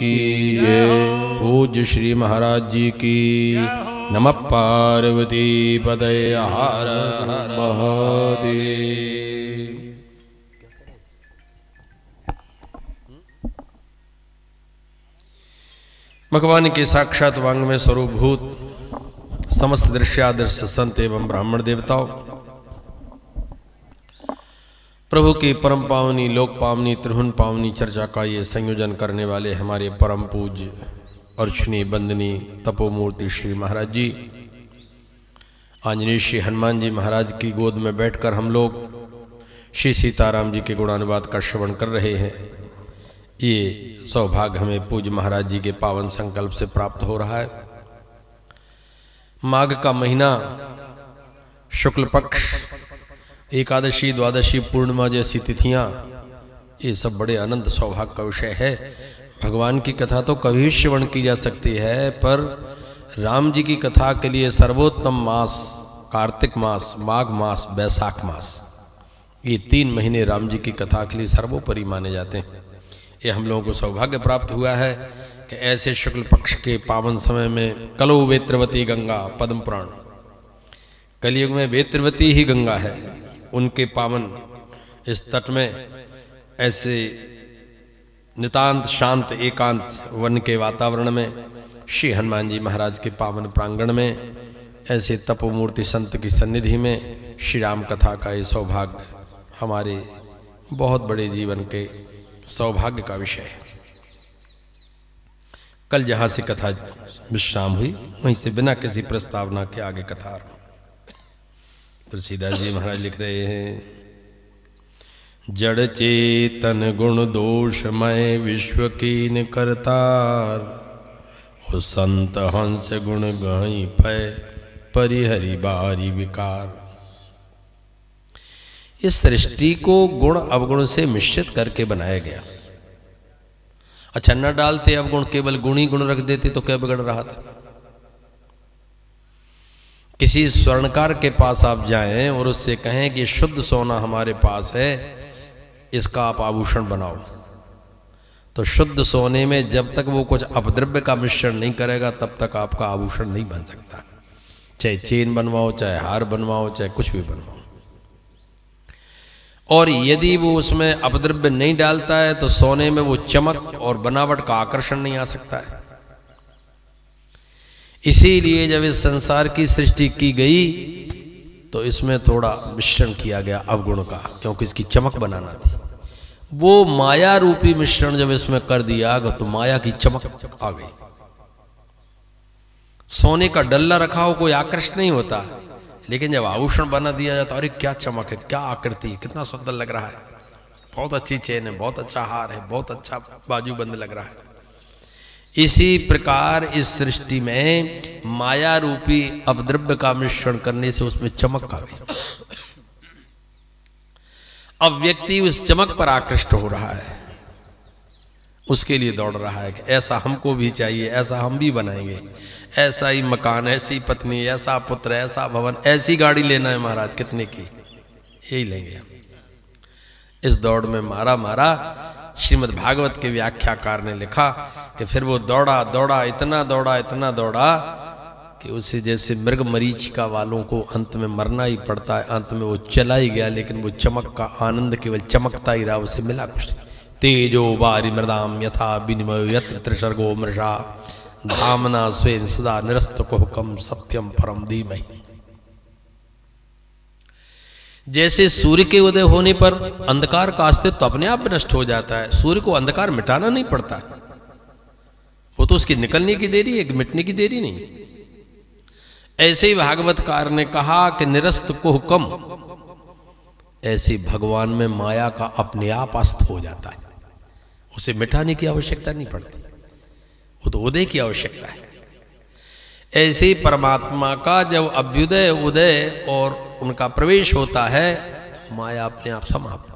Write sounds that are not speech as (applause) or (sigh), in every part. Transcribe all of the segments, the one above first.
की जय पूज्य श्री महाराज जी की नम पार्वती पदय हर हर महादेव भगवान के साक्षात वांग में स्वरूपभूत समस्त दृश्यादृश संत एवं ब्राह्मण देवताओं प्रभु की परम पावनी लोक पावनी त्रिहुन पावनी चर्चा का ये संयोजन करने वाले हमारे परम पूज अर्चनी बंदनी तपोमूर्ति श्री महाराज जी आंजनी श्री हनुमान जी महाराज की गोद में बैठकर हम लोग श्री सीताराम जी के गुणानुवाद का श्रवण कर रहे हैं ये सौभाग्य हमें पूज महाराज जी के पावन संकल्प से प्राप्त हो रहा है माघ का महीना शुक्ल पक्ष एकादशी द्वादशी पूर्णिमा जैसी तिथियां ये सब बड़े आनंद सौभाग्य का विषय है भगवान की कथा तो कभी भी श्रवण की जा सकती है पर राम जी की कथा के लिए सर्वोत्तम मास कार्तिक मास माघ मास बैसाख मास ये तीन महीने राम जी की कथा के लिए सर्वोपरि माने जाते हैं ये हम लोगों को सौभाग्य प्राप्त हुआ है कि ऐसे शुक्ल पक्ष के पावन समय में कलो वेत्रवती गंगा पद्म पुराण कलयुग में वेत्रवती ही गंगा है उनके पावन इस तट में ऐसे नितांत शांत एकांत वन के वातावरण में श्री हनुमान जी महाराज के पावन प्रांगण में ऐसे तपोमूर्ति संत की सन्निधि में श्री राम कथा का ये सौभाग्य हमारे बहुत बड़े जीवन के सौभाग्य का विषय है कल जहाँ से कथा विश्राम हुई वहीं से बिना किसी प्रस्तावना के आगे कथा आरंभ तुलसीदास जी महाराज लिख रहे हैं जड़ चेतन गुण दोष मय विश्व न करतार संत हंस गुण गई पय परिहरि बारी विकार इस सृष्टि को गुण अवगुण से मिश्रित करके बनाया गया अच्छा न डालते अवगुण केवल गुण ही गुण रख देते तो क्या बिगड़ रहा था किसी स्वर्णकार के पास आप जाएं और उससे कहें कि शुद्ध सोना हमारे पास है इसका आप आभूषण बनाओ तो शुद्ध सोने में जब तक वो कुछ अपद्रव्य का मिश्रण नहीं करेगा तब तक आपका आभूषण नहीं बन सकता चाहे चेन बनवाओ चाहे हार बनवाओ चाहे कुछ भी बनवाओ और यदि वो उसमें अपद्रव्य नहीं डालता है तो सोने में वो चमक और बनावट का आकर्षण नहीं आ सकता है इसीलिए जब इस संसार की सृष्टि की गई तो इसमें थोड़ा मिश्रण किया गया अवगुण का क्योंकि इसकी चमक बनाना थी वो माया रूपी मिश्रण जब इसमें कर दिया तो माया की चमक आ गई सोने का डल्ला रखा हो कोई आकर्षण नहीं होता लेकिन जब आभूषण बना दिया जाता अरे क्या चमक है क्या आकृति कितना सुंदर लग रहा है बहुत अच्छी चेन है बहुत अच्छा हार है बहुत अच्छा बाजूबंद लग रहा है इसी प्रकार इस सृष्टि में माया रूपी अपद्रव्य का मिश्रण करने से उसमें चमक आवे अब व्यक्ति उस चमक पर आकृष्ट हो रहा है उसके लिए दौड़ रहा है कि ऐसा हमको भी चाहिए ऐसा हम भी बनाएंगे ऐसा ही मकान ऐसी पत्नी ऐसा पुत्र ऐसा भवन ऐसी गाड़ी लेना है महाराज कितने की यही लेंगे इस दौड़ में मारा मारा श्रीमद् भागवत के व्याख्याकार ने लिखा कि फिर वो दौड़ा दौड़ा इतना दौड़ा इतना दौड़ा कि उसे जैसे मृग मरीच का वालों को अंत में मरना ही पड़ता है अंत में वो चला ही गया लेकिन वो चमक का आनंद केवल चमकता ही रहा उसे मिला कुछ तेजो बारी मृदाम यथा विनिमय यत्र त्रिसर्गो मृषा धामना स्वयं सदा निरस्त को हुक्म सत्यम परम धीमही जैसे सूर्य के उदय होने पर अंधकार का अस्तित्व तो अपने आप नष्ट हो जाता है सूर्य को अंधकार मिटाना नहीं पड़ता वो तो उसकी निकलने की देरी है मिटने की देरी नहीं ऐसे ही भागवतकार ने कहा कि निरस्त को कम ऐसे भगवान में माया का अपने आप अस्त हो जाता है उसे मिटाने की आवश्यकता नहीं पड़ती वो तो उदय की आवश्यकता है ऐसे परमात्मा का जब अभ्युदय उदय और उनका प्रवेश होता है माया अपने आप समाप्त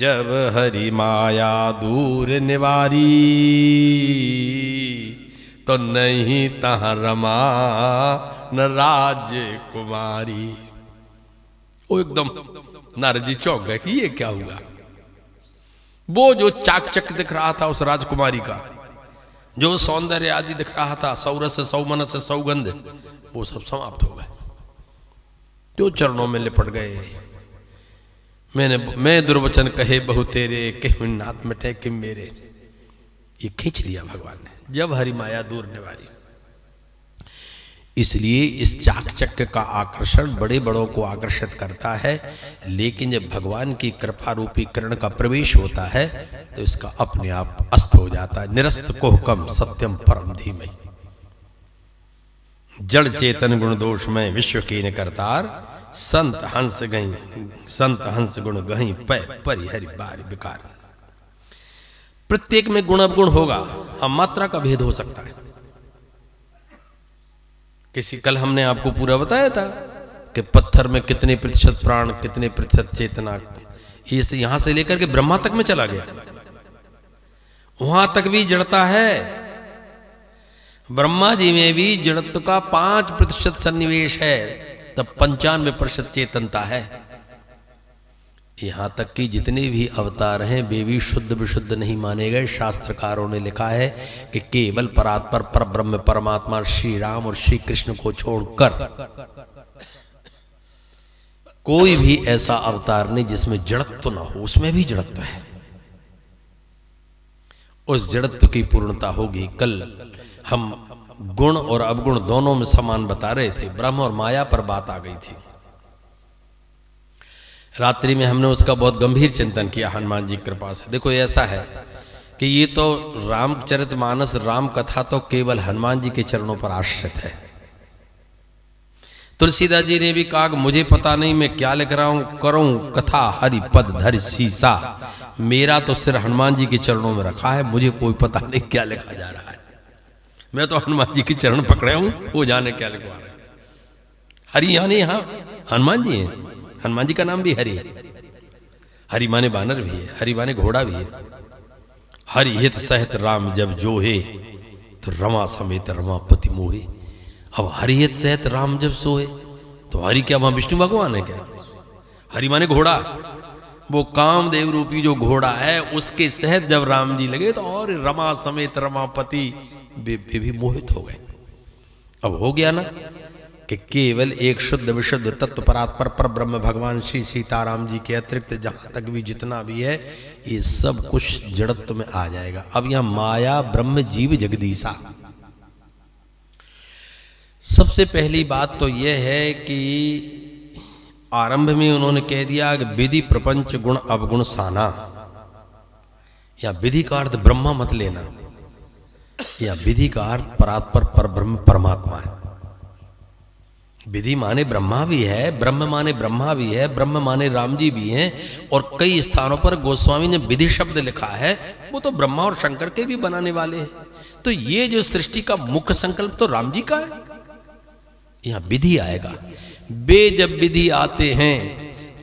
जब हरि माया दूर निवारी तो नहीं तह रमा न राज कुमारी वो एकदम नारजी चौंक गए कि ये क्या हुआ वो जो चाक चक दिख रहा था उस राजकुमारी का जो सौंदर्य आदि दिख रहा था सौरस सौमन से सौगंध वो सब समाप्त हो गए जो चरणों में लिपट गए मैंने मैं दुर्वचन कहे बहु तेरे किह नाथ मिटे किम मेरे ये खींच लिया भगवान ने जब हरि माया दूर निवारी इसलिए इस चाक चक्र का आकर्षण बड़े बड़ों को आकर्षित करता है लेकिन जब भगवान की कृपा रूपी करण का प्रवेश होता है तो इसका अपने आप अस्त हो जाता है निरस्त को कम सत्यम परम धीमय जड़ चेतन गुण दोष में विश्व की करतार संत हंस गई संत हंस गुण गई पै परिहरि बार विकार प्रत्येक में गुण अवगुण होगा अब मात्रा का भेद हो सकता है किसी कल हमने आपको पूरा बताया था कि पत्थर में कितने प्रतिशत प्राण कितने प्रतिशत चेतना इस यहां से लेकर के ब्रह्मा तक में चला गया वहां तक भी जड़ता है ब्रह्मा जी में भी जड़त्व का पांच प्रतिशत सन्निवेश है तब पंचानवे प्रतिशत चेतनता है यहाँ तक कि जितने भी अवतार हैं वे भी शुद्ध विशुद्ध नहीं माने गए शास्त्रकारों ने लिखा है कि केवल परात्पर पर ब्रह्म परमात्मा श्री राम और श्री कृष्ण को छोड़कर कोई भी ऐसा अवतार नहीं जिसमें जड़त्व ना हो उसमें भी जड़त्व है उस जड़त्व की पूर्णता होगी कल हम गुण और अवगुण दोनों में समान बता रहे थे ब्रह्म और माया पर बात आ गई थी रात्रि में हमने उसका बहुत गंभीर चिंतन किया हनुमान जी की कृपा से देखो ऐसा है कि ये तो रामचरित मानस राम कथा तो केवल हनुमान जी के चरणों पर आश्रित है तुलसीदास जी ने भी कहा मुझे पता नहीं मैं क्या लिख रहा हूं करूं कथा हरि पद धर सीसा मेरा तो सिर हनुमान जी के चरणों में रखा है मुझे कोई पता नहीं क्या लिखा जा रहा है मैं तो हनुमान जी के चरण पकड़े हूं वो जाने क्या लिखवा रहे हरि यानी हाँ हनुमान जी हैं हनुमान जी का नाम भी हरि है हरि माने बानर भी है हरि माने घोड़ा भी है हरि हित सहित राम जब है तो रमा समेत पति मोहे अब हित सहित राम जब सोहे तो हरि क्या वहां विष्णु भगवान है क्या हरि माने घोड़ा वो कामदेव रूपी जो घोड़ा है उसके सहित जब राम जी लगे तो और रमा समेत रमापति वे भी मोहित हो गए अब हो गया ना कि केवल एक शुद्ध विशुद्ध तत्व परात्पर पर ब्रह्म भगवान श्री सीताराम जी के अतिरिक्त जहां तक भी जितना भी है ये सब कुछ जड़त्व में आ जाएगा अब यहां माया ब्रह्म जीव जगदीशा सबसे पहली बात तो यह है कि आरंभ में उन्होंने कह दिया कि विधि प्रपंच गुण अवगुण साना या विधि का अर्थ ब्रह्मा मत लेना या विधि का अर्थ परात्पर पर ब्रह्म परमात्मा है विधि माने ब्रह्मा भी है ब्रह्म माने ब्रह्मा भी है ब्रह्म माने राम जी भी हैं और कई स्थानों पर गोस्वामी ने विधि शब्द लिखा है वो तो ब्रह्मा और शंकर के भी बनाने वाले हैं तो ये जो सृष्टि का मुख्य संकल्प तो राम जी का है यहां विधि आएगा वे जब विधि आते हैं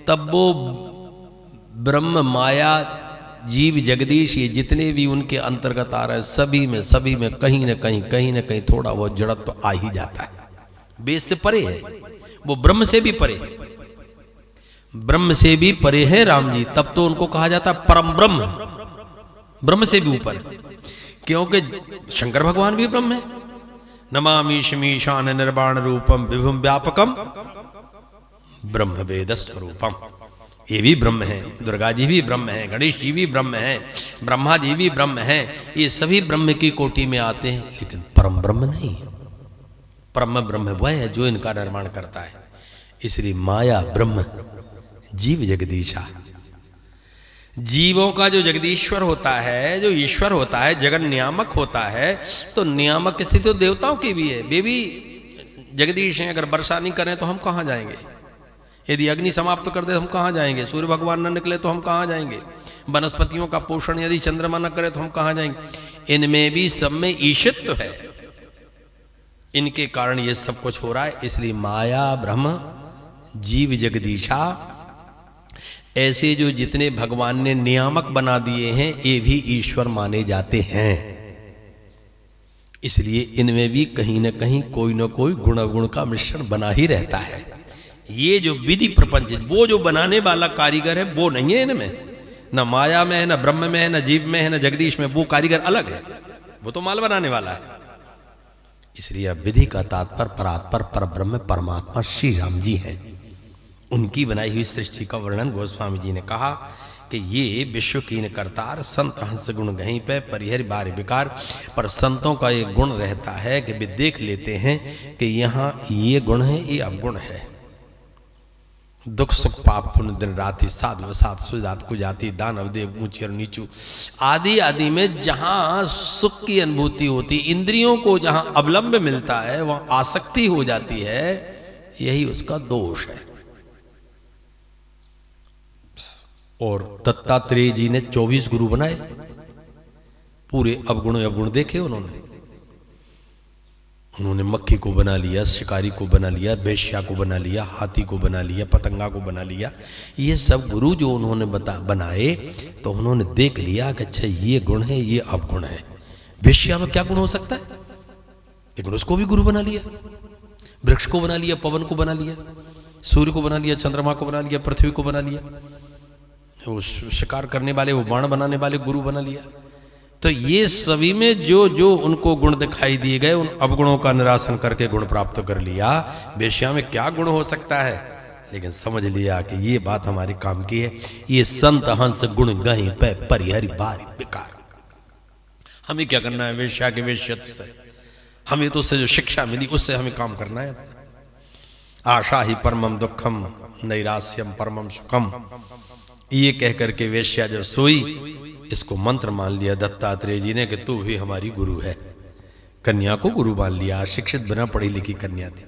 तब वो ब्रह्म माया जीव जगदीश ये जितने भी उनके अंतर्गत आ रहे हैं सभी में सभी में कहीं ना कहीं कहीं ना कहीं थोड़ा बहुत जड़त तो आ ही जाता है वेद से परे है वो ब्रह्म से भी परे है ब्रह्म से भी परे है राम जी तब तो उनको कहा जाता है परम ब्रह्म ब्रह्म से भी ऊपर क्योंकि शंकर भगवान भी ब्रह्म है नमामि निर्वाण रूपम विभुम व्यापकम ब्रह्म वेद स्वरूपम ये भी ब्रह्म है दुर्गा जी भी ब्रह्म है गणेश जी भी ब्रह्म है ब्रह्मा जी भी ब्रह्म है ये सभी ब्रह्म की कोटि में आते हैं लेकिन परम ब्रह्म नहीं परम ब्रह्म वह है जो इनका निर्माण करता है इसलिए माया ब्रह्म जीव जगदीशा जीवों का जो जगदीश्वर होता है जो ईश्वर होता है जगन नियामक होता है तो नियामक स्थिति तो देवताओं की भी है वे भी जगदीश हैं अगर वर्षा नहीं करें तो हम कहाँ जाएंगे यदि अग्नि समाप्त तो कर दे तो हम कहाँ जाएंगे सूर्य भगवान न निकले तो हम कहाँ जाएंगे वनस्पतियों का पोषण यदि चंद्रमा न करे तो हम कहाँ जाएंगे इनमें भी सब में ईशित्व है इनके कारण ये सब कुछ हो रहा है इसलिए माया ब्रह्म जीव जगदीशा ऐसे जो जितने भगवान ने नियामक बना दिए हैं ये भी ईश्वर माने जाते हैं इसलिए इनमें भी कहीं ना कहीं कोई ना कोई गुण गुण का मिश्रण बना ही रहता है ये जो विधि प्रपंच वो जो बनाने वाला कारीगर है वो नहीं है इनमें ना माया में है ना ब्रह्म में है ना जीव में है ना जगदीश में वो कारीगर अलग है वो तो माल बनाने वाला है इसलिए विधि का तात्पर परात्पर पर ब्रह्म परमात्मा श्री राम जी हैं उनकी बनाई हुई सृष्टि का वर्णन गोस्वामी जी ने कहा कि ये विश्व कीन करतार संत हंस गुण गहीं पे परिहर बार विकार पर संतों का ये गुण रहता है कि वे देख लेते हैं कि यहाँ ये गुण है ये अवगुण है दुख सुख पाप पुण्य दिन राति साधु साध सुजात कुजाति दानव देव ऊंची और नीचू आदि आदि में जहाँ सुख की अनुभूति होती इंद्रियों को जहाँ अवलंब मिलता है वहाँ आसक्ति हो जाती है यही उसका दोष है और दत्तात्रेय जी ने 24 गुरु बनाए पूरे अवगुण अवगुण देखे उन्होंने उन्होंने मक्खी को बना लिया शिकारी को बना लिया बेश्या को बना लिया हाथी को बना लिया पतंगा को बना लिया ये सब गुरु जो उन्होंने बता बनाए तो उन्होंने देख लिया कि अच्छा ये गुण है ये अवगुण है बेश्या में क्या गुण हो सकता है लेकिन उसको भी गुरु बना लिया वृक्ष को बना लिया पवन को बना लिया सूर्य को बना लिया चंद्रमा को बना लिया पृथ्वी को बना लिया वो शिकार करने वाले वो बाण बनाने वाले गुरु बना लिया तो ये सभी में जो जो उनको गुण दिखाई दिए गए उन अवगुणों का निराशन करके गुण प्राप्त कर लिया वेश्या में क्या गुण हो सकता है लेकिन समझ लिया कि ये बात हमारे काम की है ये संत हंस गुण गही पे परिहरी बारी बेकार हमें क्या करना है वेश्या के वेश्यत्व से हमें तो उससे जो शिक्षा मिली उससे हमें काम करना है आशा ही परमम दुखम नैरास्यम परमम सुखम ये कहकर के वेश्या जब सोई इसको मंत्र मान लिया दत्तात्रेय जी ने कि तू ही हमारी गुरु है कन्या को गुरु मान लिया शिक्षित बिना पढ़ी लिखी कन्या थी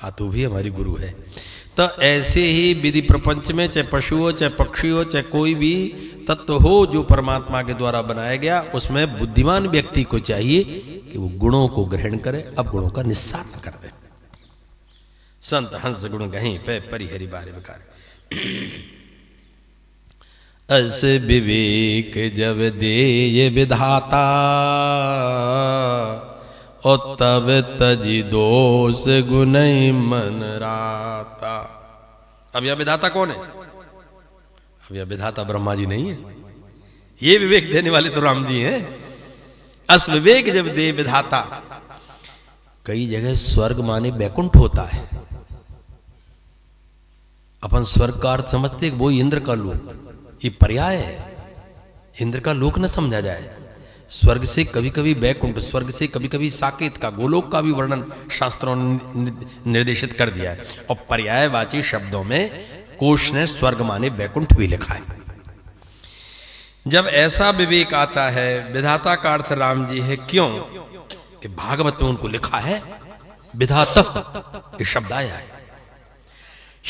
हाँ तू भी हमारी गुरु है तो ऐसे ही विधि प्रपंच में चाहे पशु हो चाहे पक्षी हो चाहे कोई भी तत्व हो जो परमात्मा के द्वारा बनाया गया उसमें बुद्धिमान व्यक्ति को चाहिए कि वो गुणों को ग्रहण करे अब गुणों का निस्सार कर दे संत हंस गुण गहीं पे परिहरी बारे बेकार अस विवेक जब दे ये विधाता ओ तब तजी दोष गुन मन राता अब यह विधाता कौन है अब यह विधाता ब्रह्मा जी नहीं है ये विवेक देने वाले तो राम जी हैं अस विवेक जब दे विधाता कई जगह स्वर्ग माने बैकुंठ होता है अपन स्वर्ग का अर्थ समझते वो इंद्र का लोक ये पर्याय है इंद्र का लोक न समझा जाए स्वर्ग से कभी कभी बैकुंठ स्वर्ग से कभी कभी साकेत का गोलोक का भी वर्णन शास्त्रों ने निर्देशित कर दिया है और पर्यायवाची शब्दों में कोश ने स्वर्ग माने बैकुंठ भी लिखा है जब ऐसा विवेक आता है विधाता का अर्थ राम जी है क्यों कि भागवत में उनको लिखा है विधाता शब्द आया है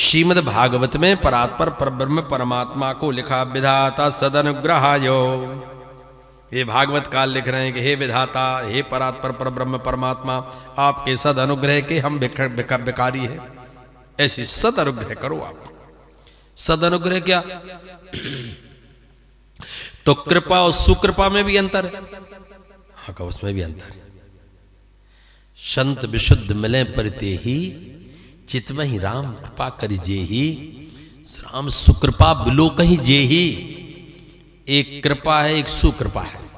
श्रीमद भागवत में परात्पर ब्रह्म परमात्मा को लिखा विधाता अनुग्रह ये भागवत काल लिख रहे हैं कि हे विधाता हे परात्पर पर ब्रह्म परमात्मा आपके सद अनुग्रह के हम बेकारी हैं ऐसी सद अनुग्रह करो आप सद अनुग्रह क्या (clears throat) तो कृपा और सुकृपा में भी अंतर है हाँ उसमें भी अंतर है संत विशुद्ध मिले परते ही चित में ही राम कृपा करी जे ही राम सुकृपा बिलो कहीं जे ही एक कृपा है एक सुकृपा है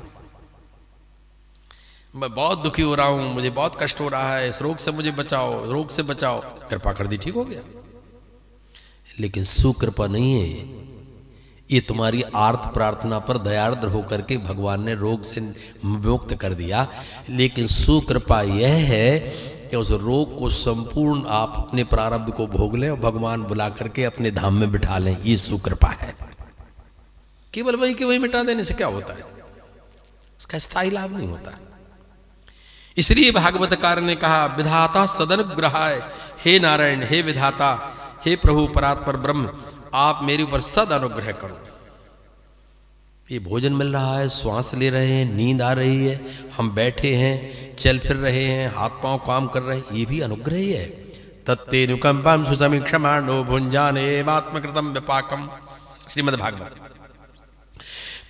मैं बहुत दुखी हो रहा हूं मुझे बहुत कष्ट हो रहा है इस रोग से मुझे बचाओ रोग से बचाओ कृपा कर दी ठीक हो गया लेकिन सुकृपा नहीं है ये तुम्हारी आर्थ प्रार्थना पर दयाद्र होकर के भगवान ने रोग से मुक्त कर दिया लेकिन सुकृपा यह है कि उस रोग को संपूर्ण आप अपने प्रारब्ध को भोग लें और भगवान बुला करके अपने धाम में बिठा लें ये सुकृपा है केवल वही के वही मिटा देने से क्या होता है उसका स्थायी लाभ नहीं होता इसलिए भागवतकार ने कहा विधाता सदन ग्रहाय हे नारायण हे विधाता हे प्रभु परात्पर ब्रह्म आप मेरे ऊपर सद अनुग्रह करो ये भोजन मिल रहा है श्वास ले रहे हैं नींद आ रही है हम बैठे हैं चल फिर रहे हैं हाथ पांव काम कर रहे हैं ये भी अनुग्रह ही है तत्ते अनुकंपम सुसमीक्षमाणो भुंजान एवात्मकृतम विपाकम श्रीमद भागवत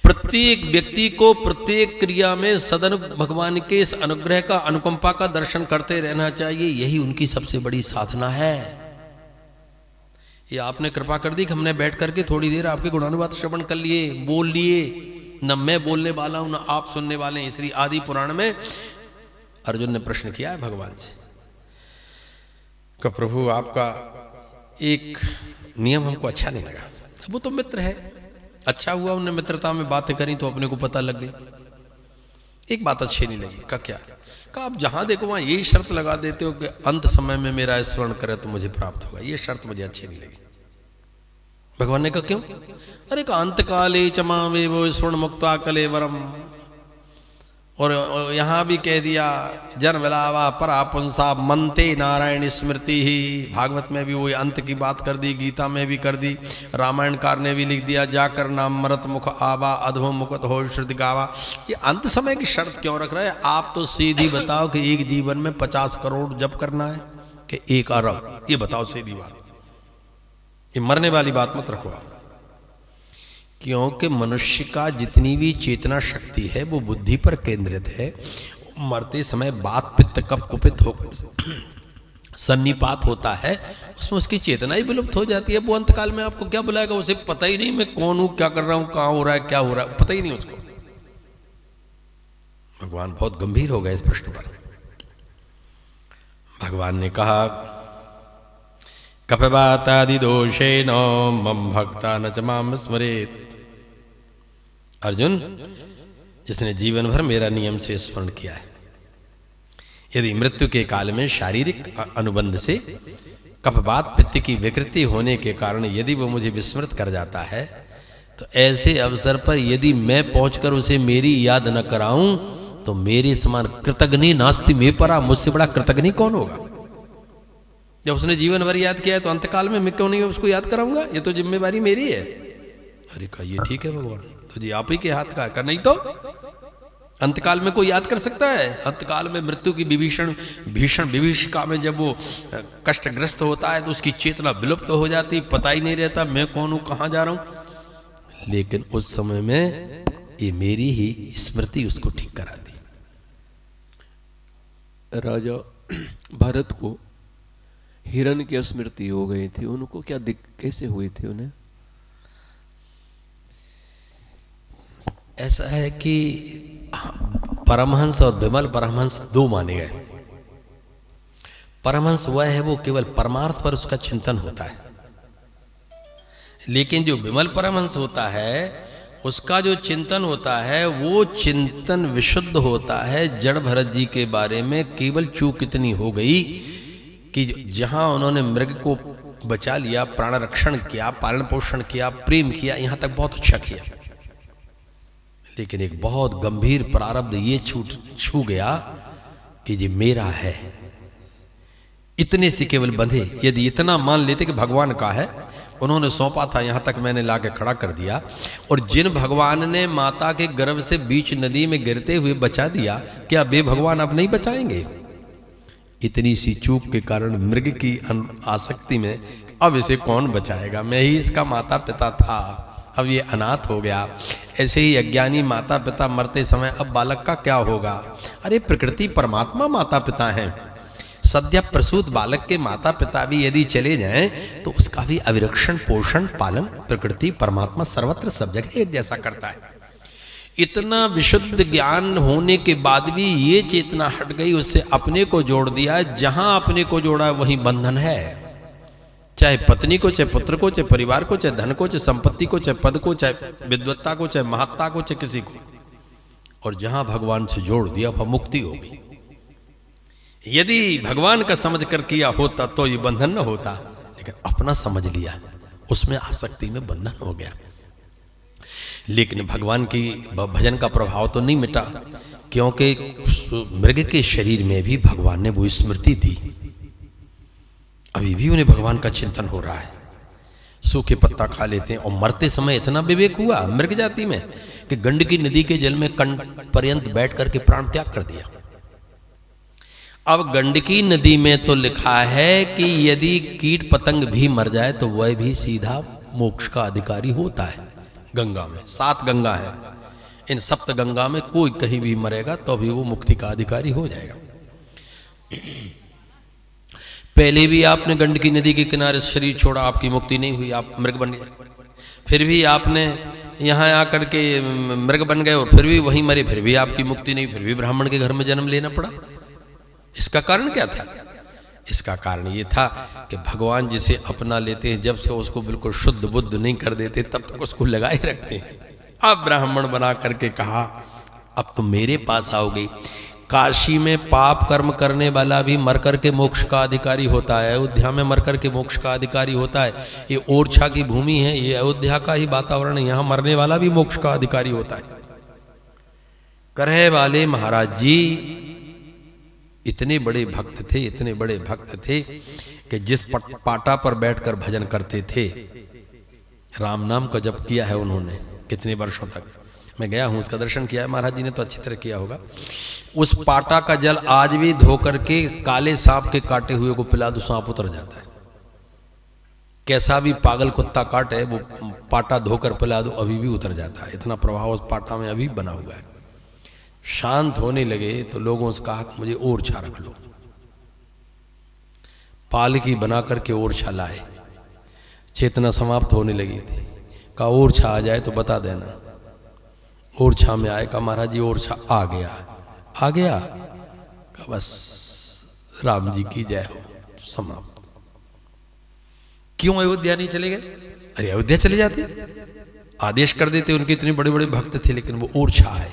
प्रत्येक व्यक्ति को प्रत्येक क्रिया में सदन भगवान के इस अनुग्रह का अनुकंपा का दर्शन करते रहना चाहिए यही उनकी सबसे बड़ी साधना है ये आपने कृपा कर दी कि हमने बैठ करके थोड़ी देर आपके गुणानुवाद श्रवण कर लिए बोल लिए न मैं बोलने वाला हूं ना आप सुनने वाले हैं इसलिए आदि पुराण में अर्जुन ने प्रश्न किया है भगवान से प्रभु आपका एक नियम हमको अच्छा नहीं लगा वो तो मित्र है अच्छा हुआ उन्हें मित्रता में बातें करी तो अपने को पता लग गई एक बात अच्छी नहीं लगी का क्या का आप जहां देखो वहां यही शर्त लगा देते हो कि अंत समय में मेरा स्मरण करे तो मुझे प्राप्त होगा ये शर्त मुझे अच्छी नहीं लगी भगवान ने कहा क्यों अरे अंत काले चमा वे वो स्वर्ण मुक्ता कले वरम और यहां भी कह दिया जन्म लावा परापुंसा मनते नारायण स्मृति ही भागवत में भी वही अंत की बात कर दी गीता में भी कर दी रामायण कार ने भी लिख दिया जाकर नाम मरत मुख आवा अधो मुखत हो श्रुत गावा ये अंत समय की शर्त क्यों रख रहे हैं आप तो सीधी बताओ कि एक जीवन में पचास करोड़ जप करना है कि एक अरब ये बताओ सीधी बात ये मरने वाली बात मत रखो आप क्योंकि मनुष्य का जितनी भी चेतना शक्ति है वो बुद्धि पर केंद्रित है मरते समय बात पित्त कप कुपित होकर सन्निपात होता है उसमें उसकी चेतना ही विलुप्त हो जाती है वो अंतकाल में आपको क्या बुलाएगा उसे पता ही नहीं मैं कौन हूं क्या कर रहा हूं कहां हो रहा है क्या हो रहा है पता ही नहीं उसको भगवान बहुत गंभीर हो गए इस प्रश्न पर भगवान ने कहा कपवातादिदोषेण मम भक्ता न च स्मरेत अर्जुन जिसने जीवन भर मेरा नियम से स्मरण किया है यदि मृत्यु के काल में शारीरिक अनुबंध से कपवात पित्त की विकृति होने के कारण यदि वो मुझे विस्मृत कर जाता है तो ऐसे अवसर पर यदि मैं पहुंचकर उसे मेरी याद न कराऊं तो मेरे समान कृतग्नि नास्ति में परा मुझसे बड़ा कृतग्नि कौन होगा जब उसने जीवन भर याद किया है तो अंतकाल में मैं क्यों नहीं उसको याद कराऊंगा ये तो जिम्मेवारी मेरी है अरे कहा ये ठीक है भगवान तो जी आप ही के हाथ का, का नहीं तो अंतकाल में कोई याद कर सकता है अंतकाल में मृत्यु की विभीषण भीषण विभीषिका में जब वो कष्टग्रस्त होता है तो उसकी चेतना विलुप्त तो हो जाती पता ही नहीं रहता मैं कौन हूं कहां जा रहा हूं लेकिन उस समय में ये मेरी ही स्मृति उसको ठीक करा दी राजा भरत को हिरण की स्मृति हो गई थी उनको क्या दिक, कैसे हुई थी उन्हें ऐसा है कि परमहंस और विमल परमहंस दो माने गए परमहंस वह है वो केवल परमार्थ पर उसका चिंतन होता है लेकिन जो विमल परमहंस होता है उसका जो चिंतन होता है वो चिंतन विशुद्ध होता है जड़ भरत जी के बारे में केवल चूक इतनी हो गई कि जहां उन्होंने मृग को बचा लिया प्राण रक्षण किया पालन पोषण किया प्रेम किया यहां तक बहुत अच्छा किया लेकिन एक बहुत गंभीर प्रारब्ध ये छूट छू गया कि ये मेरा है इतने से केवल बंधे यदि इतना मान लेते कि भगवान का है उन्होंने सौंपा था यहां तक मैंने लाके खड़ा कर दिया और जिन भगवान ने माता के गर्भ से बीच नदी में गिरते हुए बचा दिया क्या बे भगवान आप नहीं बचाएंगे इतनी सी चूक के कारण मृग की आसक्ति में अब इसे कौन बचाएगा मैं ही इसका माता पिता था अब ये अनाथ हो गया ऐसे ही अज्ञानी माता पिता मरते समय अब बालक का क्या होगा अरे प्रकृति परमात्मा माता पिता हैं सद्य प्रसूत बालक के माता पिता भी यदि चले जाएं तो उसका भी अविरक्षण पोषण पालन प्रकृति परमात्मा सर्वत्र सब जगह एक जैसा करता है इतना विशुद्ध ज्ञान होने के बाद भी ये चेतना हट गई उससे अपने को जोड़ दिया जहां अपने को जोड़ा वहीं बंधन है चाहे पत्नी को चाहे पुत्र को चाहे परिवार को चाहे धन को चाहे संपत्ति को चाहे पद को चाहे विद्वत्ता को चाहे महत्ता को चाहे किसी को और जहां भगवान से जोड़ दिया वह मुक्ति होगी यदि भगवान का समझ कर किया होता तो ये बंधन न होता लेकिन अपना समझ लिया उसमें आसक्ति में बंधन हो गया लेकिन भगवान की भजन का प्रभाव तो नहीं मिटा क्योंकि मृग के शरीर में भी भगवान ने वो स्मृति दी अभी भी उन्हें भगवान का चिंतन हो रहा है सूखे पत्ता खा लेते हैं और मरते समय इतना विवेक हुआ मृग जाति में कि गंडकी नदी के जल में कंड पर्यंत बैठ करके प्राण त्याग कर दिया अब गंडकी नदी में तो लिखा है कि यदि कीट पतंग भी मर जाए तो वह भी सीधा मोक्ष का अधिकारी होता है गंगा में सात गंगा है इन सप्त गंगा में कोई कहीं भी मरेगा तो भी वो मुक्ति का अधिकारी हो जाएगा पहले भी आपने गंडकी नदी के किनारे शरीर छोड़ा आपकी मुक्ति नहीं हुई आप मृग बन गए फिर भी आपने यहाँ आकर के मृग बन गए और फिर भी वहीं मरे फिर भी आपकी मुक्ति नहीं फिर भी ब्राह्मण के घर में जन्म लेना पड़ा इसका कारण क्या था इसका कारण ये था कि भगवान जिसे अपना लेते हैं जब से उसको बिल्कुल शुद्ध बुद्ध नहीं कर देते तब तक उसको लगाए रखते हैं अब ब्राह्मण बना करके कहा अब तुम मेरे पास आओगे काशी में पाप कर्म करने वाला भी मरकर के मोक्ष का अधिकारी होता है अयोध्या में मरकर के मोक्ष का अधिकारी होता है ये ओरछा की भूमि है ये अयोध्या का ही वातावरण है यहां मरने वाला भी मोक्ष का अधिकारी होता है करह वाले महाराज जी इतने बड़े भक्त थे इतने बड़े भक्त थे कि जिस पाटा पर बैठकर भजन करते थे राम नाम का जप किया है उन्होंने कितने वर्षों तक मैं गया हूं उसका दर्शन किया है महाराज जी ने तो अच्छी तरह किया होगा उस पाटा का जल आज भी धोकर के काले सांप के काटे हुए को पिला दो सांप उतर जाता है कैसा भी पागल कुत्ता काटे वो पाटा धोकर पिला दो अभी भी उतर जाता है इतना प्रभाव उस पाटा में अभी बना हुआ है शांत होने लगे तो लोगों से कहा कि मुझे ओरछा रख लो पालकी बना करके ओरछा लाए चेतना समाप्त होने लगी थी कहा ओरछा आ जाए तो बता देना ओरछा में आए कहा महाराज जी ओरछा आ गया आ गया कहा बस राम जी की जय हो समाप्त क्यों अयोध्या नहीं चले गए अरे अयोध्या चले जाते आदेश कर देते उनके इतने बड़े बड़े भक्त थे लेकिन वो ओरछा आए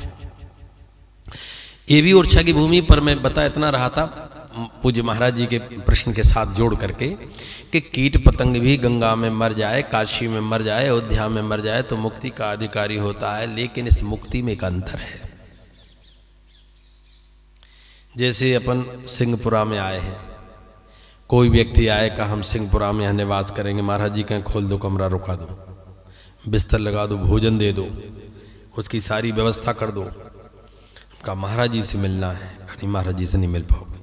ये भी ओरछा की भूमि पर मैं बता इतना रहा था पूज्य महाराज जी के प्रश्न के साथ जोड़ करके कि कीट पतंग भी गंगा में मर जाए काशी में मर जाए अयोध्या में मर जाए तो मुक्ति का अधिकारी होता है लेकिन इस मुक्ति में एक अंतर है जैसे अपन सिंहपुरा में आए हैं कोई व्यक्ति आए का हम सिंहपुरा में निवास करेंगे महाराज जी कहें खोल दो कमरा रुका दो बिस्तर लगा दो भोजन दे दो उसकी सारी व्यवस्था कर दो का महाराज जी से मिलना है नहीं महाराज जी से नहीं मिल पाओगे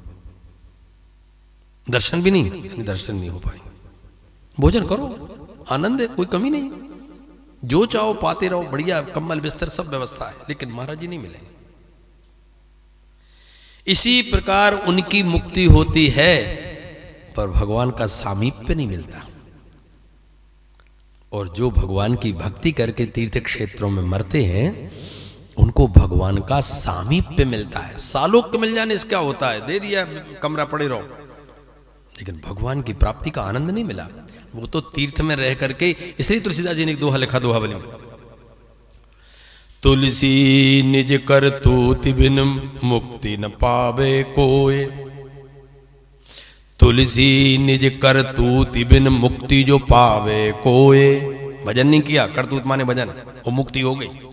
दर्शन भी नहीं दर्शन नहीं हो पाएंगे भोजन करो आनंद है कोई कमी नहीं जो चाहो पाते रहो बढ़िया कम्बल बिस्तर सब व्यवस्था है लेकिन महाराज जी नहीं मिलेंगे इसी प्रकार उनकी मुक्ति होती है पर भगवान का सामीप्य नहीं मिलता और जो भगवान की भक्ति करके तीर्थ क्षेत्रों में मरते हैं उनको भगवान का सामीप्य मिलता है सालोक मिल जाने से क्या होता है दे दिया कमरा पड़े रहो लेकिन भगवान की प्राप्ति का आनंद नहीं मिला वो तो तीर्थ में रह करके इसलिए तुलसीदास जी ने एक दोहा लिखा दोहा बनी तुलसी निज कर तूति बिन मुक्ति न पावे कोय तुलसी निज कर तूति बिन मुक्ति जो पावे कोय भजन नहीं किया करतूत माने भजन वो मुक्ति हो गई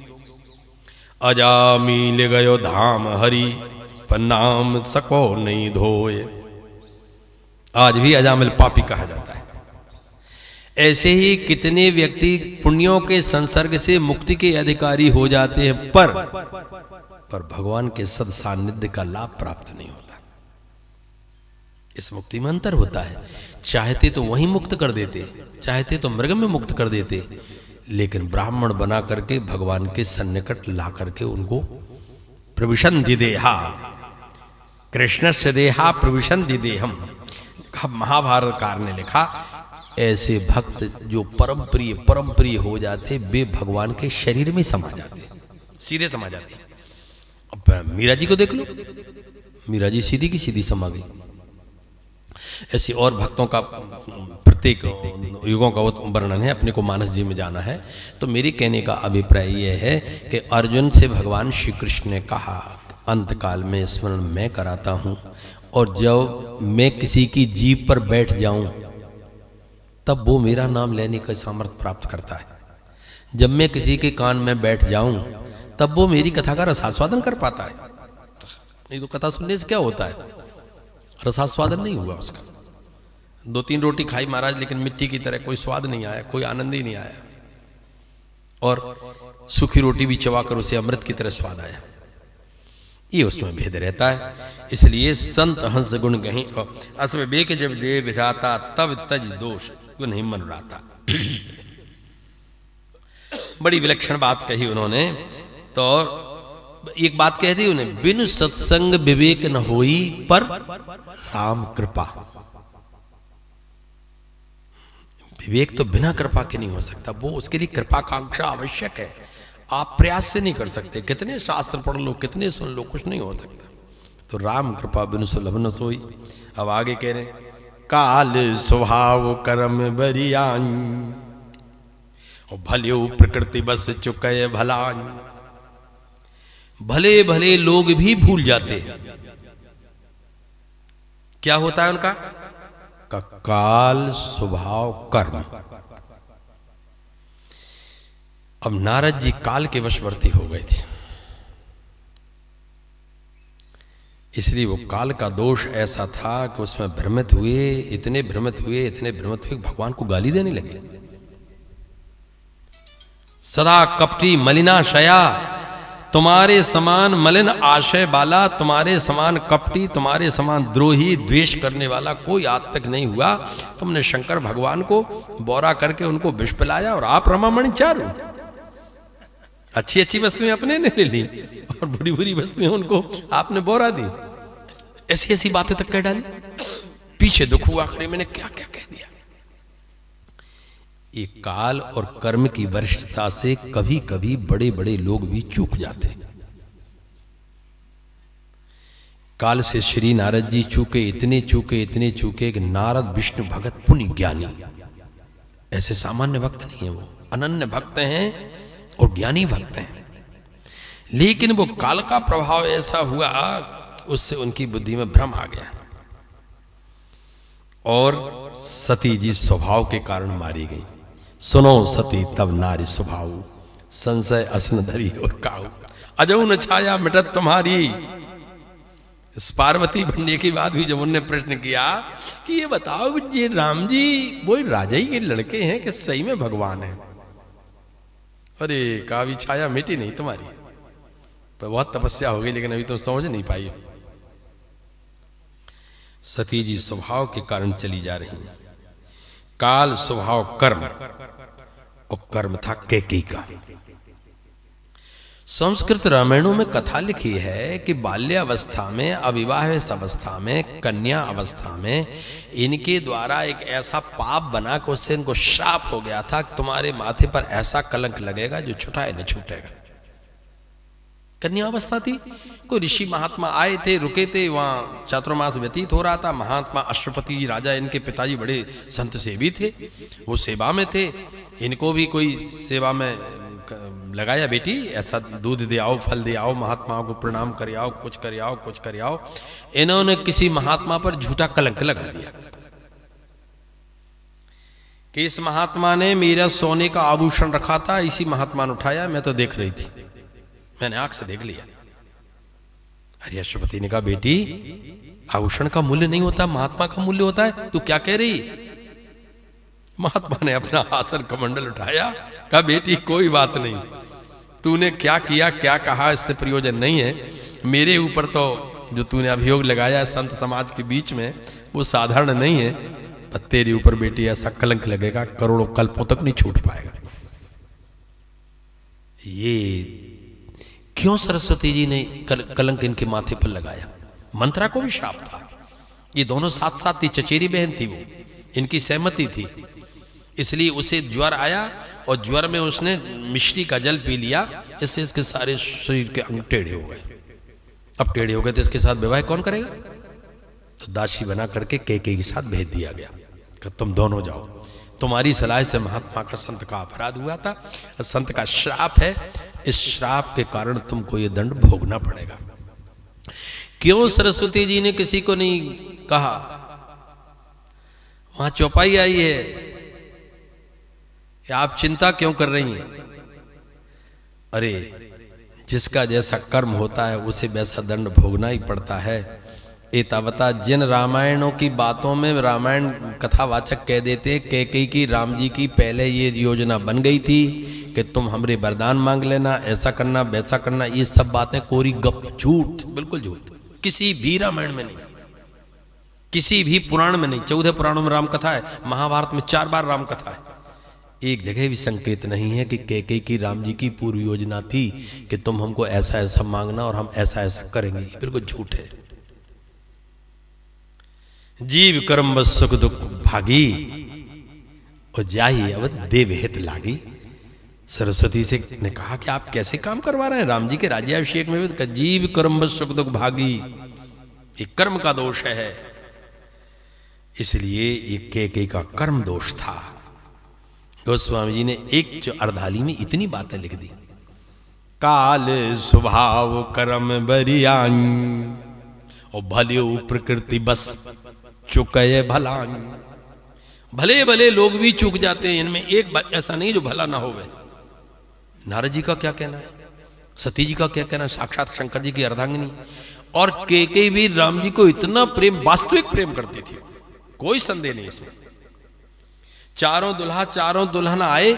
अजामी ले गयो धाम हरि पर नाम सको नहीं धोए आज भी अजामिल पापी कहा जाता है ऐसे ही कितने व्यक्ति पुण्यों के संसर्ग से मुक्ति के अधिकारी हो जाते हैं पर पर भगवान के सद सानिध्य का लाभ प्राप्त नहीं होता इस मुक्ति में अंतर होता है चाहते तो वहीं मुक्त कर देते चाहते तो मृग में मुक्त कर देते लेकिन ब्राह्मण बना करके भगवान के सन्निकट ला करके उनको प्रविशंधि देहा कृष्ण से देहा प्रविशंधि देहम कार ने लिखा ऐसे भक्त जो परम प्रिय परम प्रिय हो जाते वे भगवान के शरीर में समा जाते सीधे समा जाते अब मीरा जी को देख लो मीरा जी सीधी की सीधी समा गई ऐसे और भक्तों का प्रत्येक युगों का तो वर्णन है अपने को मानस जी में जाना है तो मेरी कहने का अभिप्राय यह है कि अर्जुन से भगवान श्री कृष्ण ने कहा अंतकाल में स्मरण मैं कराता हूँ और जब मैं किसी की जीप पर बैठ जाऊं तब वो मेरा नाम लेने का सामर्थ्य प्राप्त करता है जब मैं किसी के कान में बैठ जाऊं तब वो मेरी कथा का रसास्वादन कर पाता है नहीं तो कथा सुनने से क्या होता है रसास्वादन नहीं हुआ उसका दो तीन रोटी खाई महाराज लेकिन मिट्टी की तरह कोई स्वाद नहीं आया कोई आनंद ही नहीं आया और सूखी रोटी भी चबाकर उसे अमृत की तरह स्वाद आया ये उसमें भेद रहता है इसलिए संत हंस गुण गही अस विवेक जब दे बिजाता तब तज दोष गुण ही मन रहा बड़ी विलक्षण बात कही उन्होंने तो एक बात कह दी उन्हें बिन सत्संग विवेक न होई पर राम कृपा विवेक तो बिना कृपा के नहीं हो सकता वो उसके लिए कृपा कांक्षा आवश्यक है आप प्रयास से नहीं कर सकते कितने शास्त्र पढ़ लो कितने सुन लो कुछ नहीं हो सकता तो राम कृपा बिन सुलभ न सोई अब आगे कह रहे काल स्वभाव कर्म बरियान भले प्रकृति बस चुके भलान भले भले लोग भी भूल जाते हैं क्या होता है उनका काल स्वभाव कर्म अब नारद जी काल के वशवर्ती हो गए थे इसलिए वो काल का दोष ऐसा था कि उसमें भ्रमित हुए इतने भ्रमित हुए इतने भ्रमित हुए भगवान को गाली देने लगे सदा कपटी मलिना शया तुम्हारे समान मलिन आशय वाला तुम्हारे समान कपटी तुम्हारे समान द्रोही द्वेष करने वाला कोई आज तक नहीं हुआ तुमने शंकर भगवान को बोरा करके उनको विष पिलाया और आप रमामण चारू अच्छी अच्छी वस्तुएं अपने ने ले ली और बुरी बुरी वस्तुएं उनको आपने बोरा दी ऐसी ऐसी बातें तक कह डाली पीछे दुख हुआ आखिर मैंने क्या क्या कह दिया एक काल और कर्म की वरिष्ठता से कभी कभी बड़े बड़े लोग भी चूक जाते हैं काल से श्री नारद जी चूके इतने चूके इतने चूके कि नारद विष्णु भगत पुण्य ज्ञानी ऐसे सामान्य भक्त नहीं है वो अनन्य भक्त हैं और ज्ञानी भक्त हैं लेकिन वो काल का प्रभाव ऐसा हुआ कि उससे उनकी बुद्धि में भ्रम आ गया और सती जी स्वभाव के कारण मारी गई सुनो सती तब नारी स्वभाव संशय असन धरी और काऊ अजऊ न छाया मिटत तुम्हारी इस पार्वती बनने के बाद भी जब उनने प्रश्न किया कि ये बताओ ये राम जी वो राजा ही के लड़के हैं कि सही में भगवान है अरे कावि छाया मिटी नहीं तुम्हारी तो बहुत तपस्या हो गई लेकिन अभी तुम समझ नहीं पाई सती जी स्वभाव के कारण चली जा रही है काल स्वभाव कर्म और कर्म था केकी का संस्कृत रामायणों में कथा लिखी है कि बाल्यावस्था में अविवाहित अवस्था में कन्या अवस्था में इनके द्वारा एक ऐसा पाप बना को उससे इनको श्राप हो गया था तुम्हारे माथे पर ऐसा कलंक लगेगा जो छुटाए नहीं छूटेगा कन्या अवस्था थी कोई ऋषि महात्मा आए थे रुके थे वहां चातुर्मास व्यतीत हो रहा था महात्मा अष्टपति राजा इनके पिताजी बड़े संत सेवी थे वो सेवा में थे इनको भी कोई सेवा में लगाया बेटी ऐसा दूध दे आओ फल दे आओ महात्माओं को प्रणाम कर आओ कुछ कर आओ कुछ कर आओ इन्होंने किसी महात्मा पर झूठा कलंक लगा दिया कि इस महात्मा ने मेरा सोने का आभूषण रखा था इसी महात्मा ने उठाया मैं तो देख रही थी मैंने आंख से देख लिया अरे अष्टपति ने कहा बेटी आभूषण का मूल्य नहीं होता महात्मा का मूल्य होता है तू क्या कह रही महात्मा ने अपना आसन कमंडल उठाया कहा बेटी कोई बात नहीं तूने क्या किया क्या कहा इससे प्रयोजन नहीं है मेरे ऊपर तो जो तूने अभियोग लगाया है संत समाज के बीच में वो साधारण नहीं है पर तेरे ऊपर बेटी ऐसा कलंक लगेगा करोड़ों कल्पों तक नहीं छूट पाएगा ये क्यों सरस्वती जी ने कल, कलंक इनके माथे पर लगाया मंत्रा को भी श्राप था ये दोनों साथ साथ थी चचेरी बहन थी वो इनकी सहमति थी इसलिए उसे ज्वर आया और ज्वर में उसने मिश्री का जल पी लिया इससे इसके सारे शरीर के अंग टेढ़े हो गए अब टेढ़े हो गए तो इसके साथ विवाह कौन करेगा तो दासी बना करके केके के साथ भेज दिया गया कि तुम दोनों जाओ तुम्हारी सलाह से महात्मा का संत का अपराध हुआ था संत का श्राप है इस श्राप के कारण तुमको ये दंड भोगना पड़ेगा क्यों सरस्वती जी ने किसी को नहीं कहा वहां चौपाई आई है कि आप चिंता क्यों कर रही हैं अरे जिसका जैसा कर्म होता है उसे वैसा दंड भोगना ही पड़ता है एतावता जिन रामायणों की बातों में रामायण कथावाचक कह देते कैकई की राम जी की पहले ये योजना बन गई थी कि तुम हमरे वरदान मांग लेना ऐसा करना वैसा करना ये सब बातें कोरी गप झूठ बिल्कुल झूठ किसी भी रामायण में नहीं किसी भी पुराण में नहीं चौदह पुराणों में राम कथा है महाभारत में चार बार राम कथा है एक जगह भी संकेत नहीं है कि कैके की राम जी की पूर्व योजना थी कि तुम हमको ऐसा ऐसा मांगना और हम ऐसा ऐसा करेंगे बिल्कुल झूठ है जीव कर्म बस सुख दुख भागी और जाही अवध देव हित लागी सरस्वती से ने कहा कि आप कैसे काम करवा रहे हैं राम जी के राज्याभिषेक में भी जीव कर्म बस सुख दुख भागी एक कर्म का दोष है इसलिए के केके का कर्म दोष था गोस्वामी जी ने एक जो अर्धाली में इतनी बातें लिख दी काल स्वभाव कर्म बरिया और भले प्रकृति बस चुके भला भले भले लोग भी चुक जाते हैं इनमें एक ऐसा नहीं जो भला ना होवे नारद जी का क्या कहना है सती जी का क्या कहना है साक्षात शंकर जी की अर्धांगिनी और के के भी राम जी को इतना प्रेम वास्तविक प्रेम करती थी कोई संदेह नहीं इसमें चारों दुल्हा चारों दुल्हन आए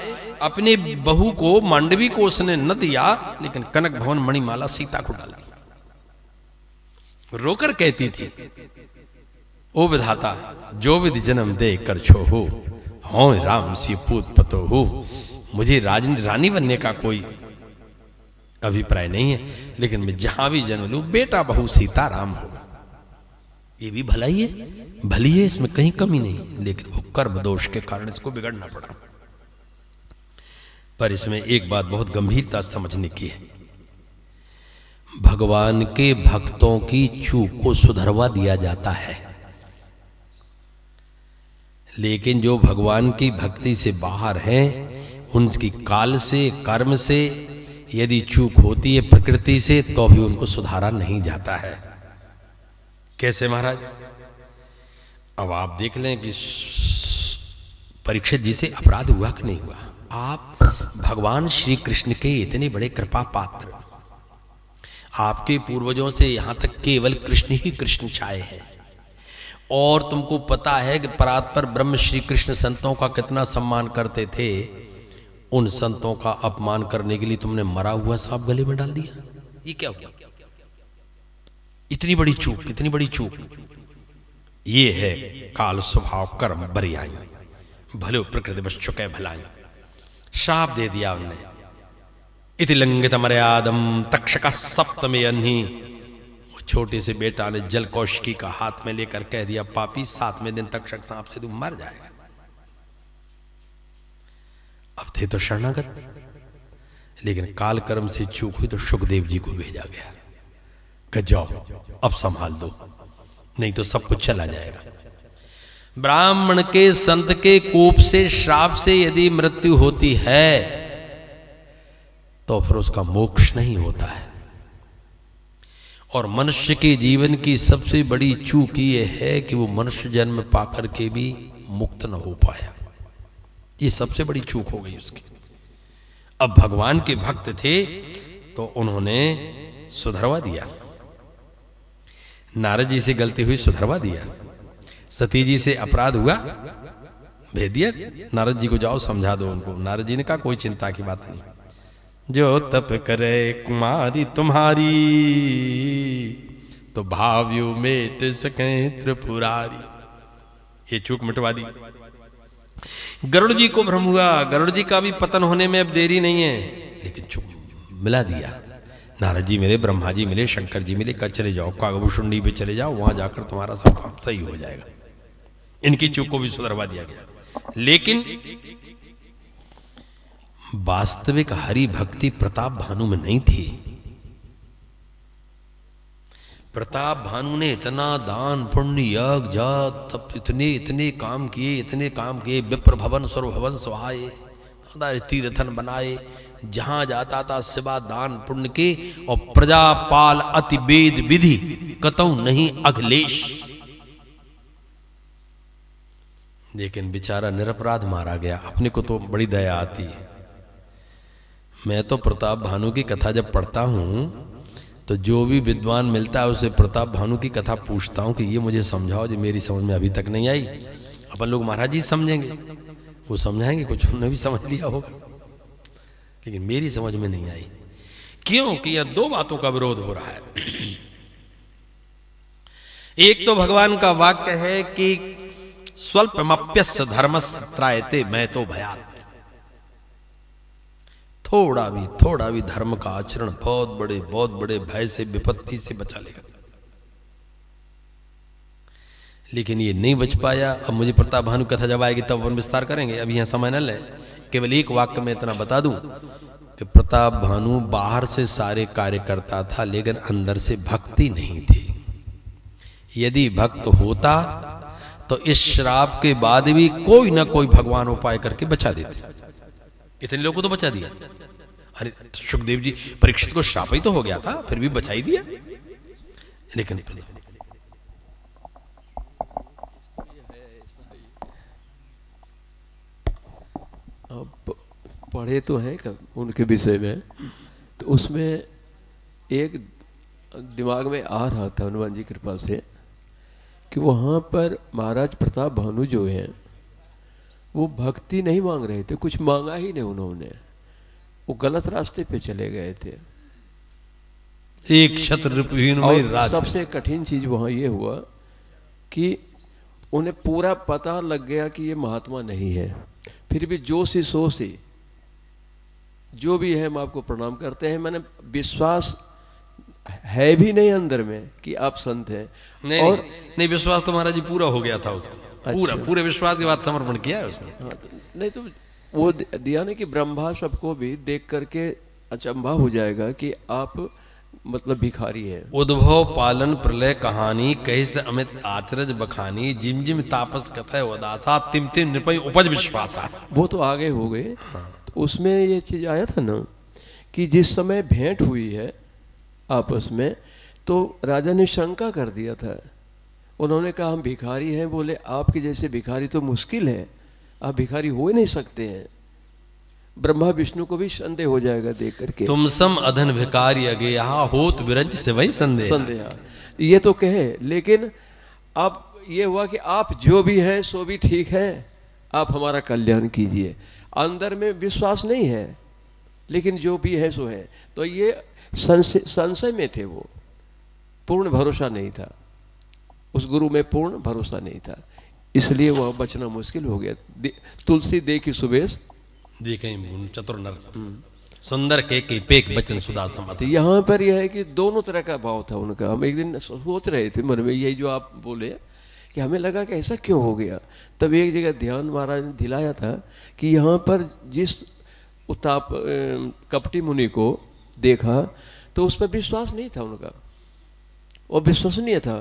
अपने बहू को मांडवी को उसने न दिया लेकिन कनक भवन मणिमाला सीता को डाल दिया रोकर कहती थी ओ विधाता जो विधि जन्म दे कर छो हो राम सी पूत पतो हो मुझे राज रानी बनने का कोई अभिप्राय नहीं है लेकिन मैं जहां भी जन्म लू बेटा बहु सीता राम होगा ये भी भला ही है भली है इसमें कहीं कमी नहीं लेकिन वो कर्म दोष के कारण इसको बिगड़ना पड़ा पर इसमें एक बात बहुत गंभीरता समझने की है भगवान के भक्तों की चूक को सुधरवा दिया जाता है लेकिन जो भगवान की भक्ति से बाहर हैं उनकी काल से कर्म से यदि चूक होती है प्रकृति से तो भी उनको सुधारा नहीं जाता है कैसे महाराज अब आप देख लें कि परीक्षित जी से अपराध हुआ कि नहीं हुआ आप भगवान श्री कृष्ण के इतने बड़े कृपा पात्र आपके पूर्वजों से यहां तक केवल कृष्ण ही कृष्ण छाए हैं और तुमको पता है कि पर ब्रह्म श्री कृष्ण संतों का कितना सम्मान करते थे उन संतों का अपमान करने के लिए तुमने मरा हुआ सांप गले में डाल दिया ये क्या हुआ इतनी बड़ी चूक इतनी बड़ी चूक ये है काल स्वभाव कर्म बरियाई भले प्रकृति बस चुके भलाई श्राप दे दिया उनने इति लिंगित मर्यादम का सप्तमे अन्ही छोटे से बेटा ने जल कौशिकी का हाथ में लेकर कह दिया पापी सातवें दिन तक शक सांप से तू मर जाएगा अब थे तो शरणागत लेकिन कर्म से चूक हुई तो सुखदेव जी को भेजा गया कि जाओ अब संभाल दो नहीं तो सब कुछ चला जाएगा ब्राह्मण के संत के कोप से श्राप से यदि मृत्यु होती है तो फिर उसका मोक्ष नहीं होता है और मनुष्य के जीवन की सबसे बड़ी चूक ये है कि वो मनुष्य जन्म पाकर के भी मुक्त न हो पाया ये सबसे बड़ी चूक हो गई उसकी अब भगवान के भक्त थे तो उन्होंने सुधरवा दिया नारद जी से गलती हुई सुधरवा दिया सती जी से अपराध हुआ भेज दिया नारद जी को जाओ समझा दो उनको नारद जी ने कहा कोई चिंता की बात नहीं जो तप करे कुमारी तुम्हारी तो भाव्यु मेट सके त्रिपुरारी ये चूक मिटवा दी गरुड़ जी को भ्रम हुआ गरुड़ जी का भी पतन होने में अब देरी नहीं है लेकिन चुप मिला दिया नारद जी मिले ब्रह्मा जी मिले शंकर जी मिले कहा चले जाओ कागभूषुंडी पे चले जाओ वहां जाकर तुम्हारा सब काम सही हो जाएगा इनकी चूक को भी सुधरवा दिया गया लेकिन वास्तविक हरि भक्ति प्रताप भानु में नहीं थी प्रताप भानु ने इतना दान पुण्य यज्ञ जप इतने इतने काम किए इतने काम किए विप्र भवन स्वर भवन सुहाये तीर्थन बनाए जहां जाता था सिवा दान पुण्य के और प्रजापाल अति वेद विधि कतौ नहीं अखिलेश लेकिन बेचारा निरपराध मारा गया अपने को तो बड़ी दया आती है मैं तो प्रताप भानु की कथा जब पढ़ता हूँ तो जो भी विद्वान मिलता है उसे प्रताप भानु की कथा पूछता हूँ कि ये मुझे समझाओ जो मेरी समझ में अभी तक नहीं आई अपन लोग महाराज जी समझेंगे वो समझाएंगे कुछ उन्होंने भी समझ लिया होगा लेकिन मेरी समझ में नहीं आई क्यों कि यह दो बातों का विरोध हो रहा है एक तो भगवान का वाक्य है कि स्वल्पमप्यस धर्मस त्रायते मैं तो भयात थोड़ा भी थोड़ा भी धर्म का आचरण बहुत बड़े बहुत बड़े भय से विपत्ति से बचा लेगा लेकिन ये नहीं बच पाया अब मुझे प्रताप भानु कथा जब आएगी तब अपन विस्तार करेंगे अभी यहां समय न ले केवल एक वाक्य में इतना बता दूं कि प्रताप भानु बाहर से सारे कार्य करता था लेकिन अंदर से भक्ति नहीं थी यदि भक्त होता तो इस श्राप के बाद भी कोई ना कोई भगवान उपाय करके बचा देते इतने लोगों को तो बचा दिया अरे सुखदेव जी परीक्षित को श्राप ही तो हो गया था फिर भी बचा ही दिया लेकिन तो- पढ़े तो हैं उनके विषय में तो उसमें एक दिमाग में आ रहा था हनुमान जी कृपा से कि वहाँ पर महाराज प्रताप भानु जो हैं वो भक्ति नहीं मांग रहे थे कुछ मांगा ही नहीं उन्होंने वो गलत रास्ते पे चले गए थे एक छत्रहीन सबसे कठिन चीज वहां ये हुआ कि उन्हें पूरा पता लग गया कि ये महात्मा नहीं है फिर भी जो सी सो सी जो भी है हम आपको प्रणाम करते हैं मैंने विश्वास है भी नहीं अंदर में कि आप संत हैं नहीं, और नहीं, नहीं विश्वास तो महाराज जी पूरा हो गया था उसका अच्छा। पूरा पूरे विश्वास के बाद समर्पण किया है उसने हाँ, नहीं तो वो दिया ना कि ब्रह्मा सबको भी देख करके अचंभा हो जाएगा कि आप मतलब भिखारी है उद्भव पालन प्रलय कहानी कैसे अमित आचरज बखानी जिम जिम तापस कथा उदासा तिम तिम नृपय उपज विश्वास वो तो आगे हो गए हाँ। तो उसमें ये चीज आया था ना कि जिस समय भेंट हुई है आपस में तो राजा ने शंका कर दिया था उन्होंने कहा हम भिखारी हैं बोले आपके जैसे भिखारी तो मुश्किल है आप भिखारी हो ही नहीं सकते हैं ब्रह्मा विष्णु को भी संदेह हो जाएगा देख करके तुम सम अधन भिखारी अगे यहाँ होत विरंज से वही संदेह संदेह ये तो कहे लेकिन आप ये हुआ कि आप जो भी हैं सो भी ठीक है आप हमारा कल्याण कीजिए अंदर में विश्वास नहीं है लेकिन जो भी है सो है तो ये संशय में थे वो पूर्ण भरोसा नहीं था उस गुरु में पूर्ण भरोसा नहीं था इसलिए वह बचना मुश्किल हो गया दे, तुलसी दे की सुबेश देखे चतुर नर हम्म। सुंदर के के पेक बचन सुधा समझ तो यहाँ पर यह है कि दोनों तरह का भाव था उनका हम एक दिन सोच रहे थे मन में यही जो आप बोले कि हमें लगा कि ऐसा क्यों हो गया तब एक जगह ध्यान महाराज ने दिलाया था कि यहाँ पर जिस उताप कपटी मुनि को देखा तो उस पर विश्वास नहीं था उनका और विश्वसनीय था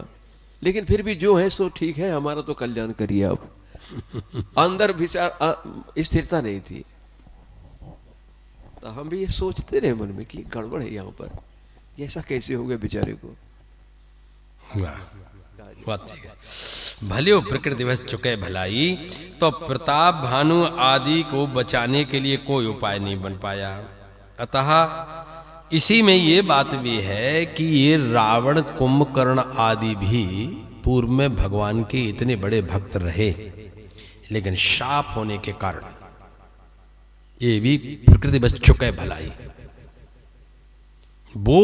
लेकिन फिर भी जो है सो ठीक है हमारा तो कल्याण करिए अब (laughs) अंदर विचार स्थिरता नहीं थी तो हम भी ये सोचते रहे मन में कि गड़बड़ है यहाँ पर ऐसा कैसे हो गया बेचारे को भले हो भले प्रकृति दिवस चुके भलाई तो प्रताप भानु आदि को बचाने के लिए कोई उपाय नहीं बन पाया अतः इसी में ये बात भी है कि ये रावण कुंभकर्ण आदि भी पूर्व में भगवान के इतने बड़े भक्त रहे लेकिन शाप होने के कारण ये भी प्रकृति बस चुके भलाई वो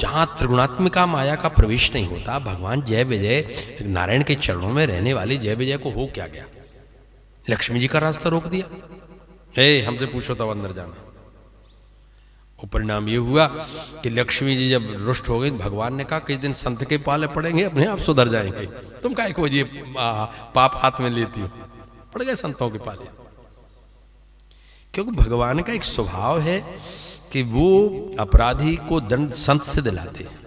जहां त्रिगुणात्मिका माया का प्रवेश नहीं होता भगवान जय विजय नारायण के चरणों में रहने वाले जय विजय को हो क्या गया लक्ष्मी जी का रास्ता रोक दिया हे हमसे पूछो तब अंदर जाना और परिणाम ये हुआ कि लक्ष्मी जी जब रुष्ट हो गई तो भगवान ने कहा किस दिन संत के पाले पड़ेंगे अपने आप सुधर जाएंगे तुम का को ये पाप हाथ में लेती हो पड़ गए संतों के पाले क्योंकि भगवान का एक स्वभाव है कि वो अपराधी को दंड संत से दिलाते हैं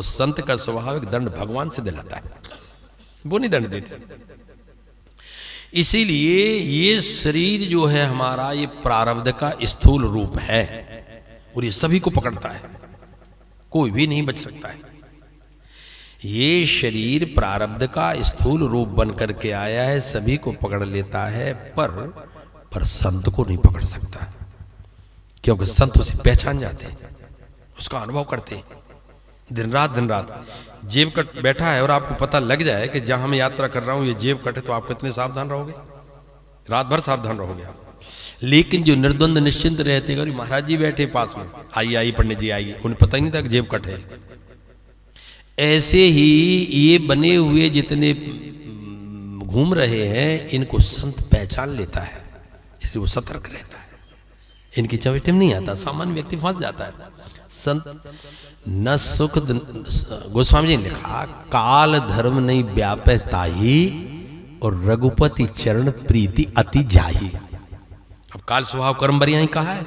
उस संत का स्वभाव एक दंड भगवान से दिलाता है वो नहीं दंड देते इसीलिए ये शरीर जो है हमारा ये प्रारब्ध का स्थूल रूप है और ये सभी को पकड़ता है कोई भी नहीं बच सकता है ये शरीर प्रारब्ध का स्थूल रूप बन करके आया है सभी को पकड़ लेता है पर पर संत को नहीं पकड़ सकता क्योंकि संत उसे पहचान जाते हैं उसका अनुभव करते हैं दिन रात दिन रात जेब कट बैठा है और आपको पता लग जाए कि जहां मैं यात्रा कर रहा हूं ये जेब कट है तो आप कितने सावधान रहोगे रात भर सावधान रहोगे आप लेकिन जो निर्द्वंद निश्चिंत रहते गौरी महाराज जी बैठे पास में आइए आइए पंडित जी आइए उन्हें पता ही नहीं था जेब कट है ऐसे ही ये बने हुए जितने हम्म, घूम रहे हैं इनको संत पहचान लेता है इसलिए वो सतर्क रहता है इनकी चपेट में नहीं आता सामान्य व्यक्ति फंस जाता है संत न सुख गोस्वामी जी ने लिखा काल धर्म नहीं व्यापे ताही और रघुपति चरण प्रीति अति जाही अब काल स्वभाव कर्म बरिया ही कहा है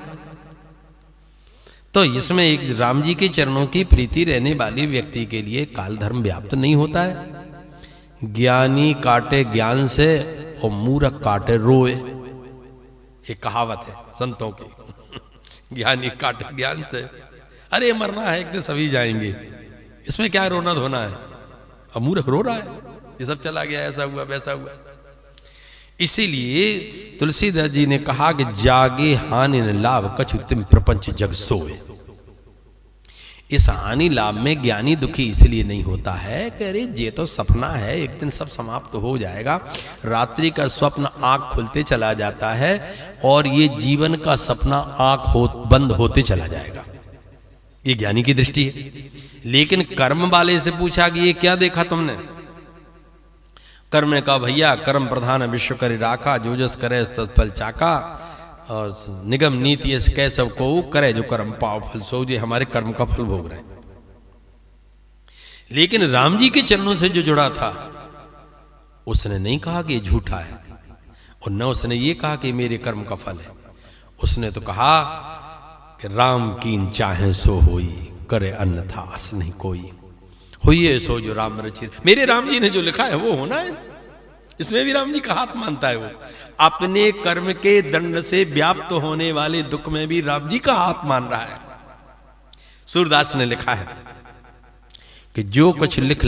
तो इसमें एक राम जी के चरणों की प्रीति रहने वाली व्यक्ति के लिए काल धर्म व्याप्त नहीं होता है ज्ञानी काटे ज्ञान से और मूर्ख काटे रोए ये कहावत है संतों की ज्ञानी काटे ज्ञान से अरे मरना है एक दिन सभी जाएंगे इसमें क्या रोना धोना है अब मूर्ख रो रहा है ये सब चला गया ऐसा हुआ वैसा हुआ इसीलिए तुलसीदास जी ने कहा कि जागे हानि लाभ कछु तिम प्रपंच जग सोए इस हानि लाभ में ज्ञानी दुखी इसलिए नहीं होता है कि अरे ये तो सपना है एक दिन सब समाप्त तो हो जाएगा रात्रि का स्वप्न आंख खुलते चला जाता है और ये जीवन का सपना आंख हो बंद होते चला जाएगा ये ज्ञानी की दृष्टि है लेकिन कर्म वाले से पूछा कि ये क्या देखा तुमने कर्म ने कहा भैया कर्म प्रधान विश्व कर राखा जो जस करे तत्फल चाका और निगम नीति कैसव को करे जो कर्म पाव फल सो जी हमारे कर्म का फल भोग रहे लेकिन राम जी के चरणों से जो जुड़ा था उसने नहीं कहा कि झूठा है और न उसने ये कहा कि मेरे कर्म का फल है उसने तो कहा कि राम कीन चाहे सो होई करे था अस नहीं कोई होइए सो जो राम रचित मेरे राम जी ने जो लिखा है वो होना है इसमें भी राम जी का हाथ मानता है वो अपने कर्म के दंड से व्याप्त होने वाले दुख में भी राम जी का हाथ मान रहा है सूरदास ने लिखा है कि जो कुछ लिख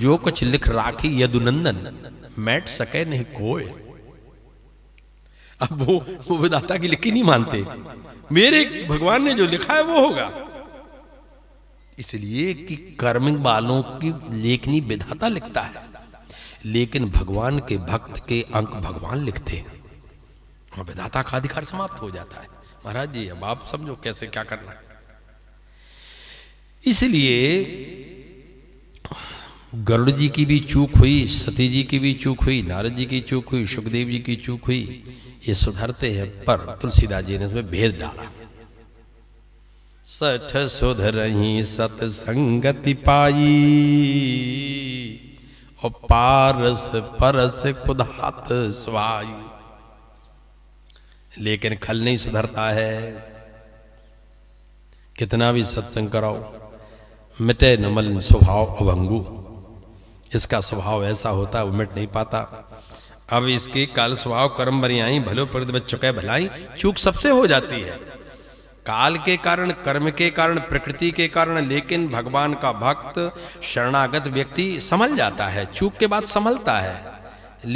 जो कुछ लिख राखी यदुनंदन मैट सके नहीं कोई अब वो वो विदाता की लिखी नहीं मानते मेरे भगवान ने जो लिखा है वो होगा इसलिए कि कर्म वालों की लेखनी विधाता लिखता है लेकिन भगवान के भक्त के अंक भगवान लिखते हैं और विधाता का अधिकार समाप्त हो जाता है महाराज जी अब आप समझो कैसे क्या करना है इसलिए गरुड़ जी की भी चूक हुई सती जी की भी चूक हुई नारद जी की चूक हुई सुखदेव जी की चूक हुई ये सुधरते हैं पर तुलसीदास जी ने उसमें भेद डाला सठ सुध रही सतसंगति पाई और पारस परस कुदात स्वाई लेकिन खल नहीं सुधरता है कितना भी सत्संग कराओ मिटे नमल स्वभाव अभंगू इसका स्वभाव ऐसा होता है वो मिट नहीं पाता अब इसकी काल स्वभाव कर्म बरियाई भलो प्रद चुके भलाई चूक सबसे हो जाती है काल के कारण कर्म के कारण प्रकृति के कारण लेकिन भगवान का भक्त शरणागत व्यक्ति संभल जाता है चूक के बाद संभलता है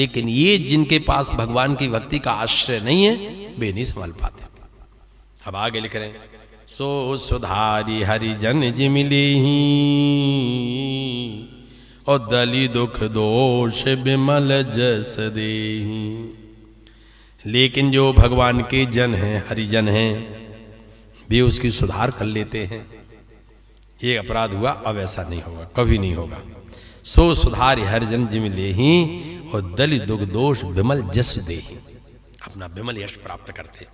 लेकिन ये जिनके पास भगवान की भक्ति का आश्रय नहीं है वे नहीं संभल पाते अब आगे लिख रहे हैं सो सुधारी हरिजन जी ही और दली दुख दोष विमल जस दे लेकिन जो भगवान के जन हैं हरिजन हैं वे उसकी सुधार कर लेते हैं ये अपराध हुआ अब ऐसा नहीं होगा कभी नहीं होगा सो सुधार हर जन जिम ले ही और दल दुख दोष विमल जस दे ही अपना विमल यश प्राप्त करते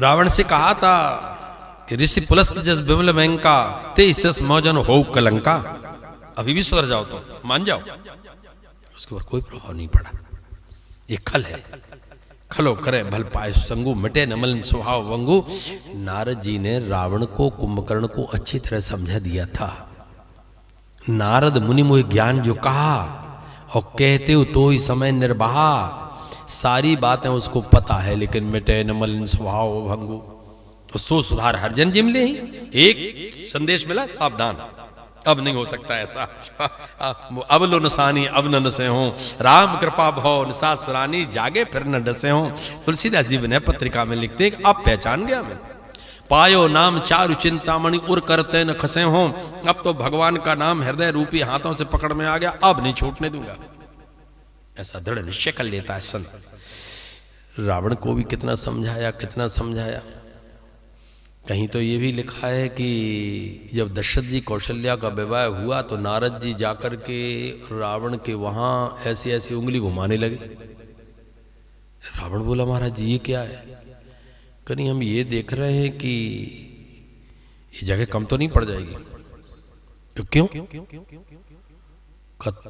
रावण से कहा था कि ऋषि पुलस्त जस विमल मैंका ते इसस मौजन हो कलंका अभी भी सुधर जाओ तो मान जाओ उसके ऊपर कोई प्रभाव नहीं पड़ा ये खल है खलो करे भल पाए संगु मिटे नमल स्वभाव वंगु नारद जी ने रावण को कुंभकर्ण को अच्छी तरह समझा दिया था नारद मुनि मुहि ज्ञान जो कहा और कहते हो तो ही समय निर्वाह सारी बातें उसको पता है लेकिन मिटे नमल स्वभाव भंगु तो सो सुधार हरजन जिमले ही एक संदेश मिला सावधान अब नहीं हो सकता ऐसा अब लो नसानी अब न नसे हों राम कृपा भव निशास रानी जागे फिर न डसे हों तुलसीदास जी ने पत्रिका में लिखते अब पहचान गया मैं पायो नाम चारु चिंतामणि उर करते न खसे हों अब तो भगवान का नाम हृदय रूपी हाथों से पकड़ में आ गया अब नहीं छूटने दूंगा ऐसा दृढ़ निश्चय कर लेता है संत रावण को भी कितना समझाया कितना समझाया कहीं तो ये भी लिखा है कि जब दशरथ जी कौशल्या का विवाह हुआ तो नारद जी जाकर के रावण के वहां ऐसी ऐसी उंगली घुमाने लगे रावण बोला महाराज जी ये क्या है कहीं हम ये देख रहे हैं कि ये जगह कम तो नहीं पड़ जाएगी तो क्यों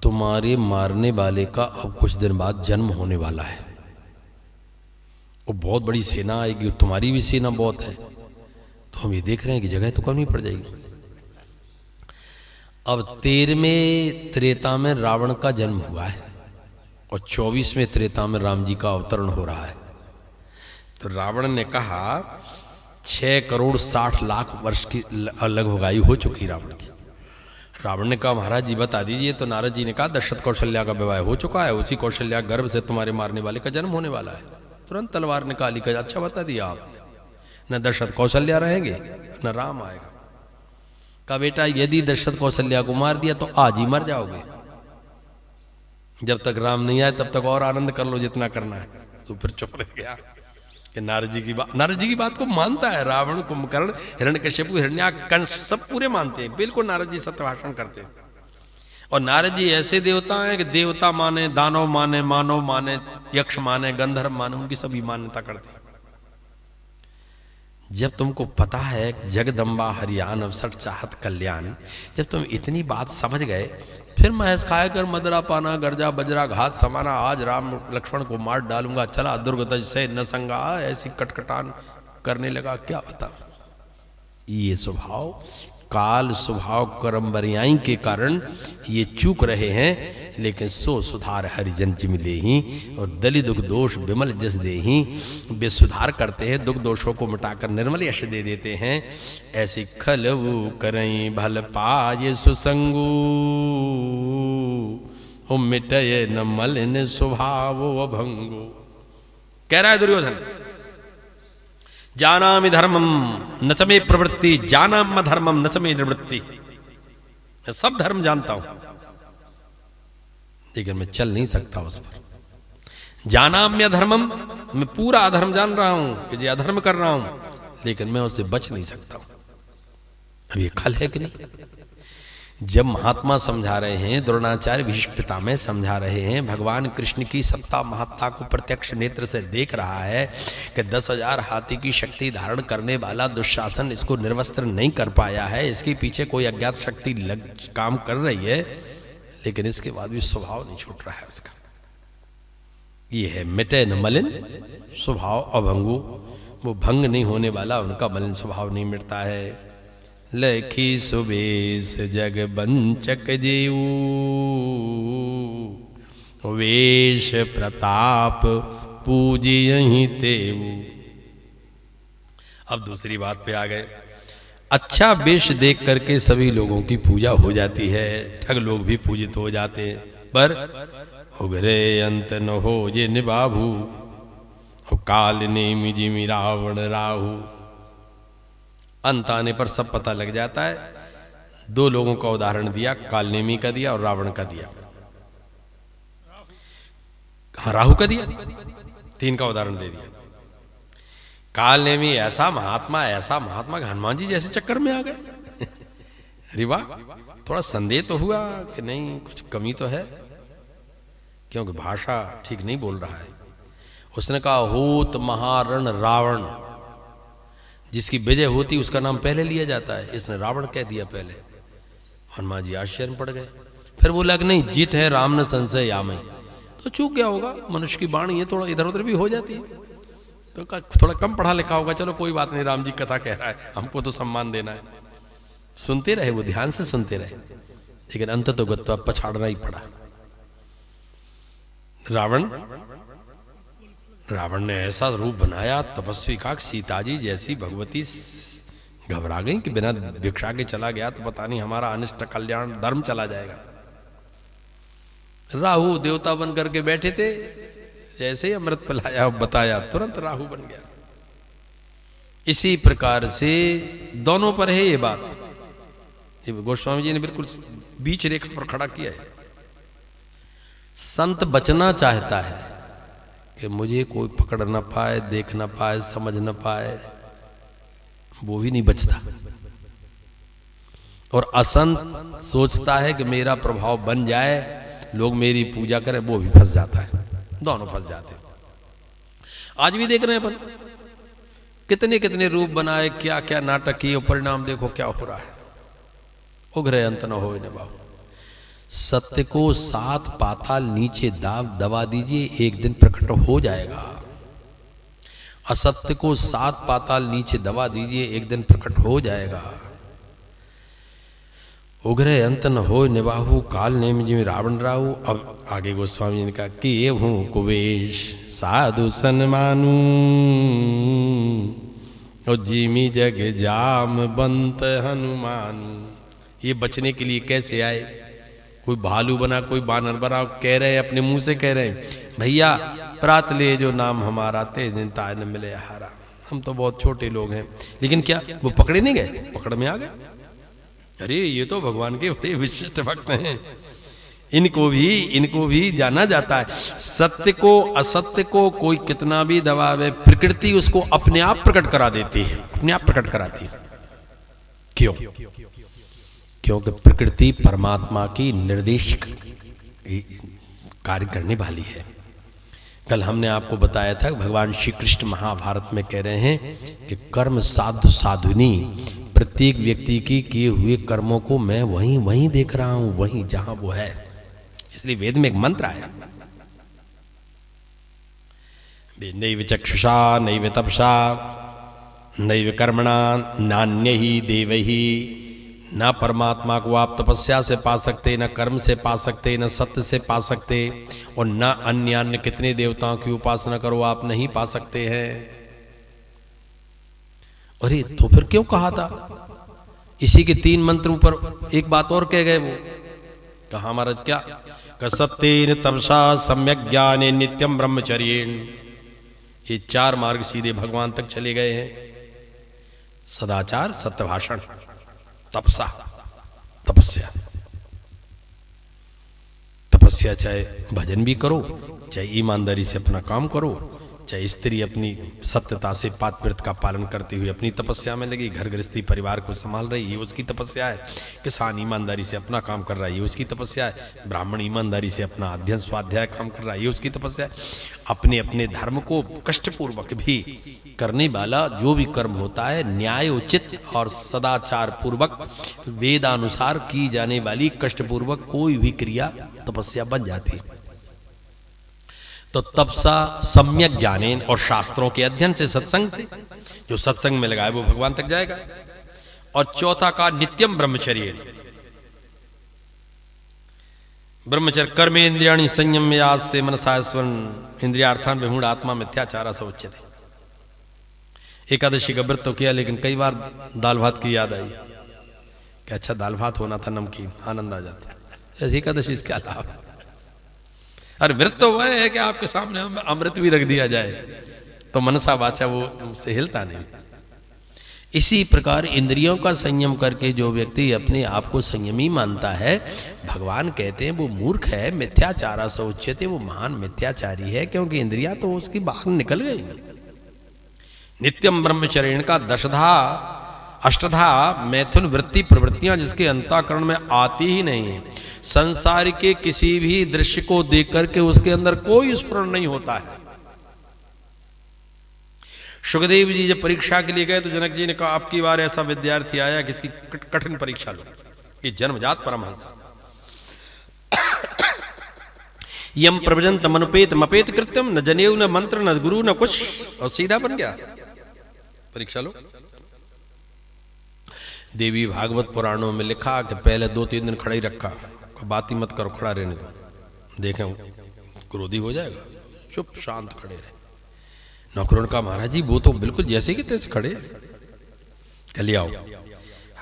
तुम्हारे मारने वाले का अब कुछ दिन बाद जन्म होने वाला है वो बहुत बड़ी सेना आएगी तुम्हारी भी सेना बहुत है तो हम ये देख रहे हैं कि जगह तो कम ही पड़ जाएगी अब तेरहवें त्रेता में रावण का जन्म हुआ है और चौबीसवें त्रेता में राम जी का अवतरण हो रहा है तो रावण ने कहा छह करोड़ साठ लाख वर्ष की अलग आयु हो चुकी रावण की रावण ने कहा महाराज जी बता दीजिए तो नारद जी ने कहा दशरथ कौशल्या का विवाह हो चुका है उसी कौशल्या गर्भ से तुम्हारे मारने वाले का जन्म होने वाला है तुरंत तलवार निकाली का अच्छा बता दिया आपने न दशरथ कौशल्या रहेंगे न राम आएगा का बेटा यदि दशरथ कौशल्या को मार दिया तो आज ही मर जाओगे जब तक राम नहीं आए तब तक और आनंद कर लो जितना करना है तो फिर चुप रह गया कि नारद जी की बात नारद जी की बात को मानता है रावण कुंभकर्ण हिरण्य कश्यप हिरण्या कंस सब पूरे मानते हैं बिल्कुल नारद जी सत्य भाषण करते हैं और नारद जी ऐसे देवता हैं कि देवता माने दानव माने मानव माने यक्ष माने गंधर्व माने उनकी सभी मान्यता करते हैं जब तुमको पता है जगदम्बा हरियाण अवसर चाहत कल्याण जब तुम इतनी बात समझ गए फिर महेश खाए कर मदरा पाना गर्जा बजरा घात समाना आज राम लक्ष्मण को मार डालूंगा चला दुर्ग तज से न संगा ऐसी कटकटान करने लगा क्या बता ये स्वभाव काल स्वभाव कर्म बरियाई के कारण ये चूक रहे हैं लेकिन सो सुधार हरिजन जिम दे ही और दलित दुख दोष विमल जस दे ही वे सुधार करते हैं दुख दोषों को मिटाकर निर्मल यश दे देते हैं ऐसे वो करें भल सुसंगु ओ मिटय न मलिन स्वभाव भंगो कह रहा है दुर्योधन जाना धर्मम न समे प्रवृत्ति जाना धर्मम न समे निवृत्ति मैं सब धर्म जानता हूं लेकिन मैं चल नहीं सकता उस पर जाना मैं धर्मम मैं पूरा अधर्म जान रहा हूं कि जी अधर्म कर रहा हूं लेकिन मैं उससे बच नहीं सकता हूं अब ये खल है कि नहीं जब महात्मा समझा रहे हैं द्रोणाचार्य भीष्म में समझा रहे हैं भगवान कृष्ण की सत्ता महत्ता को प्रत्यक्ष नेत्र से देख रहा है कि दस हजार हाथी की शक्ति धारण करने वाला दुशासन इसको निर्वस्त्र नहीं कर पाया है इसके पीछे कोई अज्ञात शक्ति लग काम कर रही है लेकिन इसके बाद भी स्वभाव नहीं छूट रहा है उसका ये है मिटे न मलिन स्वभाव अभंगु वो भंग नहीं होने वाला उनका मलिन स्वभाव नहीं मिटता है लखी सुबेश जग बंचक जेऊ वेश प्रताप पूजियही तेऊ अब दूसरी बात पे आ गए अच्छा वेश देख करके सभी लोगों की पूजा हो जाती है ठग लोग भी पूजित हो जाते हैं पर उगरे अंत न हो ये निबाबू काल निम जिमी रावण राहू अंत आने पर सब पता लग जाता है दो लोगों का उदाहरण दिया कालनेमी का दिया और रावण का दिया हाँ राहु का दिया तीन का उदाहरण दे दिया कालनेमी ऐसा महात्मा ऐसा महात्मा हनुमान जी जैसे चक्कर में आ गए (laughs) रिवा थोड़ा संदेह तो हुआ कि नहीं कुछ कमी तो है क्योंकि भाषा ठीक नहीं बोल रहा है उसने कहा होत महारण रावण जिसकी विजय होती उसका नाम पहले लिया जाता है इसने रावण कह दिया पहले हनुमान जी आश्चर्य पड़ गए फिर बोला कि नहीं जीत है राम ने संशय या में तो चूक गया होगा मनुष्य की बाणी है थोड़ा इधर उधर भी हो जाती है तो थोड़ा कम पढ़ा लिखा होगा चलो कोई बात नहीं राम जी कथा कह रहा है हमको तो सम्मान देना है सुनते रहे वो ध्यान से सुनते रहे लेकिन अंत तो गत्वा पछाड़ना ही पड़ा रावण रावण ने ऐसा रूप बनाया तपस्वी का सीता जी जैसी भगवती घबरा गई कि बिना भिक्षा के चला गया तो पता नहीं हमारा अनिष्ट कल्याण धर्म चला जाएगा राहु देवता बन करके बैठे थे जैसे ही अमृत पिलाया बताया तुरंत राहु बन गया इसी प्रकार से दोनों पर है ये बात गोस्वामी जी ने बिल्कुल बीच रेखा पर खड़ा किया है संत बचना चाहता है कि मुझे कोई पकड़ ना पाए देख ना पाए समझ ना पाए वो भी नहीं बचता और असंत सोचता है कि मेरा प्रभाव बन जाए लोग मेरी पूजा करें वो भी फंस जाता है दोनों फंस जाते हैं आज भी देख रहे हैं अपन कितने कितने रूप बनाए क्या क्या नाटक किए परिणाम देखो क्या हो रहा है उघरे अंत न हो बाबू सत्य को सात पाताल नीचे दाव दबा दीजिए एक दिन प्रकट हो जाएगा असत्य को सात पाताल नीचे दबा दीजिए एक दिन प्रकट हो जाएगा उग्र अंत न हो निबाह काल नेम जिम रावण राहु अब आगे गोस्वामी ने कहा कि ये हूँ कुबेश साधु सन्मानू और जिमी जग जाम बंत हनुमान ये बचने के लिए कैसे आए कोई भालू बना कोई बानर बना कह रहे हैं अपने मुंह से कह रहे हैं भैया प्रात ले जो नाम हमारा तेज दिन ताज न मिले हारा हम तो बहुत छोटे लोग हैं लेकिन क्या वो पकड़े नहीं गए पकड़ में आ गए अरे ये तो भगवान के बड़े विशिष्ट भक्त हैं इनको भी इनको भी जाना जाता है सत्य को असत्य को कोई कितना भी दबावे प्रकृति उसको अपने आप प्रकट करा देती है अपने आप प्रकट कराती है क्यों क्योंकि प्रकृति परमात्मा की निर्देश कार्य करने वाली है कल हमने आपको बताया था भगवान श्री कृष्ण महाभारत में कह रहे हैं कि कर्म साधु साधुनी प्रत्येक व्यक्ति की किए हुए कर्मों को मैं वहीं वहीं देख रहा हूं वहीं जहां वो है इसलिए वेद में एक मंत्र आया नैव चक्षुषा नैव तपसा नैव कर्मणा नान्य ही देव ही ना परमात्मा को आप तपस्या से पा सकते न कर्म से पा सकते न सत्य से पा सकते और न अन्य अन्य कितने देवताओं की उपासना करो आप नहीं पा सकते हैं अरे तो फिर क्यों कहा था इसी के तीन मंत्र ऊपर एक बात और कह गए वो कहा महाराज क्या कसत्यन तपसा सम्यक ज्ञान नित्यम ब्रह्मचर्य ये चार मार्ग सीधे भगवान तक चले गए हैं सदाचार सत्य भाषण तपसा तपस्या तपस्या चाहे भजन भी करो चाहे ईमानदारी से अपना काम करो चाहे स्त्री अपनी सत्यता से पात व्रत का पालन करती हुई अपनी तपस्या में लगी घर गृहस्थी परिवार को संभाल रही है उसकी तपस्या है किसान ईमानदारी से अपना काम कर रहा है ये उसकी तपस्या है ब्राह्मण ईमानदारी से अपना अध्ययन स्वाध्याय काम कर रहा है ये उसकी तपस्या है अपने अपने धर्म को कष्टपूर्वक भी करने वाला जो भी कर्म होता है न्याय उचित और सदाचार पूर्वक वेदानुसार की जाने वाली कष्टपूर्वक कोई भी क्रिया तपस्या बन जाती है तो तपसा सम्यक ज्ञानेन और शास्त्रों के अध्ययन से सत्संग से जो सत्संग में लगाए वो भगवान तक जाएगा और चौथा का नित्यम ब्रह्मचर्य ब्रह्मचर्य कर्म इंद्रिया संयम आज से मनसा स्वर्ण इंद्रियार्थान विमूढ़ आत्मा मिथ्याचारा सब उच्च थे एकादशी का व्रत तो किया लेकिन कई बार दाल भात की याद आई कि अच्छा दाल भात होना था नमकीन आनंद आ जाता एकादशी इसके अलावा अरे व्रत तो वह है कि आपके सामने अमृत भी रख दिया जाए तो मनसा वाचा वो उससे हिलता नहीं इसी प्रकार इंद्रियों का संयम करके जो व्यक्ति अपने आप को संयमी मानता है भगवान कहते हैं वो मूर्ख है मिथ्याचारा से उचित वो महान मिथ्याचारी है क्योंकि इंद्रिया तो उसकी बाहर निकल गई नित्यम ब्रह्मचरण का दशधा अष्टधा मैथुन वृत्ति प्रवृत्तियां जिसके अंताकरण में आती ही नहीं है संसार के किसी भी दृश्य को देख करके उसके अंदर कोई स्मरण नहीं होता है सुखदेव जी जब परीक्षा के लिए गए तो जनक जी ने कहा आपकी बार ऐसा विद्यार्थी आया किसकी कठिन परीक्षा लो ये जन्मजात परमहंस यम प्रवजन मनुपेत मपेत कृत्यम न जनेव न मंत्र न गुरु न कुछ और सीधा बन गया परीक्षा लो देवी भागवत पुराणों में लिखा कि पहले दो तीन दिन खड़ा ही रखा बात ही मत करो खड़ा रहने दो देखें क्रोधी हो जाएगा चुप शांत खड़े रहे नौकरों ने कहा महाराज जी वो तो बिल्कुल जैसे कि तैसे खड़े कल आओ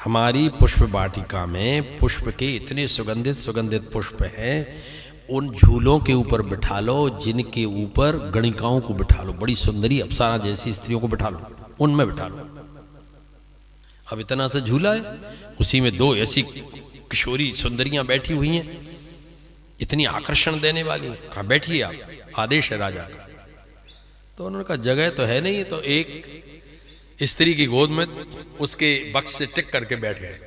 हमारी पुष्प वाटिका में पुष्प के इतने सुगंधित सुगंधित पुष्प हैं उन झूलों के ऊपर बिठा लो जिनके ऊपर गणिकाओं को बिठा लो बड़ी सुंदरी अपसारा जैसी स्त्रियों को बिठा लो उनमें बिठा लो अब इतना सा झूला है उसी में दो ऐसी किशोरी सुंदरियां बैठी हुई हैं इतनी आकर्षण देने वाली कहा बैठिए आप आदेश है राजा का तो उन्होंने कहा जगह तो है नहीं तो एक स्त्री की गोद में उसके बक्स से टिक करके बैठ गए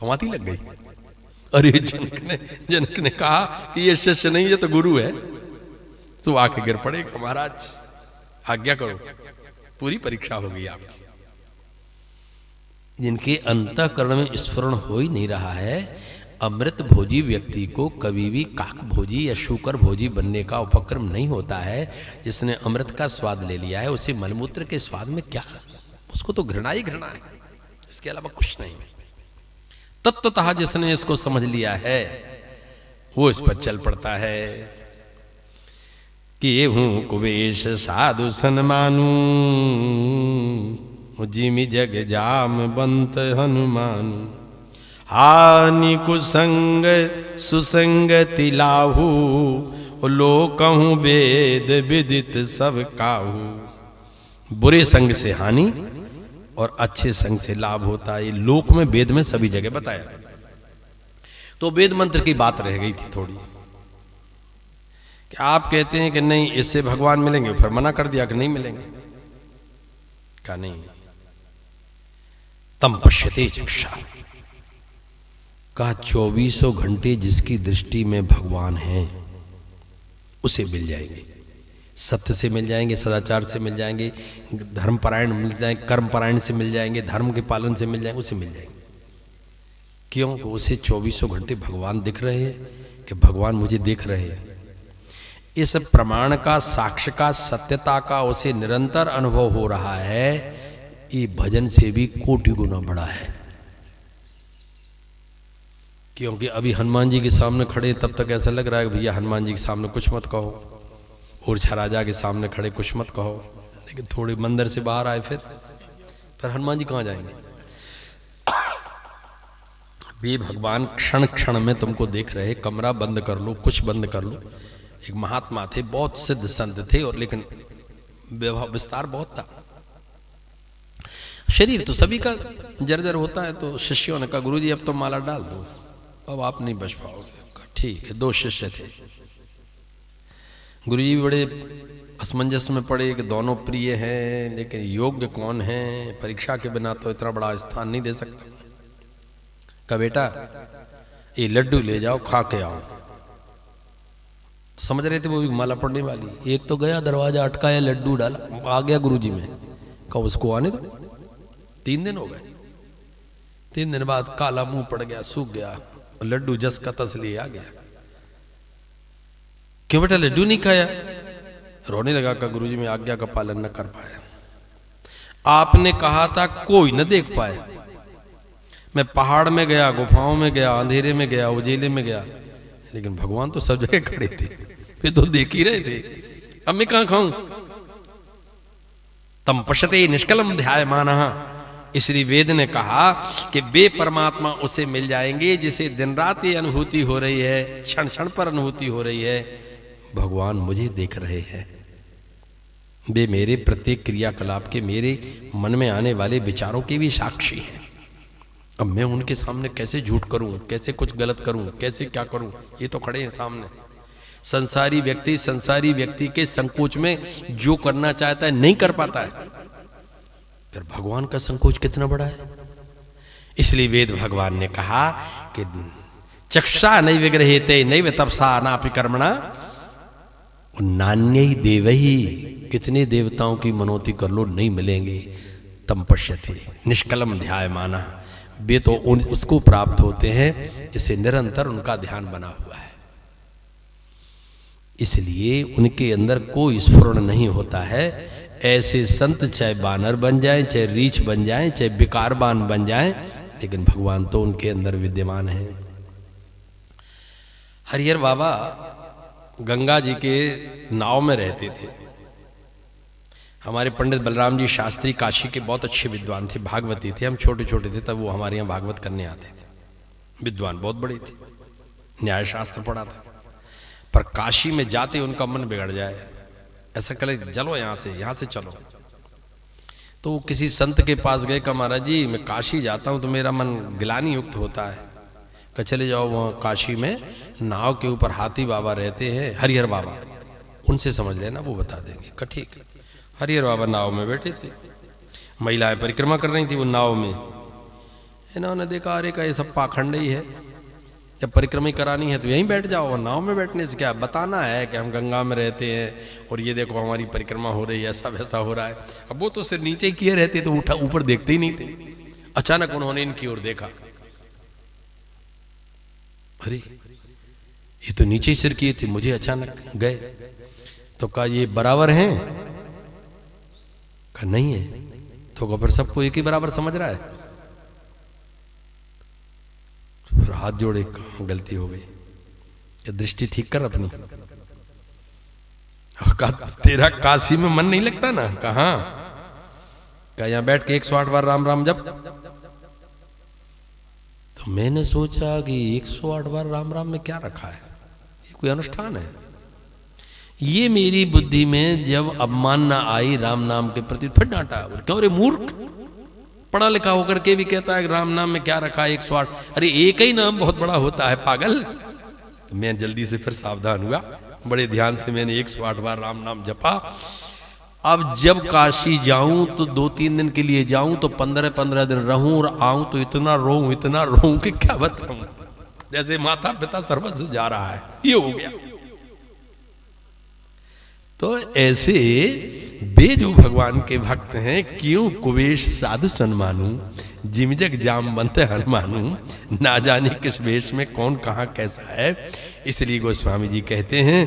समाधि लग गई अरे जनक ने जनक ने कहा कि ये शिष्य नहीं है तो गुरु है तो आके गिर पड़ेगा महाराज आज्ञा करो पूरी परीक्षा होगी आपकी जिनके अंतकरण में स्मरण हो ही नहीं रहा है अमृत भोजी व्यक्ति को कभी भी काक भोजी या शुकर भोजी बनने का उपक्रम नहीं होता है जिसने अमृत का स्वाद ले लिया है उसे मलमूत्र के स्वाद में क्या उसको तो घृणा ही घृणा है इसके अलावा कुछ नहीं तत्वतः तो जिसने इसको समझ लिया है वो इस पर चल पड़ता है कि हूं कुबेश साधु सन्मानू जिमि जग जाम बंत हनुमान हानि कुसंग सुसंग तिलाहू लो कहूँ वेद विदित सब काहू बुरे संग से हानि और अच्छे संग से लाभ होता है लोक में वेद में सभी जगह बताया तो वेद मंत्र की बात रह गई थी थोड़ी कि आप कहते हैं कि नहीं इससे भगवान मिलेंगे फिर मना कर दिया कि नहीं मिलेंगे का नहीं तम पश्यते चक्षा का चौबीसों घंटे जिसकी दृष्टि में भगवान है उसे मिल जाएंगे सत्य से मिल जाएंगे सदाचार से मिल जाएंगे धर्मपरायण मिल जाएंगे कर्मपरायण से मिल जाएंगे धर्म के पालन से मिल जाएंगे उसे मिल जाएंगे क्यों उसे चौबीसों घंटे भगवान दिख रहे हैं कि भगवान मुझे देख रहे हैं इस प्रमाण का साक्ष्य का सत्यता का उसे निरंतर अनुभव हो रहा है ये भजन से भी कोटि गुना बड़ा है क्योंकि अभी हनुमान जी के सामने खड़े तब तक ऐसा लग रहा है भैया हनुमान जी के सामने कुछ मत कहो ओरछा राजा के सामने खड़े कुछ मत कहो लेकिन थोड़े मंदिर से बाहर आए फिर फिर हनुमान जी कहाँ जाएंगे वे भगवान क्षण क्षण में तुमको देख रहे कमरा बंद कर लो कुछ बंद कर लो एक महात्मा थे बहुत सिद्ध संत थे और लेकिन विस्तार बहुत था शरीर तो सभी का जर्जर होता है तो शिष्यों ने कहा गुरु जी अब तो माला डाल दो अब आप नहीं बच पाओगे ठीक है दो शिष्य थे गुरु जी बड़े असमंजस में पड़े कि दोनों प्रिय हैं लेकिन योग्य कौन है परीक्षा के बिना तो इतना बड़ा स्थान नहीं दे सकता का बेटा ये लड्डू ले जाओ खा के आओ समझ रहे थे वो भी माला पड़ने वाली एक तो गया दरवाजा अटकाया लड्डू डाला आ गया गुरुजी में कहा उसको आने दो तीन दिन हो गए तीन दिन बाद काला मुंह पड़ गया सूख गया लड्डू जस का तस लिए आ गया क्यों बेटा लड्डू नहीं खाया रोने लगा का जी में आज्ञा का पालन न कर पाया आपने कहा था कोई न देख पाए मैं पहाड़ में गया गुफाओं में गया अंधेरे में गया उजेले में गया लेकिन भगवान तो सब जगह खड़े थे फिर तो देख ही रहे थे अब मैं कहा खाऊं तम पशते निष्कलम ध्याय माना इसलिए वेद ने कहा कि वे परमात्मा उसे मिल जाएंगे जिसे दिन रात ये अनुभूति हो रही है क्षण क्षण पर अनुभूति हो रही है भगवान मुझे देख रहे हैं वे मेरे प्रत्येक क्रियाकलाप के मेरे मन में आने वाले विचारों के भी साक्षी हैं अब मैं उनके सामने कैसे झूठ करूं कैसे कुछ गलत करूं कैसे क्या करूं ये तो खड़े हैं सामने संसारी व्यक्ति संसारी व्यक्ति के संकोच में जो करना चाहता है नहीं कर पाता है फिर भगवान का संकोच कितना बड़ा है इसलिए वेद भगवान ने कहा कि चक्षा नहीं विग्रहते नहीं तपसा नापि कर्मणा नान्य देव ही कितने देवताओं की मनोती कर लो नहीं मिलेंगे तम थे निष्कलम ध्याय माना वे तो उन, उसको प्राप्त होते हैं जिसे निरंतर उनका ध्यान बना हुआ है इसलिए उनके अंदर कोई स्फुरण नहीं होता है ऐसे संत चाहे बानर बन जाएं चाहे रीछ बन जाएं चाहे बिकारबान बन जाएं लेकिन भगवान तो उनके अंदर विद्यमान है हरिहर बाबा गंगा जी के नाव में रहते थे हमारे पंडित बलराम जी शास्त्री काशी के बहुत अच्छे विद्वान थे भागवती थे हम छोटे छोटे थे तब वो हमारे यहाँ भागवत करने आते थे विद्वान बहुत बड़े थे न्याय शास्त्र पढ़ा था पर काशी में जाते उनका मन बिगड़ जाए ऐसा कले चलो यहाँ से यहाँ से चलो तो वो किसी संत के पास गए कहा महाराज जी मैं काशी जाता हूँ तो मेरा मन गिलानी युक्त होता है कहा चले जाओ वहाँ काशी में नाव के ऊपर हाथी बाबा रहते हैं हरिहर बाबा उनसे समझ लेना वो बता देंगे कहा ठीक हरिहर बाबा नाव में बैठे थे महिलाएं परिक्रमा कर रही थी वो नाव में इन्होंने देखा अरे का ये सब पाखंड ही है जब परिक्रमा करानी है तो यहीं बैठ जाओ और नाव में बैठने से क्या बताना है कि हम गंगा में रहते हैं और ये देखो हमारी परिक्रमा हो रही है ऐसा वैसा हो रहा है अब वो तो सिर नीचे किए रहते तो उठा ऊपर देखते ही नहीं थे अचानक उन्होंने इनकी ओर देखा अरे ये तो नीचे सिर किए थे मुझे अचानक गए तो कहा ये बराबर हैं कहा नहीं है तो गोबर सबको एक ही बराबर समझ रहा है फिर हाथ जोड़े गलती हो गई ये दृष्टि ठीक कर अपनी का, तेरा काशी में मन नहीं लगता ना कहा हाँ। का यहां बैठ के एक सौ आठ बार राम राम जब तो मैंने सोचा कि एक सौ आठ बार राम राम में क्या रखा है ये कोई अनुष्ठान है ये मेरी बुद्धि में जब अवमानना आई राम नाम के प्रति फिर डांटा क्यों रे मूर्ख पढ़ा लिखा होकर के भी कहता है राम नाम में क्या रखा है एक सौ आठ अरे एक ही नाम बहुत बड़ा होता है पागल तो मैं जल्दी से फिर सावधान हुआ बड़े ध्यान से मैंने एक सौ आठ बार राम नाम जपा अब जब काशी जाऊं तो दो तीन दिन के लिए जाऊं तो पंद्रह पंद्रह दिन रहूं और आऊं तो इतना रोऊं इतना रोऊं कि क्या बताऊं जैसे माता पिता सर्वस्व जा रहा है ये हो गया तो ऐसे वे जो भगवान के भक्त हैं क्यों कुवेश साधु सन्मानू जिमजक हन मानू ना जाने किस वेश में कौन कहा कैसा है इसलिए गोस्वामी जी कहते हैं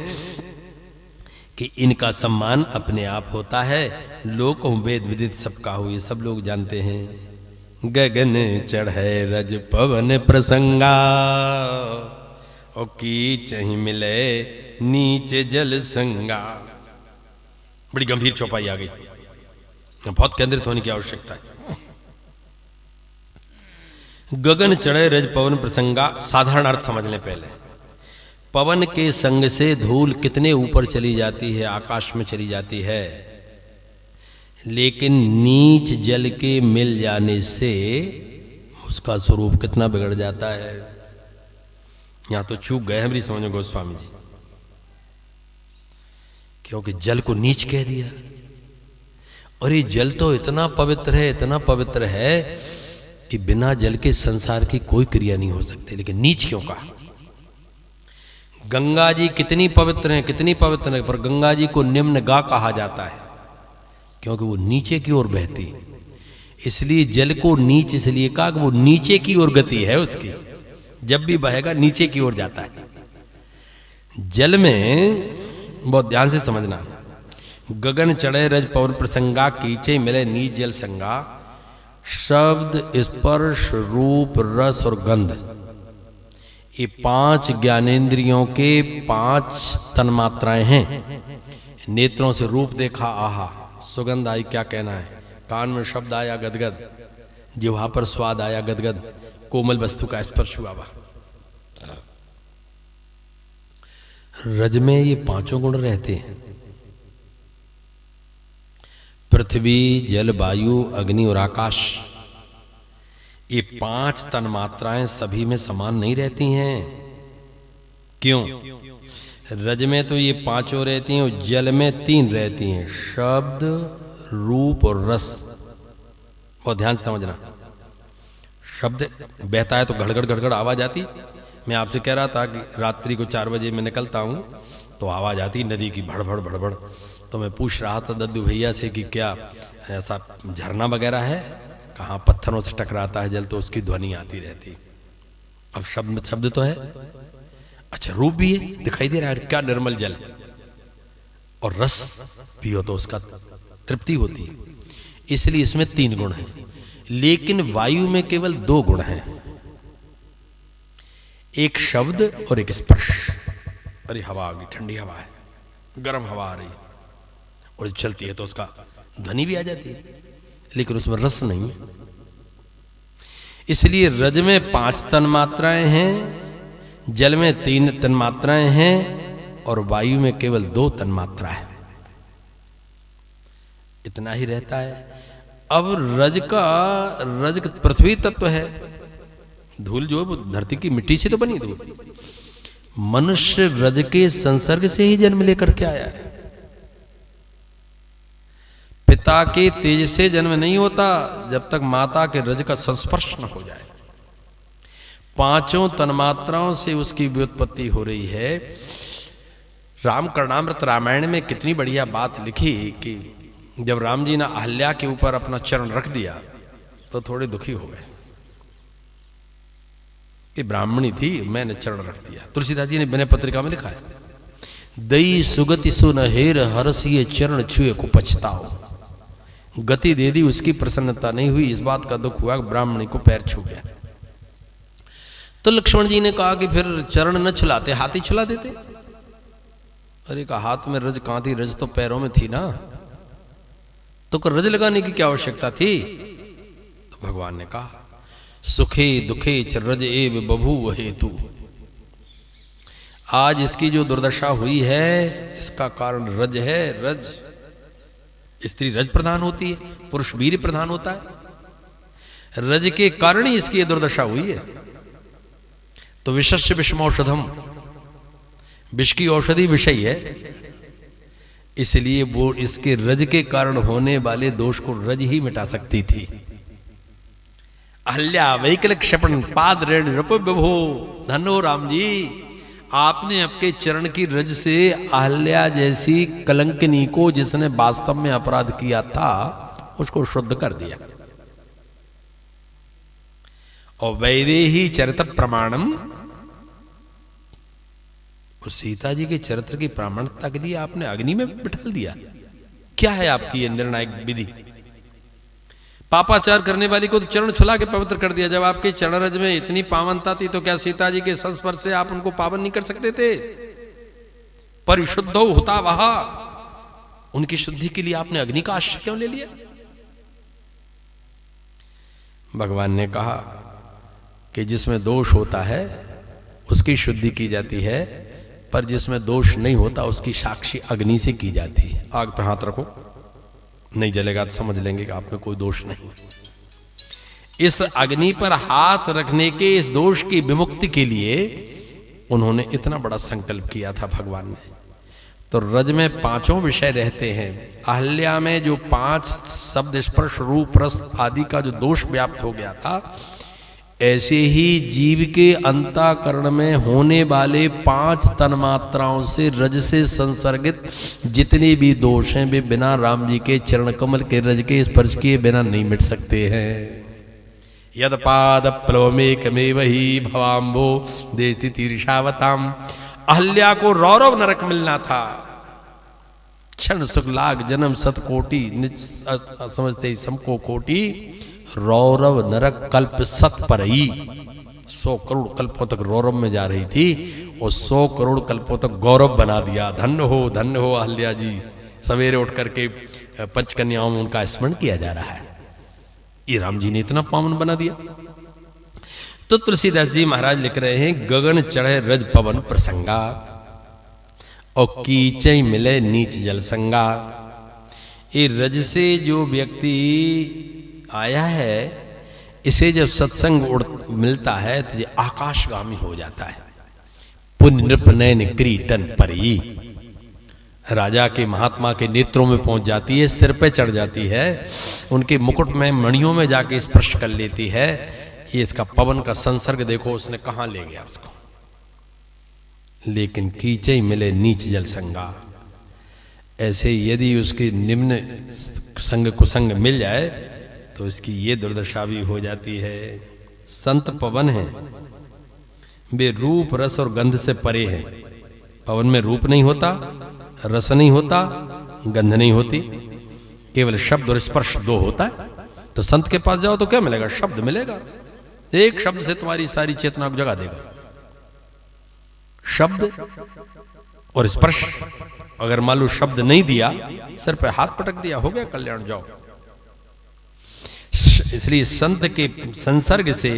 कि इनका सम्मान अपने आप होता है लोक वेद विदित सबका हुए सब लोग जानते हैं गगन चढ़े रज पवन प्रसंगा और की चही मिले नीचे जल संगा बड़ी गंभीर चौपाई आ गई बहुत केंद्रित होने की आवश्यकता है गगन चढ़े रज पवन प्रसंगा साधारण अर्थ समझ लें पहले पवन के संग से धूल कितने ऊपर चली जाती है आकाश में चली जाती है लेकिन नीच जल के मिल जाने से उसका स्वरूप कितना बिगड़ जाता है यहां तो चूक गए हैं मेरी समझ में गोस्वामी जी क्योंकि जल को नीच कह दिया और ये जल तो इतना पवित्र है इतना पवित्र है कि बिना जल के संसार की कोई क्रिया नहीं हो सकती लेकिन नीच क्यों कहा गंगा जी कितनी पवित्र है कितनी पवित्र है पर गंगा जी को निम्न गा कहा जाता है क्योंकि वो नीचे की ओर बहती इसलिए जल को नीच इसलिए कहा कि वो नीचे की ओर गति है उसकी जब भी बहेगा नीचे की ओर जाता है जल में बहुत ध्यान से समझना गगन चढ़े रज पवन प्रसंगा कीचे मिले नीच जल संगा शब्द स्पर्श रूप रस और गंध ये पांच ज्ञानेन्द्रियों के पांच तन्मात्राएं हैं नेत्रों से रूप देखा आहा सुगंध आई क्या कहना है कान में शब्द आया गदगद जिहा पर स्वाद आया गदगद कोमल वस्तु का स्पर्श हुआ वह रज में ये पांचों गुण रहते हैं पृथ्वी जल वायु अग्नि और आकाश ये पांच तन मात्राएं सभी में समान नहीं रहती हैं क्यों रज में तो ये पांचों रहती हैं और जल में तीन रहती हैं शब्द रूप और रस और ध्यान समझना शब्द बहता है तो घड़घड़ घड़घड़ आवाज आती मैं आपसे कह रहा था कि रात्रि को चार बजे मैं निकलता हूँ तो आवाज़ आती नदी की भड़बड़ भड़बड़ तो मैं पूछ रहा था दद्दू भैया से कि क्या ऐसा झरना वगैरह है कहाँ पत्थरों से टकराता है जल तो उसकी ध्वनि आती रहती अब शब्द शब्द तो है अच्छा रूप भी है दिखाई दे रहा है क्या निर्मल जल और रस पियो तो उसका तृप्ति होती है इसलिए इसमें तीन गुण हैं लेकिन वायु में केवल दो गुण हैं एक शब्द और एक स्पर्श अरे हवा आ गई ठंडी हवा है गर्म हवा आ रही और चलती है तो उसका ध्वनि भी आ जाती है लेकिन उसमें रस नहीं है इसलिए रज में पांच तन मात्राएं हैं जल में तीन तन मात्राएं हैं और वायु में केवल दो तन मात्रा है इतना ही रहता है अब रज का रज पृथ्वी तत्व तो है धूल जो है वो धरती की मिट्टी से तो बनी धूल मनुष्य रज के संसर्ग से ही जन्म लेकर के आया है पिता के तेज से जन्म नहीं होता जब तक माता के रज का संस्पर्श न हो जाए पांचों तन्मात्राओं से उसकी व्युत्पत्ति हो रही है राम करणामृत रामायण में कितनी बढ़िया बात लिखी कि जब राम जी ने अहल्या के ऊपर अपना चरण रख दिया तो थोड़े दुखी हो गए ये ब्राह्मणी थी मैंने चरण रख दिया तुलसीदास जी ने मैंने पत्रिका में लिखा है दई सुगति सुनहेर हरस ये चरण छुए को पछताओ गति दे दी उसकी प्रसन्नता नहीं हुई इस बात का दुख हुआ ब्राह्मणी को पैर छू गया तो लक्ष्मण जी ने कहा कि फिर चरण न छुलाते हाथ ही छुला देते अरे कहा हाथ में रज कहां थी रज तो पैरों में थी ना तो रज लगाने की क्या आवश्यकता थी तो भगवान ने कहा सुखे दुखे चर्रज एव बभू हेतु आज इसकी जो दुर्दशा हुई है इसका कारण रज है रज स्त्री रज प्रधान होती है पुरुष वीर प्रधान होता है रज के कारण ही इसकी दुर्दशा हुई है तो विशस्य विषमौषधम विष की औषधि विषय है इसलिए वो इसके रज के कारण होने वाले दोष को रज ही मिटा सकती थी अहल्या वैकल क्षपण पाद ऋण रप विभो धनो राम जी आपने आपके चरण की रज से अहल्या जैसी कलंकनी को जिसने वास्तव में अपराध किया था उसको शुद्ध कर दिया और ही चरित प्रमाणम उस सीता जी के चरित्र की प्रामाणिकता के लिए आपने अग्नि में बिठा दिया क्या है आपकी यह निर्णायक विधि पापाचार करने वाली को तो चरण छुला के पवित्र कर दिया जब आपके चरण रज में इतनी पावनता थी तो क्या सीता जी के संस्पर्श से आप उनको पावन नहीं कर सकते थे परिशुद्ध होता वहा उनकी शुद्धि के लिए आपने अग्नि का आश्रय क्यों ले लिया भगवान ने कहा कि जिसमें दोष होता है उसकी शुद्धि की जाती है पर जिसमें दोष नहीं होता उसकी साक्षी अग्नि से की जाती है आग पर हाथ रखो नहीं जलेगा तो समझ लेंगे कि आप में कोई दोष नहीं इस अग्नि पर हाथ रखने के इस दोष की विमुक्ति के लिए उन्होंने इतना बड़ा संकल्प किया था भगवान ने तो रज में पांचों विषय रहते हैं अहल्या में जो पांच शब्द स्पर्श रूप रस आदि का जो दोष व्याप्त हो गया था ऐसे ही जीव के अंताकरण में होने वाले पांच तन्मात्राओं से रज से संसर्गित जितने भी दोष हैं वे बिना राम जी के चरण कमल के रज के स्पर्श किए बिना नहीं मिट सकते हैं यद पाद कमे वही भवाम्बो देती तीर्षावताम अहल्या को रौरव नरक मिलना था क्षण सुख लाख जन्म सतकोटि समझते ही समको कोटि रौरव नरक कल्प सत पर ही सौ करोड़ कल्पों तक रौरव में जा रही थी और सौ करोड़ कल्पों तक गौरव बना दिया धन्य हो धन्य हो अहल्या जी सवेरे उठ करके पंचकन्याओं में उनका स्मरण किया जा रहा है ये राम जी ने इतना पावन बना दिया तो तुलसीदास जी महाराज लिख रहे हैं गगन चढ़े रज पवन प्रसंगा और कीचे मिले नीच जलसंगा ये रज से जो व्यक्ति आया है इसे जब सत्संग मिलता है तो ये आकाशगामी हो जाता है पुनृपनयन क्रीटन पर ही राजा के महात्मा के नेत्रों में पहुंच जाती है सिर पे चढ़ जाती है उनके मुकुट में मणियों में जाके स्पर्श कर लेती है ये इसका पवन का संसर्ग देखो उसने कहा ले गया उसको लेकिन कीचे ही मिले नीच जल संगा ऐसे यदि उसके निम्न संग कुसंग मिल जाए तो इसकी ये दुर्दशा भी हो जाती है संत पवन है वे रूप रस और गंध से परे हैं पवन में रूप नहीं होता रस नहीं होता गंध नहीं होती केवल शब्द और स्पर्श दो होता है तो संत के पास जाओ तो क्या मिलेगा शब्द मिलेगा एक शब्द से तुम्हारी सारी चेतना को जगा देगा शब्द और स्पर्श अगर मान लो शब्द नहीं दिया सिर्फ पे हाथ पटक दिया हो गया कल्याण जाओ इसलिए संत के संसर्ग से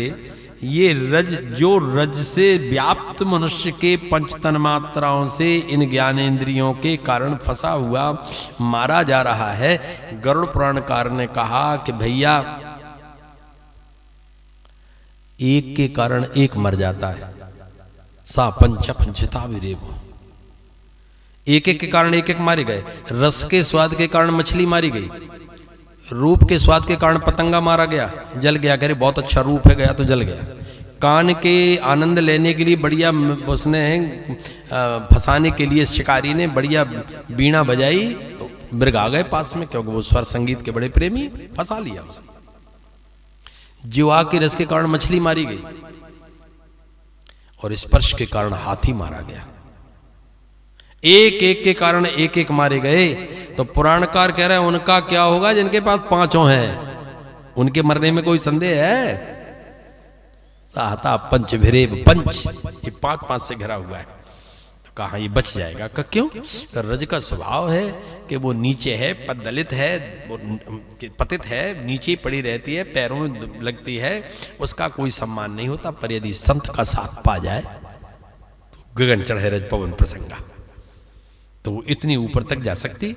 ये रज जो रज से व्याप्त मनुष्य के पंच मात्राओं से इन ज्ञानेन्द्रियों के कारण फंसा हुआ मारा जा रहा है गरुड़ पुराणकार ने कहा कि भैया एक के कारण एक मर जाता है सा पंच पंचता रेव एक एक के कारण एक एक मारे गए रस के स्वाद के कारण मछली मारी गई रूप के स्वाद के कारण पतंगा मारा गया जल गया कह रहे बहुत अच्छा रूप है गया तो जल गया कान के आनंद लेने के लिए बढ़िया उसने फंसाने के लिए शिकारी ने बढ़िया बीणा बजाई तो मृग आ गए पास में क्योंकि वो स्वर संगीत के बड़े प्रेमी फंसा लिया उसने जीवा के रस के कारण मछली मारी गई और स्पर्श के कारण हाथी मारा गया एक एक के कारण एक एक मारे गए तो पुराणकार कह रहे हैं उनका क्या होगा जिनके पास पांचों हैं उनके मरने में कोई संदेह है साहता पंच भिरे पंच ये पांच पांच से घिरा हुआ है तो कहा ये बच जाएगा का क्यों का रज का स्वभाव है कि वो नीचे है दलित है वो पतित है नीचे पड़ी रहती है पैरों में लगती है उसका कोई सम्मान नहीं होता पर यदि संत का साथ पा जाए तो गगन चढ़े रज पवन प्रसंगा तो वो इतनी ऊपर तक जा सकती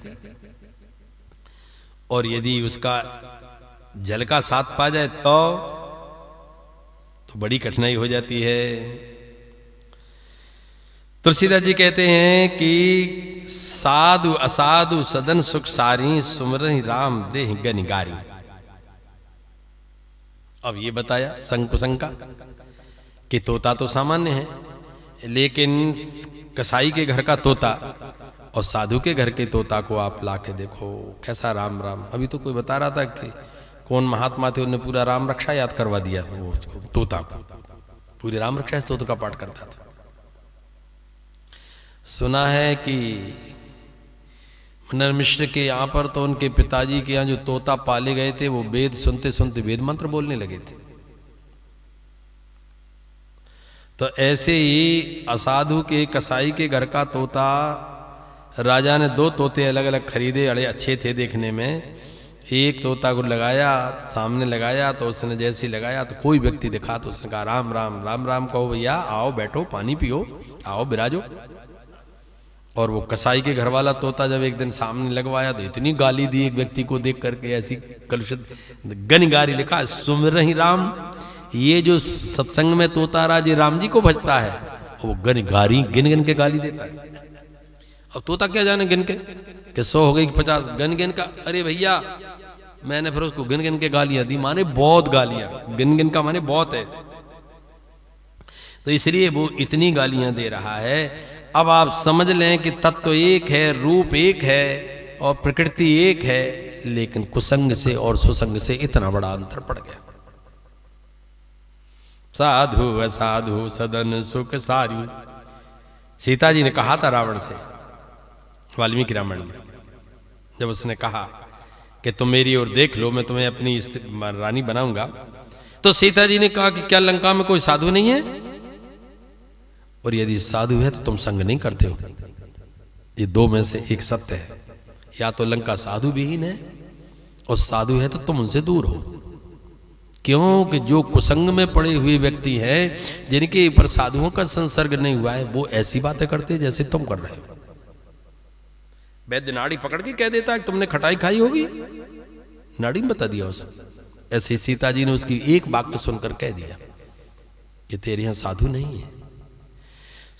और यदि उसका जल का साथ पा जाए तो तो बड़ी कठिनाई हो जाती है तुलसीदास जी कहते हैं कि साधु असाधु सदन सुख सारी सुमर राम देह गनिगारी अब ये बताया का कि तोता तो सामान्य है लेकिन कसाई के घर का तोता और साधु के घर के तोता को आप ला के देखो कैसा राम राम अभी तो कोई बता रहा था कि कौन महात्मा थे उन्हें पूरा राम रक्षा याद करवा दिया वो उसको तोता को पूरी राम रक्षा स्त्रोत्र का पाठ करता था सुना है कि मनर मिश्र के यहां पर तो उनके पिताजी के यहां जो तोता पाले गए थे वो वेद सुनते सुनते वेद मंत्र बोलने लगे थे तो ऐसे ही असाधु के कसाई के घर का तोता राजा ने दो तोते अलग अलग खरीदे अड़े अच्छे थे देखने में एक तोता को लगाया सामने लगाया तो उसने जैसे लगाया तो कोई व्यक्ति दिखा तो उसने कहा राम राम राम राम कहो भैया आओ बैठो पानी पियो आओ बिराजो और वो कसाई के घर वाला तोता जब एक दिन सामने लगवाया तो इतनी गाली दी एक व्यक्ति को देख करके ऐसी कलुषित गनगारी लिखा सुमर ही राम ये जो सत्संग में तोता राजे राम जी को भजता है वो गनगारी गिन गिन के गाली देता है अब तोता क्या जाने गिन के कि सौ हो गई पचास गिन गिन का अरे भैया मैंने फिर उसको गिन गिन के गालियां दी माने बहुत गालियां गिन गिन का माने बहुत है तो इसलिए वो इतनी गालियां दे रहा है अब आप समझ लें कि तत्व तो एक है रूप एक है और प्रकृति एक है लेकिन कुसंग से और सुसंग से इतना बड़ा अंतर पड़ गया साधु असाधु सदन सुख सारी सीता जी ने कहा था रावण से वाल्मीकि रामायण में जब उसने कहा कि तुम मेरी ओर देख लो मैं तुम्हें अपनी रानी बनाऊंगा तो सीता जी ने कहा कि क्या लंका में कोई साधु नहीं है और यदि साधु है तो तुम संग नहीं करते हो ये दो में से एक सत्य है या तो लंका साधु विहीन है और साधु है तो तुम उनसे दूर हो क्योंकि जो कुसंग में पड़े हुए व्यक्ति हैं जिनके ऊपर साधुओं का संसर्ग नहीं हुआ है वो ऐसी बातें करते जैसे तुम कर रहे हो वैद्य नाड़ी पकड़ के कह देता है तुमने खटाई खाई होगी नाड़ी में बता दिया उसे ऐसे सीता जी ने उसकी एक वाक्य सुनकर कह दिया कि तेरे यहां साधु नहीं है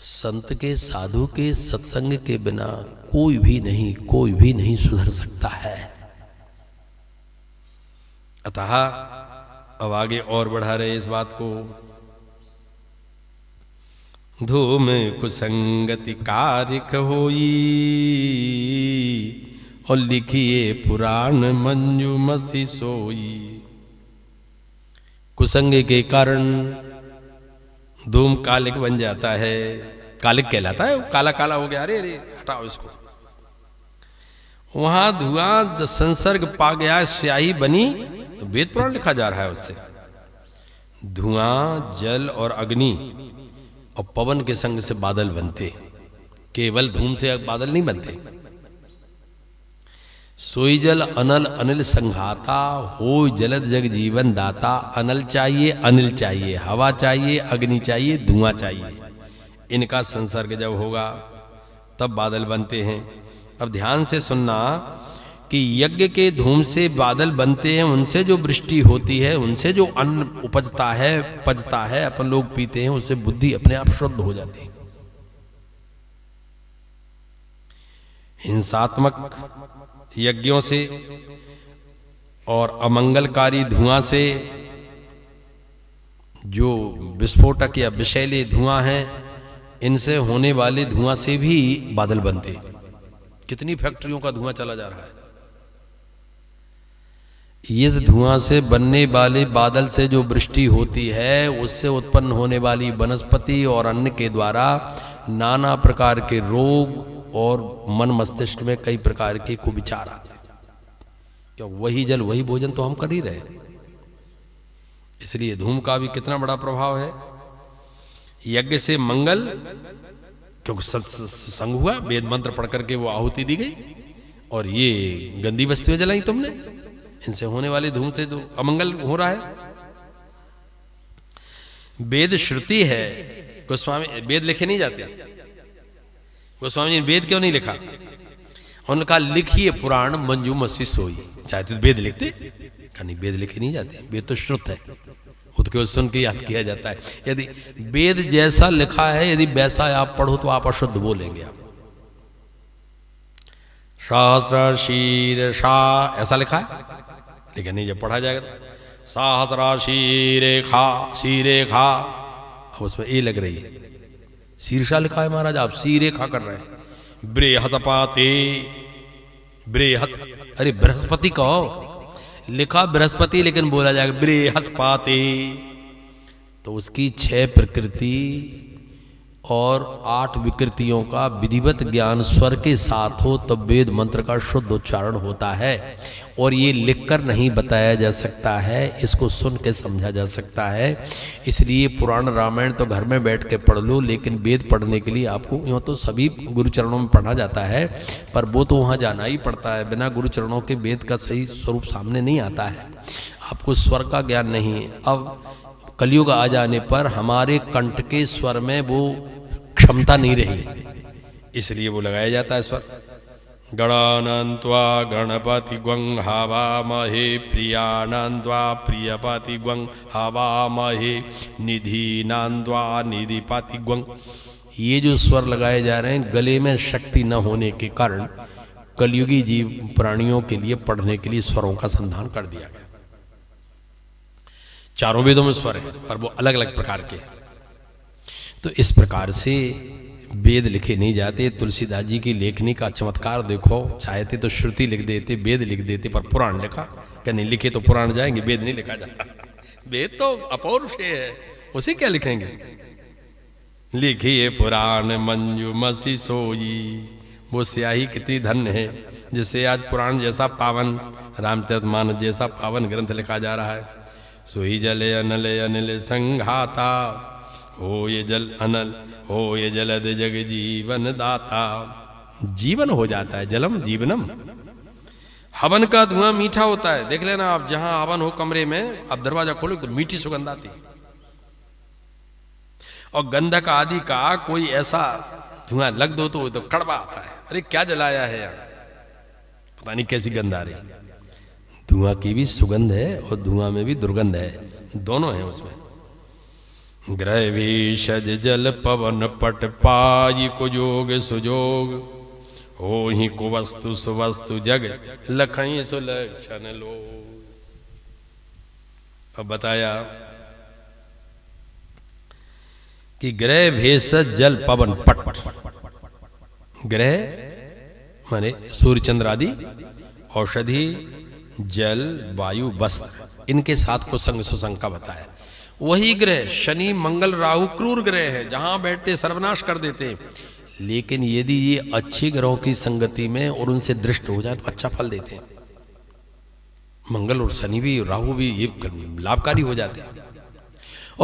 संत के साधु के सत्संग के बिना कोई भी नहीं कोई भी नहीं सुधर सकता है अतः अब आगे और बढ़ा रहे इस बात को धूम कुसंगति कारिक होई और लिखिए पुराण मंजू मसी सोई कुसंग के कारण धूम कालिक बन जाता है कालिक कहलाता है काला काला हो गया अरे अरे हटाओ इसको वहां धुआं संसर्ग पा गया स्याही बनी तो वेद पुराण लिखा जा रहा है उससे धुआं जल और अग्नि और पवन के संग से बादल बनते केवल धूम से बादल नहीं बनते सोई जल अनल अनिल संघाता हो जलद जग जीवन दाता अनल चाहिए अनिल चाहिए हवा चाहिए अग्नि चाहिए धुआं चाहिए इनका संसर्ग जब होगा तब बादल बनते हैं अब ध्यान से सुनना कि यज्ञ के धूम से बादल बनते हैं उनसे जो वृष्टि होती है उनसे जो अन्न उपजता है पजता है अपन लोग पीते हैं उससे बुद्धि अपने आप शुद्ध हो जाती है हिंसात्मक यज्ञों से और अमंगलकारी धुआं से जो विस्फोटक या विषैले धुआं हैं इनसे होने वाले धुआं से भी बादल बनते कितनी फैक्ट्रियों का धुआं चला जा रहा है इस धुआं से बनने वाले बादल से जो वृष्टि होती है उससे उत्पन्न होने वाली वनस्पति और अन्न के द्वारा नाना प्रकार के रोग और मन मस्तिष्क में कई प्रकार के कुविचार आते हैं क्यों वही जल वही भोजन तो हम कर ही रहे इसलिए धूम का भी कितना बड़ा प्रभाव है यज्ञ से मंगल क्योंकि संग हुआ वेद मंत्र पढ़ करके वो आहुति दी गई और ये गंदी वस्तुएं जलाई तुमने इनसे होने वाले धूम से तो अमंगल हो रहा है वेद श्रुति है गोस्वामी वेद लिखे नहीं जाते गोस्वामी जी ने वेद क्यों नहीं लिखा उन्होंने कहा लिखिए पुराण मंजू मसी सोई चाहे तो वेद लिखते नहीं वेद लिखे नहीं जाते वेद तो श्रुत है खुद के सुन के याद किया जाता है यदि वेद जैसा लिखा है यदि वैसा आप पढ़ो तो आप अशुद्ध बोलेंगे आप शास्त्र शीर शाह ऐसा लिखा है लेकिन नहीं जब पढ़ा जाएगा तो साहसरा शीरेखा शीरेखा अब उसमें ए लग रही है शीर्षा लिखा है महाराज आप सीरेखा कर रहे हैं बृहसपाते बृहस अरे बृहस्पति कहो लिखा बृहस्पति लेकिन बोला जाएगा बृहस्पाते तो उसकी छह प्रकृति और आठ विकृतियों का विधिवत ज्ञान स्वर के साथ हो तब वेद मंत्र का शुद्ध उच्चारण होता है और ये लिखकर नहीं बताया जा सकता है इसको सुन के समझा जा सकता है इसलिए पुराण रामायण तो घर में बैठ के पढ़ लो लेकिन वेद पढ़ने के लिए आपको यूँ तो सभी गुरुचरणों में पढ़ा जाता है पर वो तो वहाँ जाना ही पड़ता है बिना गुरुचरणों के वेद का सही स्वरूप सामने नहीं आता है आपको स्वर का ज्ञान नहीं अब कलयुग आ जाने पर हमारे कंठ के स्वर में वो क्षमता नहीं रही इसलिए वो लगाया जाता है स्वर गणान्वा गणपति ग्वं हवामहे प्रियानंद्वा प्रियपति ग्वं हवामहे निधिनांद्वा निधिपति ग्वंग ये जो स्वर लगाए जा रहे हैं गले में शक्ति न होने के कारण कलयुगी जीव प्राणियों के लिए पढ़ने के लिए स्वरों का संधान कर दिया गया चारों वेदों में स्वर है पर वो अलग अलग प्रकार के हैं तो इस प्रकार से वेद लिखे नहीं जाते तुलसीदास जी की लेखनी का चमत्कार देखो चाहते तो श्रुति लिख देते वेद लिख देते पर पुराण लिखा क्या नहीं लिखे तो पुराण जाएंगे वेद नहीं लिखा जाता (laughs) वेद तो अपौर है उसे क्या लिखेंगे लिखिए पुराण मंजू मसी सोई वो स्याही कितनी धन है जिसे आज पुराण जैसा पावन रामचरित मान जैसा पावन ग्रंथ लिखा जा रहा है सोई जले अनले अनिल संघाता हो ये जल अनल हो ये जलद जग जीवन दाता जीवन हो जाता है जलम जीवनम हवन का धुआं मीठा होता है देख लेना आप जहां हवन हो कमरे में आप दरवाजा खोलो तो मीठी सुगंध आती और गंधक आदि का कोई ऐसा धुआं लग दो तो वो तो कड़वा आता है अरे क्या जलाया है यहाँ पता नहीं कैसी गंध आ रही धुआं की भी सुगंध है और धुआं में भी दुर्गंध है दोनों है उसमें ग्रह ग्रहवीषज जल पवन पट पाई कुजोग सुजोग हो ही कुवस्तु सुवस्तु जग लखई सुलक्षण लो अब बताया कि ग्रह भेषज जल पवन पट ग्रह माने सूर्य चंद्र आदि औषधि जल वायु वस्त्र इनके साथ को संग सुसंग का बताया वही ग्रह शनि मंगल राहु क्रूर ग्रह है जहां बैठते सर्वनाश कर देते लेकिन यदि ये अच्छे ग्रहों की संगति में और उनसे दृष्ट हो जाए तो अच्छा फल देते हैं मंगल और शनि भी राहु भी ये लाभकारी हो जाते हैं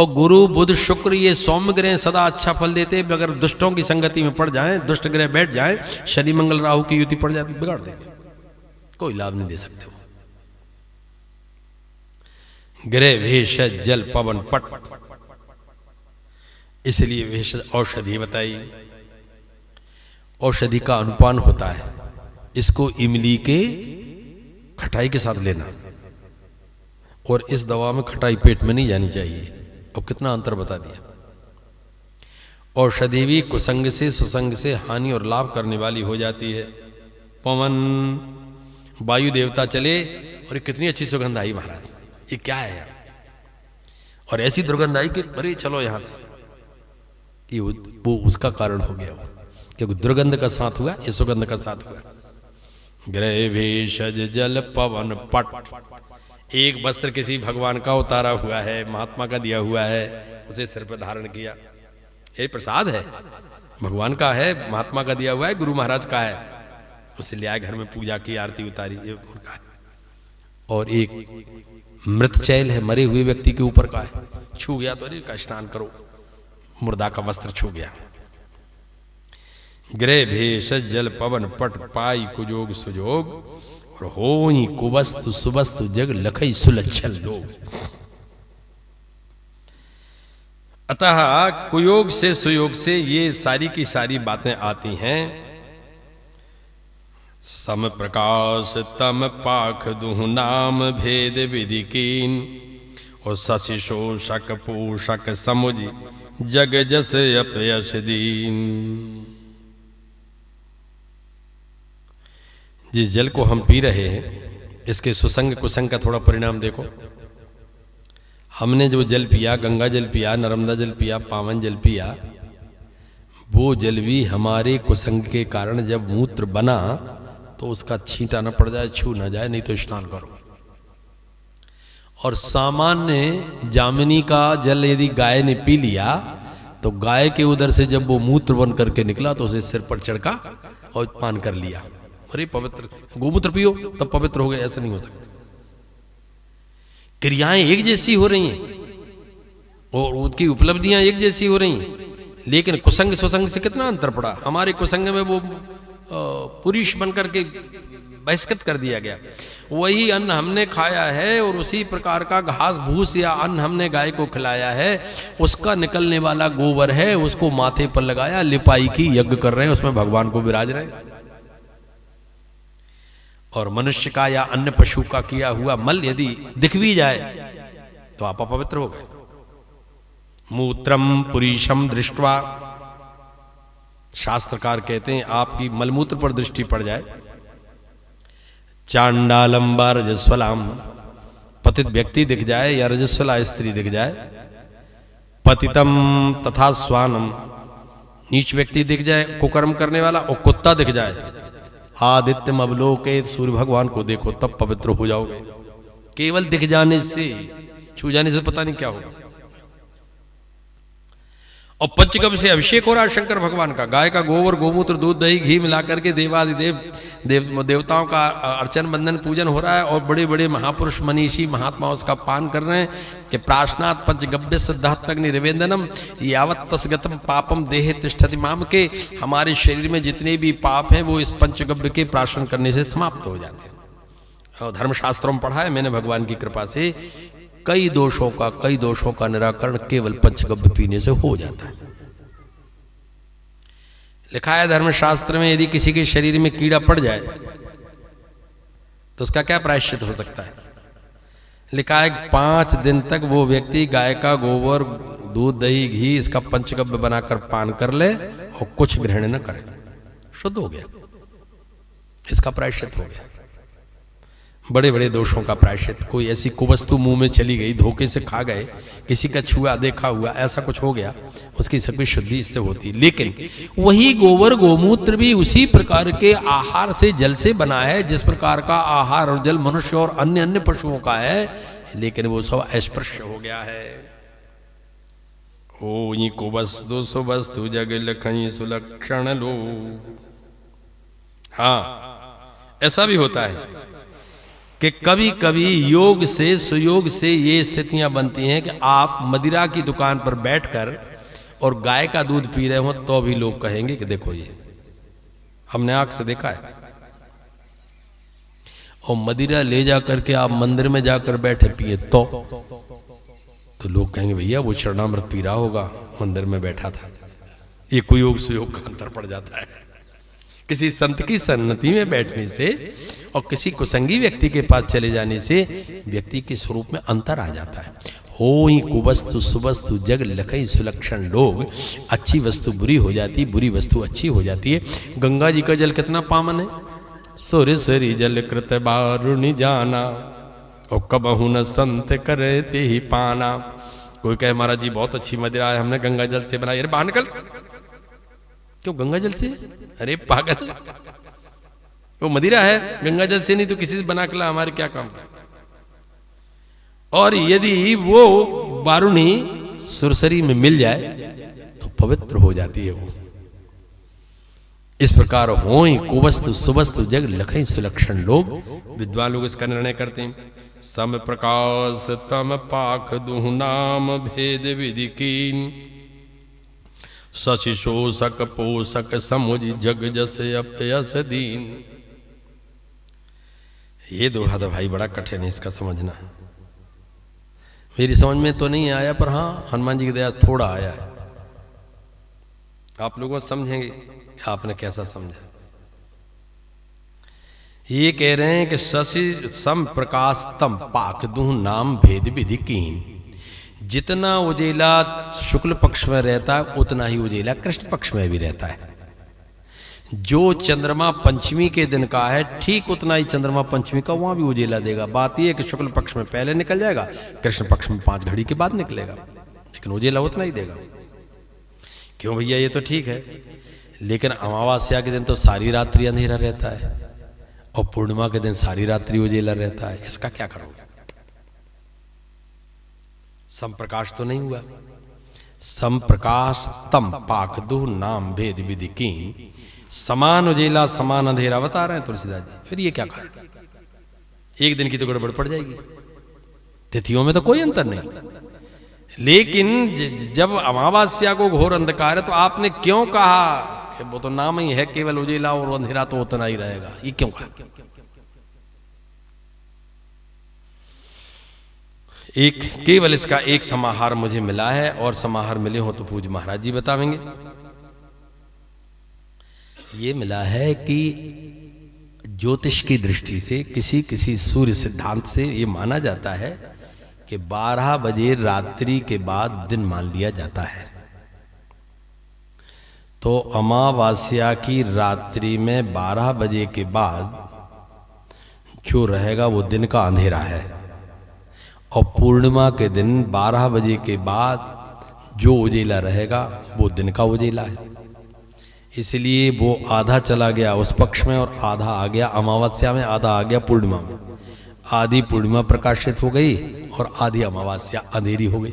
और गुरु बुध शुक्र ये सौम्य ग्रह सदा अच्छा फल देते हैं अगर दुष्टों की संगति में पड़ जाए दुष्ट ग्रह बैठ जाए शनि मंगल राहु की युति पड़ जाए बिगाड़ देंगे कोई लाभ नहीं दे सकते ग्रह भेषज जल पवन पट इसलिए भेषज औषधि बताई औषधि का अनुपान होता है इसको इमली के खटाई के साथ लेना और इस दवा में खटाई पेट में नहीं जानी चाहिए अब कितना अंतर बता दिया औषधि भी कुसंग से सुसंग से हानि और लाभ करने वाली हो जाती है पवन वायु देवता चले और कितनी अच्छी सुगंध आई महाराज ये क्या है और ऐसी दुर्गंध आई कि अरे चलो यहां से कि वो उसका कारण हो गया वो क्योंकि दुर्गंध का साथ हुआ ये सुगंध का साथ हुआ ग्रह भेषज जल पवन पट एक वस्त्र किसी भगवान का उतारा हुआ है महात्मा का दिया हुआ है उसे सिर पर धारण किया ये प्रसाद है भगवान का है महात्मा का दिया हुआ है गुरु महाराज का है उसे लिया घर में पूजा की आरती उतारी ये उनका और एक मृत चैल है मरे हुए व्यक्ति के ऊपर का है छू गया तो अरे का स्नान करो मुर्दा का वस्त्र छू गया ग्रह भेष जल पवन पट पाई कुजोग सुजोग और हो ही कुबस्त सुबस्त जग लखई सुलच्छल लोग अतः कुयोग से सुयोग से ये सारी की सारी बातें आती हैं सम प्रकाश तम पाख दुहु नाम भेद विधि कीन और शशि शोषक पोषक समुझ जग जस अपयश दीन जिस जल को हम पी रहे हैं इसके सुसंग कुसंग का थोड़ा परिणाम देखो हमने जो जल पिया गंगा जल पिया नर्मदा जल पिया पावन जल पिया वो जल भी हमारे कुसंग के कारण जब मूत्र बना तो उसका छींटा ना पड़ जाए छू ना जाए नहीं तो स्नान करो और सामान्य जामिनी का जल यदि गाय ने पी लिया तो गाय के उधर से जब वो मूत्र बन करके निकला तो उसे सिर पर चढ़का और पान कर लिया अरे पवित्र गोमूत्र पियो तब पवित्र हो गए ऐसा नहीं हो सकता क्रियाएं एक जैसी हो रही हैं और उनकी उपलब्धियां एक जैसी हो रही हैं लेकिन कुसंग सुसंग से कितना अंतर पड़ा हमारे कुसंग में वो पुरुष बनकर के बहिष्कृत कर दिया गया वही अन्न हमने खाया है और उसी प्रकार का घास भूस या अन्न हमने गाय को खिलाया है उसका निकलने वाला गोबर है उसको माथे पर लगाया लिपाई की यज्ञ कर रहे हैं उसमें भगवान को विराज रहे और मनुष्य का या अन्य पशु का किया हुआ मल यदि दिख भी जाए तो आप अपवित्र हो गए मूत्रम पुरीशम दृष्टवा शास्त्रकार कहते हैं आपकी मलमूत्र पर दृष्टि पड़ जाए चांडालंबा रजस्वलाम पतित व्यक्ति दिख जाए या रजस्वला स्त्री दिख जाए पतितम तथा स्वानम नीच व्यक्ति दिख जाए कुकर्म करने वाला और कुत्ता दिख जाए आदित्य मबलो के सूर्य भगवान को देखो तब पवित्र हो जाओगे केवल दिख जाने से छू जाने से पता नहीं क्या होगा और पंचगम से अभिषेक हो रहा है शंकर भगवान का गाय का गोबर गोमूत्र दूध दही घी मिलाकर के देवादिदेव देव देवताओं का अर्चन बंदन पूजन हो रहा है और बड़े बड़े महापुरुष मनीषी महात्मा उसका पान कर रहे हैं कि प्राश्नात् पंचगव्य सिद्धात्मग्नि निवेदनम यावत तस्गतम पापम देहे तिष्ठति माम के हमारे शरीर में जितने भी पाप हैं वो इस पंचगव्य के प्राशन करने से समाप्त हो जाते हैं और धर्मशास्त्रों में पढ़ा है मैंने भगवान की कृपा से कई दोषों का कई दोषों का निराकरण केवल पंचगभ्य पीने से हो जाता है लिखा है धर्मशास्त्र में यदि किसी के शरीर में कीड़ा पड़ जाए तो उसका क्या प्रायश्चित हो सकता है लिखा है पांच दिन तक वो व्यक्ति गाय का गोबर दूध दही घी इसका पंचगव्य बनाकर पान कर ले और कुछ ग्रहण न करे शुद्ध हो गया इसका प्रायश्चित हो गया बड़े बड़े दोषों का प्रायश्चित कोई ऐसी कुवस्तु मुंह में चली गई धोखे से खा गए किसी का छुआ देखा हुआ ऐसा कुछ हो गया उसकी सभी शुद्धि इससे होती लेकिन वही गोबर गोमूत्र भी उसी प्रकार के आहार से जल से बना है जिस प्रकार का आहार और जल मनुष्य और अन्य अन्य पशुओं का है लेकिन वो सब अस्पृश्य हो गया है ओ ये कुवस्तु सुबस्तु जग लखई सुलक्षण लो हाँ ऐसा भी होता है कि कभी कभी योग से सुयोग से ये स्थितियां बनती हैं कि आप मदिरा की दुकान पर बैठकर और गाय का दूध पी रहे हो तो भी लोग कहेंगे कि देखो ये हमने आंख से देखा है और मदिरा ले जा करके आप मंदिर में जाकर बैठे पिए तो तो लोग कहेंगे भैया वो शरणामृत पी रहा होगा मंदिर में बैठा था ये कुयोग सुयोग का अंतर पड़ जाता है किसी संत की सन्नति में बैठने से और किसी कुसंगी व्यक्ति के पास चले जाने से व्यक्ति के स्वरूप में अंतर आ जाता है हो ही कुवस्तु सुवस्तु जग लखई सुलक्षण लोग अच्छी वस्तु बुरी हो जाती बुरी वस्तु अच्छी हो जाती है गंगा जी का जल कितना पामन है सुर सरी जल कृत बारुण जाना और कबहू न संत करते ही पाना कोई कहे महाराज जी बहुत अच्छी मदिरा है हमने गंगा जल से बनाई अरे बाहर निकल क्यों गंगा जल से अरे पागल वो मदिरा है गंगा जल से नहीं तो किसी से बना के ला हमारे क्या काम और यदि वो बारूणी सुरसरी में मिल जाए तो पवित्र हो जाती है वो इस प्रकार हो कुवस्तु सुबस्तु जग लख सुलक्षण लोग विद्वान लोग इसका निर्णय करते हैं सम प्रकाश तम पाख नाम भेद विधि कीन सच शोषक पोषक समुझ जग जसे अप्यस दीन ये दोहा था भाई बड़ा कठिन है इसका समझना मेरी समझ में तो नहीं आया पर हाँ हनुमान जी की दया थोड़ा आया है आप लोगों समझेंगे आपने कैसा समझा ये कह रहे हैं कि शशि सम प्रकाश तम पाक दू नाम भेद विधि कीन जितना उजेला शुक्ल पक्ष में रहता है उतना ही उजेला कृष्ण पक्ष में भी रहता है जो चंद्रमा पंचमी के दिन का है ठीक उतना ही चंद्रमा पंचमी का वहां भी उजेला देगा बात यह कि शुक्ल पक्ष में पहले निकल जाएगा कृष्ण पक्ष में पांच घड़ी के बाद निकलेगा लेकिन उजेला उतना ही देगा क्यों भैया ये तो ठीक है लेकिन अमावस्या के दिन तो सारी रात्रि अंधेरा रहता है और पूर्णिमा के दिन सारी रात्रि उजेला रहता है इसका क्या करोगे संप्रकाश तो नहीं हुआ संप्रकाश तम पाक दो नाम भेद विधि की समान उजेला समान अंधेरा बता रहे हैं तुलसीदास जी फिर ये क्या कारण एक दिन की तो गड़बड़ पड़ जाएगी तिथियों में तो कोई अंतर नहीं लेकिन जब अमावस्या को घोर अंधकार है तो आपने क्यों कहा कि वो तो नाम ही है केवल उजेला और अंधेरा तो उतना ही रहेगा ये क्यों कहा एक केवल इसका एक समाहार मुझे मिला है और समाहार मिले हो तो पूज महाराज जी बतावेंगे ये मिला है कि ज्योतिष की दृष्टि से किसी किसी सूर्य सिद्धांत से ये माना जाता है कि 12 बजे रात्रि के बाद दिन मान लिया जाता है तो अमावस्या की रात्रि में 12 बजे के बाद जो रहेगा वो दिन का अंधेरा है और पूर्णिमा के दिन 12 बजे के बाद जो उजेला रहेगा वो दिन का उजेला है इसलिए वो आधा चला गया उस पक्ष में और आधा आ गया अमावस्या में आधा आ गया पूर्णिमा में आधी पूर्णिमा प्रकाशित हो गई और आधी अमावस्या अंधेरी हो गई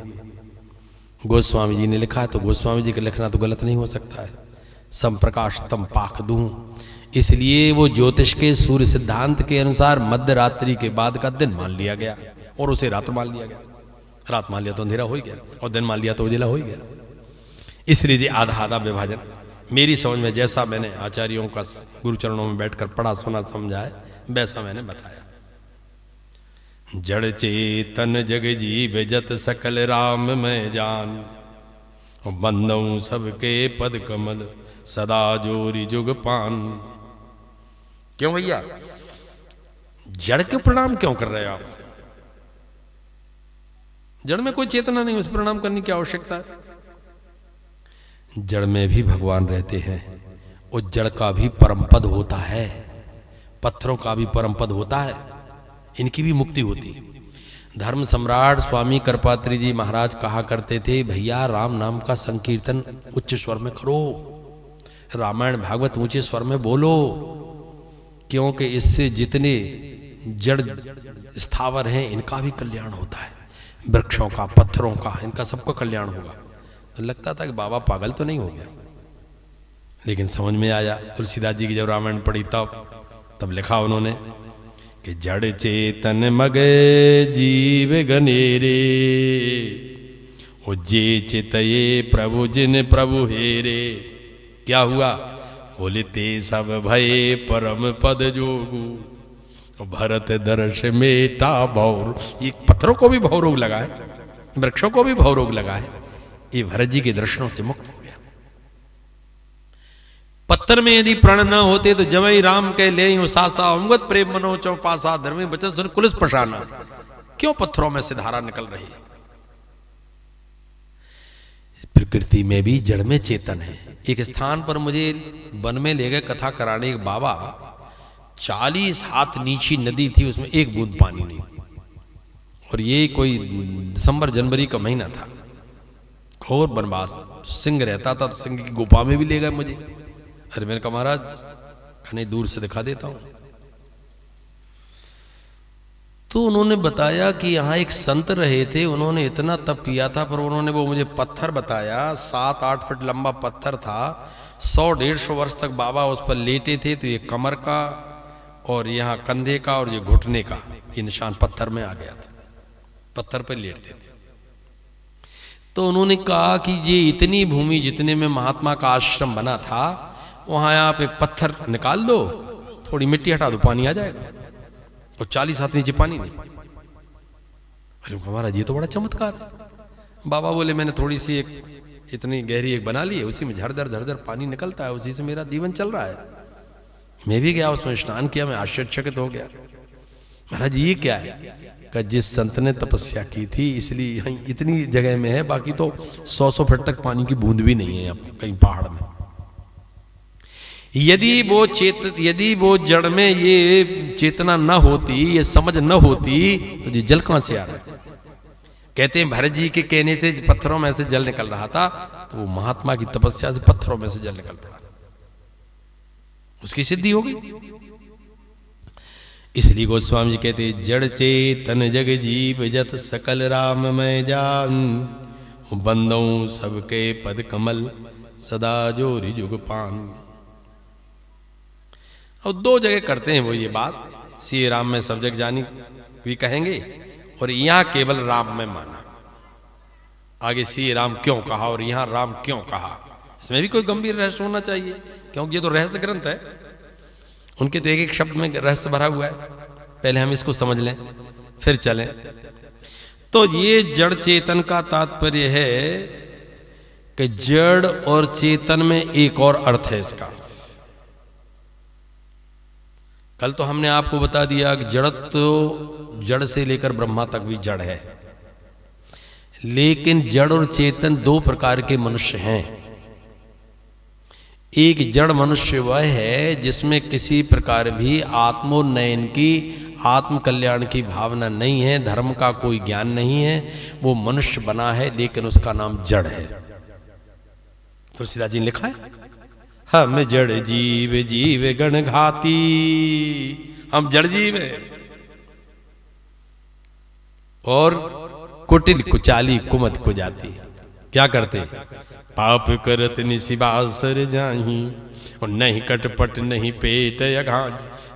गोस्वामी जी ने लिखा है तो गोस्वामी जी का लिखना तो गलत नहीं हो सकता है प्रकाश तम पाख दू इसलिए वो ज्योतिष के सूर्य सिद्धांत के अनुसार मध्य रात्रि के बाद का दिन मान लिया गया और उसे रात मान लिया गया रात मान लिया तो अंधेरा हो ही गया और दिन मान लिया तो उजिला हो ही गया इसलिए आधा आधा विभाजन मेरी समझ में जैसा मैंने आचार्यों का गुरुचरणों में बैठकर पढ़ा सुना समझा है वैसा मैंने बताया जड़ चेतन जग जीव जत सकल राम मैं जान बंदऊ सबके पद कमल सदा जोरी जुग पान क्यों भैया जड़ के प्रणाम क्यों कर रहे हो आप जड़ में कोई चेतना नहीं उस प्रणाम करने की आवश्यकता है जड़ में भी भगवान रहते हैं और जड़ का भी परम पद होता है पत्थरों का भी परम पद होता है इनकी भी मुक्ति होती धर्म सम्राट स्वामी करपात्री जी महाराज कहा करते थे भैया राम नाम का संकीर्तन उच्च स्वर में करो रामायण भागवत ऊंचे स्वर में बोलो क्योंकि इससे जितने जड़ स्थावर हैं इनका भी कल्याण होता है वृक्षों का पत्थरों का इनका सबका कल्याण होगा तो लगता था कि बाबा पागल तो नहीं हो गया लेकिन समझ में आया तुलसीदास जी की जब रामायण पढ़ी तब तब लिखा उन्होंने कि जड़ चेतन मगे जीव गनेरे जे चितये प्रभु जिन प्रभु हेरे क्या हुआ बोले ते सब भय परम पद जोगू भरत दर्श मेटा भौर ये पत्थरों को भी भौरोग लगाए वृक्षों को भी भौरोग लगाए ये भरत जी के दर्शनों से मुक्त हो गया पत्थर में यदि प्रण न होते तो जमई राम के ले उसासा प्रेम मनो चौपासा धर्मी बचन सुन कुलिस पशाना क्यों पत्थरों में से धारा निकल रही है प्रकृति में भी जड़ में चेतन है एक स्थान पर मुझे वन में ले गए कथा कराने एक बाबा चालीस हाथ नीची नदी थी उसमें एक बूंद पानी नहीं और ये कोई दिसंबर जनवरी का महीना था घोर बनवास सिंह रहता था तो सिंह की गुफा में भी ले गए मुझे अरे मेरे का महाराज खाने दूर से दिखा देता हूं तो उन्होंने बताया कि यहां एक संत रहे थे उन्होंने इतना तप किया था पर उन्होंने वो मुझे पत्थर बताया सात आठ फुट लंबा पत्थर था सौ डेढ़ सौ वर्ष तक बाबा उस पर लेटे थे तो ये कमर का और यहाँ कंधे का और ये घुटने का ये निशान पत्थर में आ गया था पत्थर पर लेटते थे तो उन्होंने कहा कि ये इतनी भूमि जितने में महात्मा का आश्रम बना था वहां यहाँ पे पत्थर निकाल दो थोड़ी मिट्टी हटा दो पानी आ जाएगा और चालीस हाथ नीचे पानी नहीं हमारा ये तो बड़ा चमत्कार है बाबा बोले मैंने थोड़ी सी एक इतनी गहरी एक बना ली है उसी में झरझर झरझर पानी निकलता है उसी से मेरा जीवन चल रहा है मैं भी गया उसमें स्नान किया मैं आश्चर्यचकित हो गया महाराज ये क्या है का जिस संत ने तपस्या की थी इसलिए यहाँ इतनी जगह में है बाकी तो सौ सौ फट तक पानी की बूंद भी नहीं है अब कहीं पहाड़ में यदि वो चेत यदि वो जड़ में ये चेतना न होती ये समझ न होती तो ये जल कहां से आ रहा कहते हैं भरत जी के कहने से पत्थरों में से जल निकल रहा था तो वो महात्मा की तपस्या से पत्थरों में से जल निकल पड़ा उसकी सिद्धि होगी इसलिए गोस्वामी जी कहते जड़ चेतन जग जीव जत सकल राम मैं जान बंदो सबके पद कमल सदा जो रिजुग पान और दो जगह करते हैं वो ये बात सी राम में सब जग जानी भी कहेंगे और यहां केवल राम में माना आगे सी राम क्यों कहा और यहां राम क्यों कहा इसमें भी कोई गंभीर रहस्य होना चाहिए क्योंकि ये तो रहस्य ग्रंथ है उनके तो एक एक शब्द में रहस्य भरा हुआ है पहले हम इसको समझ लें फिर चलें तो ये जड़ चेतन का तात्पर्य है कि जड़ और चेतन में एक और अर्थ है इसका कल तो हमने आपको बता दिया कि जड़ तो जड़ से लेकर ब्रह्मा तक भी जड़ है लेकिन जड़ और चेतन दो प्रकार के मनुष्य हैं एक जड़ मनुष्य वह है जिसमें किसी प्रकार भी आत्मोन्नयन की आत्मकल्याण की भावना नहीं है धर्म का कोई ज्ञान नहीं है वो मनुष्य बना है लेकिन उसका नाम जड़ है तुलसीदास जी ने लिखा है हम जड़ जीव जीव गण घाती हम जड़ जीव है और कुटिल कुचाली कुमत को जाती क्या करते पाप करत निशिवासर जाही और नहीं कटपट नहीं पेट अघान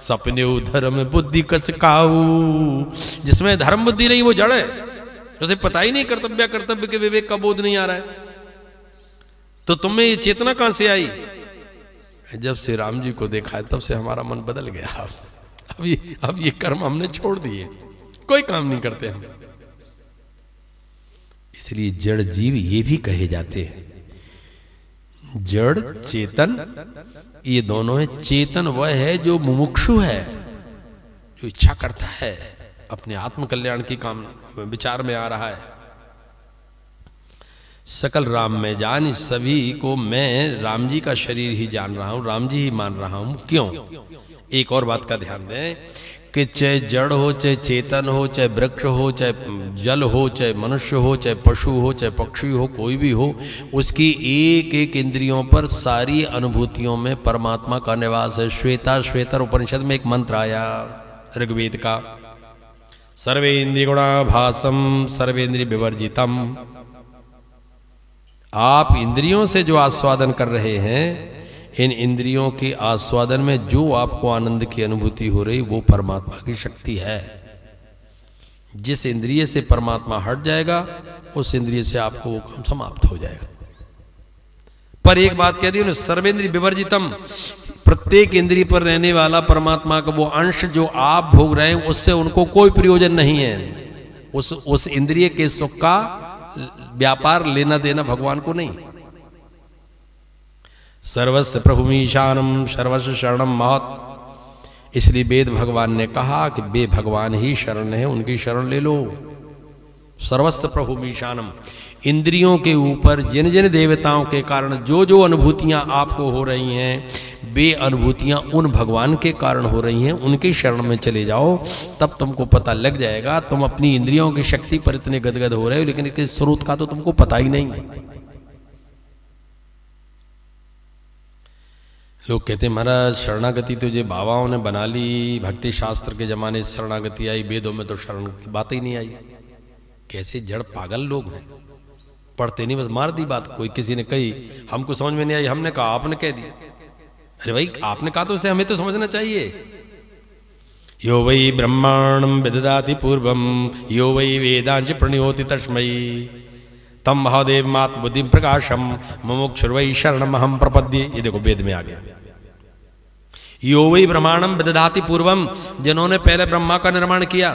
सपने धर्म बुद्धि कसकाऊ जिसमें धर्म बुद्धि नहीं वो जड़ है उसे पता ही नहीं कर्तव्य कर्तव्य के विवेक का बोध नहीं आ रहा है तो तुम्हें ये चेतना कहां से आई जब से राम जी को देखा है तब से हमारा मन बदल गया अब ये अब ये कर्म हमने छोड़ दिए कोई काम नहीं करते हम इसलिए जड़ जीव ये भी कहे जाते हैं जड़ चेतन ये दोनों है चेतन वह है जो मुमुक्षु है जो इच्छा करता है अपने आत्म कल्याण की काम विचार में आ रहा है सकल राम में जान सभी को मैं राम जी का शरीर ही जान रहा हूं राम जी ही मान रहा हूं क्यों एक और बात का ध्यान दें कि चाहे जड़ हो चाहे चेतन हो चाहे वृक्ष हो चाहे जल हो चाहे मनुष्य हो चाहे पशु हो चाहे पक्षी हो कोई भी हो उसकी एक एक इंद्रियों पर सारी अनुभूतियों में परमात्मा का निवास है श्वेता श्वेतर उपनिषद में एक मंत्र आया ऋग्वेद का भाषम गुणाभासम इंद्रिय विवर्जितम आप इंद्रियों से जो आस्वादन कर रहे हैं इन इंद्रियों के आस्वादन में जो आपको आनंद की अनुभूति हो रही वो परमात्मा की शक्ति है जिस इंद्रिय से परमात्मा हट जाएगा उस इंद्रिय से आपको वो काम समाप्त हो जाएगा पर एक बात कह दी उन्हें सर्वेंद्रिय विवर्जितम प्रत्येक इंद्रिय पर रहने वाला परमात्मा का वो अंश जो आप भोग रहे हैं उससे उनको कोई प्रयोजन नहीं है उस उस इंद्रिय के सुख का व्यापार लेना देना भगवान को नहीं सर्वस्व प्रभु ईशानम सर्वस्व शरणम महत इसलिए वेद भगवान ने कहा कि वे भगवान ही शरण है उनकी शरण ले लो सर्वस्व प्रभु ईशानम इंद्रियों के ऊपर जिन जिन देवताओं के कारण जो जो अनुभूतियां आपको हो रही हैं वे अनुभूतियां उन भगवान के कारण हो रही हैं उनके शरण में चले जाओ तब तुमको पता लग जाएगा तुम अपनी इंद्रियों की शक्ति पर इतने गदगद हो रहे हो लेकिन इसके स्रोत का तो तुमको पता ही नहीं है लोग कहते हैं महाराज शरणागति तो जो बाबाओं ने बना ली भक्ति शास्त्र के जमाने से शरणागति आई वेदों में तो शरण की बात ही नहीं आई कैसे जड़ पागल लोग हैं पढ़ते नहीं बस मार दी बात कोई किसी ने कही हमको समझ में नहीं आई हमने कहा आपने कह दिया अरे भाई आपने कहा तो उसे हमें तो समझना चाहिए यो वही ब्रह्मांडम विददाति पूर्वम यो वही वेदांश प्रणियोति तस्मयी तम महादेव मात बुद्धि प्रकाशम मुमुक्षुर्वई शरण हम प्रपद्य ये देखो वेद में आ गया यो वही ब्रह्मांडम विदधाति पूर्वम जिन्होंने पहले ब्रह्मा का निर्माण किया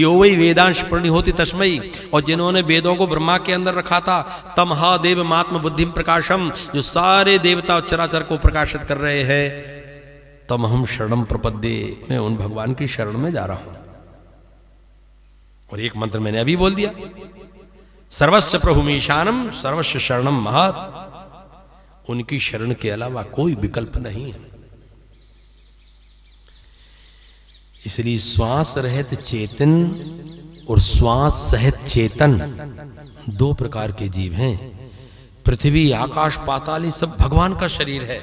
यो वही वेदांश होती तस्मयी और जिन्होंने वेदों को ब्रह्मा के अंदर रखा था तमहा देव मात्म बुद्धि प्रकाशम जो सारे देवता चराचर को प्रकाशित कर रहे हैं तम हम शरणम प्रपद्य मैं उन भगवान की शरण में जा रहा हूं और एक मंत्र मैंने अभी बोल दिया सर्वस्व प्रभु मीशानम सर्वस्व शरणम महत उनकी शरण के अलावा कोई विकल्प नहीं है इसलिए श्वास रहित चेतन और श्वास सहित चेतन दो प्रकार के जीव हैं पृथ्वी आकाश पाताल सब भगवान का शरीर है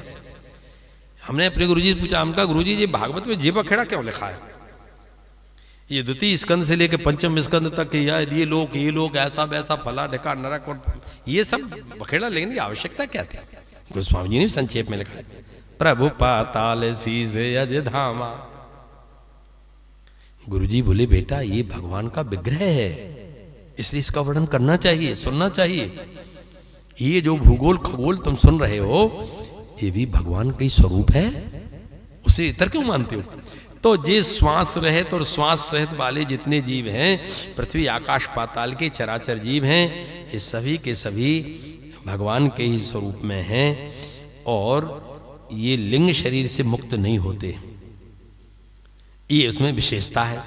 हमने अपने गुरुजी से पूछा हमका गुरुजी जी भागवत में जीव अखेड़ा क्यों लिखा है ये द्वितीय स्कंद से लेकर पंचम स्कंद तक यार ये लोग ये लोग ऐसा वैसा फला ढका नरक और ये सब बखेड़ा लेने की आवश्यकता क्या थी गोस्वामी जी ने संक्षेप में लिखा है प्रभु पाताल धामा गुरु जी बोले बेटा ये भगवान का विग्रह है इसलिए इसका वर्णन करना चाहिए सुनना चाहिए ये जो भूगोल खगोल तुम सुन रहे हो ये भी भगवान का ही स्वरूप है उसे इतर क्यों मानते हो तो ये श्वास रहित और श्वास रहित वाले जितने जीव हैं पृथ्वी आकाश पाताल के चराचर जीव हैं ये सभी के सभी भगवान के ही स्वरूप में हैं और ये लिंग शरीर से मुक्त नहीं होते ये उसमें विशेषता है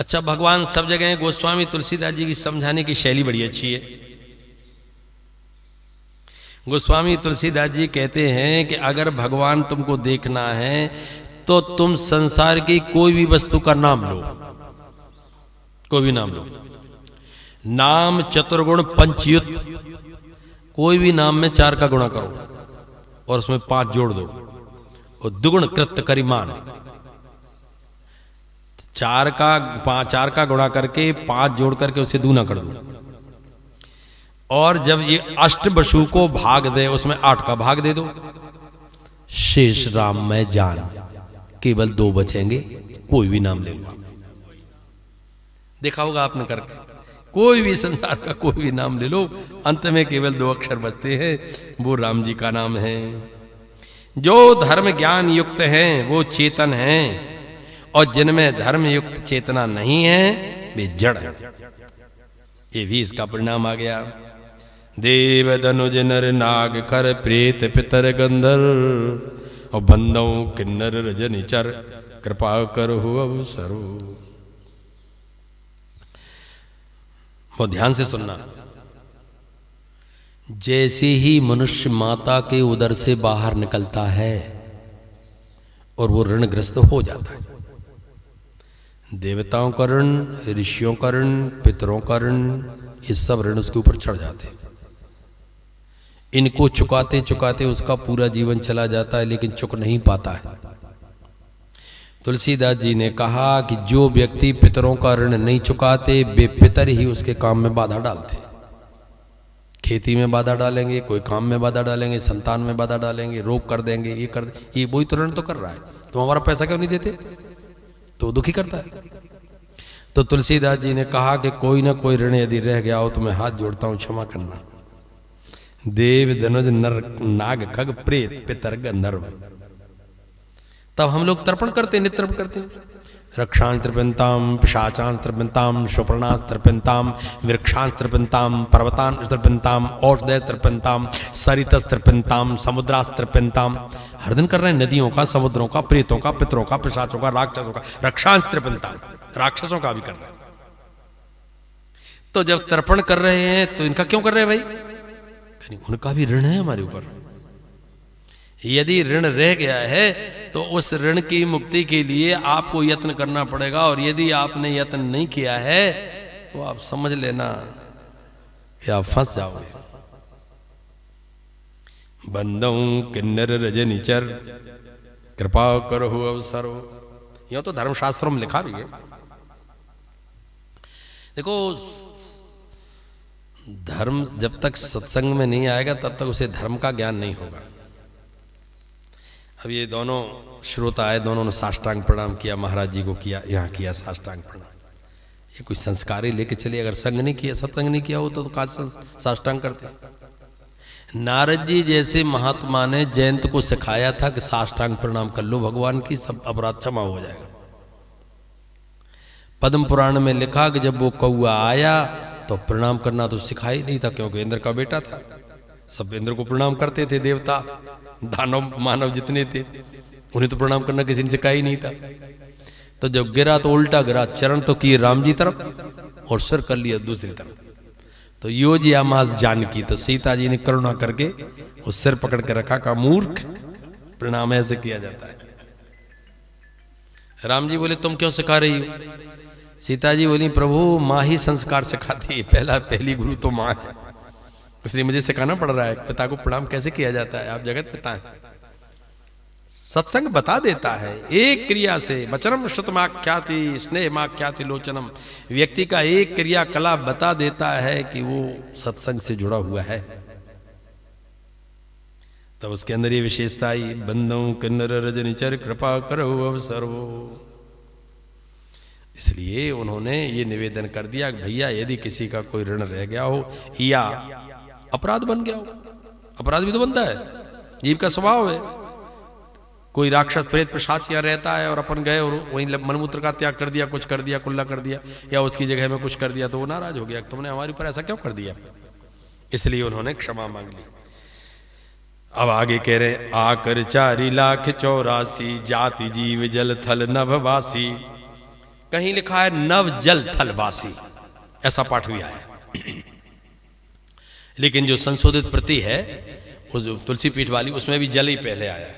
अच्छा भगवान सब जगह गोस्वामी तुलसीदास जी की समझाने की शैली बड़ी अच्छी है गोस्वामी तुलसीदास जी कहते हैं कि अगर भगवान तुमको देखना है तो तुम संसार की कोई भी वस्तु का नाम लो कोई भी नाम लो नाम चतुर्गुण पंचयुत कोई भी नाम में चार का गुणा करो और उसमें पांच जोड़ दो और दुगुण कृत्य करिमान चार का पांच चार का गुणा करके पांच जोड़ करके उसे दूना कर दो और जब ये अष्ट वशु को भाग दे उसमें आठ का भाग दे दो शेष राम में जान केवल दो बचेंगे कोई भी नाम ले लो देखा होगा आपने करके कोई भी संसार का कोई भी नाम ले लो अंत में केवल दो अक्षर बचते हैं वो राम जी का नाम है जो धर्म ज्ञान युक्त हैं वो चेतन हैं और जिनमें धर्म युक्त चेतना नहीं है वे जड़ है ये भी इसका परिणाम आ गया देव धनुज नर नाग कर प्रेत पितर गंधर्व और बंदो किन्नर चर कृपा कर हो अवसरो बहुत ध्यान से सुनना जैसे ही मनुष्य माता के उदर से बाहर निकलता है और वो ऋणग्रस्त हो जाता है देवताओं का ऋण ऋषियों का ऋण पितरों का ऋण ये सब ऋण उसके ऊपर चढ़ जाते हैं इनको चुकाते चुकाते उसका पूरा जीवन चला जाता है लेकिन चुक नहीं पाता है तुलसीदास जी ने कहा कि जो व्यक्ति पितरों का ऋण नहीं चुकाते वे पितर ही उसके काम में बाधा डालते खेती में बाधा डालेंगे कोई काम में बाधा डालेंगे संतान में बाधा डालेंगे रोक कर देंगे ये कर ये वही तो ऋण तो कर रहा है तुम तो हमारा पैसा क्यों नहीं देते तो दुखी करता है तो तुलसीदास जी ने कहा कि कोई ना कोई ऋण यदि रह गया हो तो मैं हाथ जोड़ता हूं क्षमा करना देव धनुज नर नाग खग प्रेत पितर नर्व तब हम लोग तर्पण करते नित तर्पण करते हैं रक्षांतरपिंताम पिशाचांतरपिंताम सुपर्णास्त्रपिंताम वृक्षांतरपिंताम पर्वतांतरपिंताम औषधयतरपिंताम समुद्रास्त्र पिंताम हर दिन कर रहे हैं नदियों का समुद्रों का प्रेतों का पितरों का पिशाचों का राक्षसों का रक्षांतरपिंताम राक्षसों का भी कर रहे हैं तो जब तर्पण कर रहे हैं तो इनका क्यों कर रहे हैं भाई यानी उनका भी ऋण है हमारे ऊपर यदि ऋण रह गया है तो उस ऋण की मुक्ति के लिए आपको यत्न करना पड़ेगा और यदि आपने यत्न नहीं किया है तो आप समझ लेना कि आप फंस जाओगे बंदों किन्नर रजनिचर कृपा करो अवसर यो तो धर्मशास्त्रों में लिखा भी है देखो धर्म जब तक सत्संग में नहीं आएगा तब तक उसे धर्म का ज्ञान नहीं होगा अब ये दोनों श्रोता आए दोनों ने साष्टांग प्रणाम किया महाराज जी को किया यहाँ किया साष्टांग प्रणाम ये कोई संस्कार ही लेके चले अगर संग नहीं किया सत्संग नहीं किया हो तो, तो साष्टांग करते नारद जी जैसे महात्मा ने जयंत को सिखाया था कि साष्टांग प्रणाम कर लो भगवान की सब अपराध क्षमा हो जाएगा पद्म पुराण में लिखा कि जब वो कौआ आया तो प्रणाम करना तो सिखाया ही नहीं था क्योंकि इंद्र का बेटा था सब इंद्र को प्रणाम करते थे देवता दानव मानव जितने थे उन्हें तो प्रणाम करना किसी ने सिखाया ही नहीं था तो जब गिरा तो उल्टा गिरा चरण तो किए राम जी तरफ और सर कर लिया दूसरी तरफ तो योजिया मास जानकी तो सीता जी ने करुणा करके उस सिर पकड़ के रखा का मूर्ख प्रणाम ऐसे किया जाता है राम जी बोले तुम क्यों सिखा रही हो सीता जी बोली प्रभु माँ ही संस्कार सिखाती है पहला पहली गुरु तो माँ है इसलिए मुझे सिखाना पड़ रहा है पिता को प्रणाम कैसे किया जाता है आप जगत पिता हैं सत्संग बता देता है एक क्रिया से वचनम श्रुतमाख्याति स्नेह माख्याति लोचनम व्यक्ति का एक क्रिया कला बता देता है कि वो सत्संग से जुड़ा हुआ है तब तो उसके अंदर ये विशेषता आई बंदों किन्नर चर कृपा करो अवसर इसलिए उन्होंने ये निवेदन कर दिया कि भैया यदि किसी का कोई ऋण रह गया हो या अपराध बन गया हो अपराध भी तो बनता है जीव का स्वभाव है कोई राक्षस प्रेत प्रसाद यहाँ रहता है और अपन गए और वहीं मनमूत्र का त्याग कर दिया कुछ कर दिया कुल्ला कर दिया या उसकी जगह में कुछ कर दिया तो वो नाराज हो गया तुमने हमारे ऊपर ऐसा क्यों कर दिया इसलिए उन्होंने क्षमा मांग ली अब आगे कह रहे आकर चारी लाख चौरासी जाति जीव जल थल नभवासी कहीं लिखा है नव जल थलवासी ऐसा पाठ भी आया लेकिन जो संशोधित प्रति है उस तुलसी पीठ वाली उसमें भी जल ही पहले आया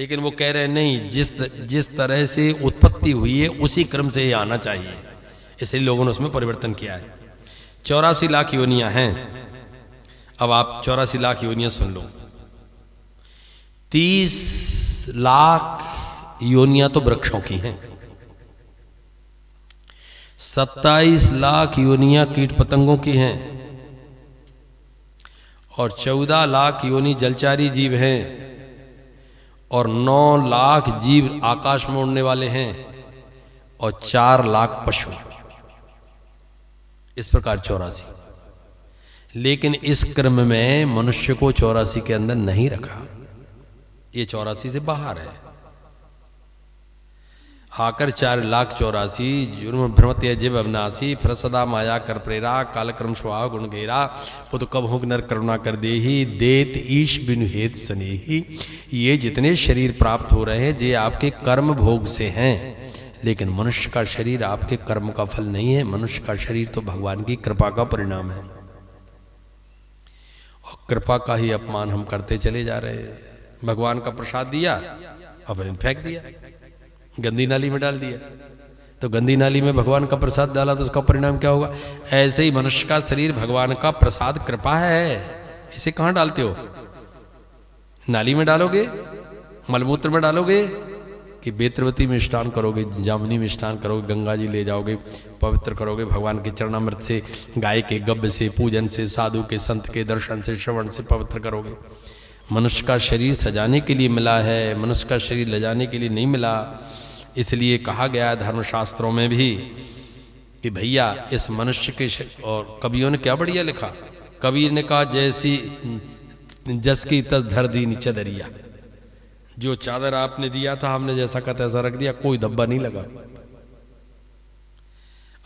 लेकिन वो कह रहे हैं नहीं जिस जिस तरह से उत्पत्ति हुई है उसी क्रम से ही आना चाहिए इसलिए लोगों ने उसमें परिवर्तन किया है चौरासी लाख योनियां हैं अब आप चौरासी लाख योनियां सुन लो तीस लाख योनियां तो वृक्षों की हैं सत्ताईस लाख योनिया कीट पतंगों की हैं और चौदह लाख योनि जलचारी जीव हैं और नौ लाख जीव आकाश में उड़ने वाले हैं और चार लाख पशु इस प्रकार चौरासी लेकिन इस क्रम में मनुष्य को चौरासी के अंदर नहीं रखा ये चौरासी से बाहर है हाकर चार लाख चौरासी जुर्म भ्रमत जिब अविनाशी फिर सदा माया कर प्रेरा काल क्रम स्वाहा गुण घेरा पुत कब हो नर करुणा कर ही देत ईश बिनु हेत ही ये जितने शरीर प्राप्त हो रहे हैं ये आपके कर्म भोग से हैं लेकिन मनुष्य का शरीर आपके कर्म का फल नहीं है मनुष्य का शरीर तो भगवान की कृपा का परिणाम है और कृपा का ही अपमान हम करते चले जा रहे हैं भगवान का प्रसाद दिया और फिर फेंक दिया गंदी नाली में डाल दिया तो गंदी नाली में भगवान का प्रसाद डाला तो उसका परिणाम क्या होगा ऐसे ही मनुष्य का शरीर भगवान का प्रसाद कृपा है इसे कहाँ डालते हो नाली में डालोगे मलमूत्र में डालोगे कि बेत्रवती में स्नान करोगे जामुनी में स्नान करोगे गंगा जी ले जाओगे पवित्र करोगे भगवान के चरणामृत से गाय के गभ्य से पूजन से साधु के संत के दर्शन से श्रवण से पवित्र करोगे मनुष्य का शरीर सजाने के लिए मिला है मनुष्य का शरीर लजाने के लिए नहीं मिला इसलिए कहा गया है धर्मशास्त्रों में भी कि भैया इस मनुष्य के और कवियों ने क्या बढ़िया लिखा कबीर ने कहा जैसी जस की तस धर दी नीचे दरिया जो चादर आपने दिया था हमने जैसा का तैसा रख दिया कोई धब्बा नहीं लगा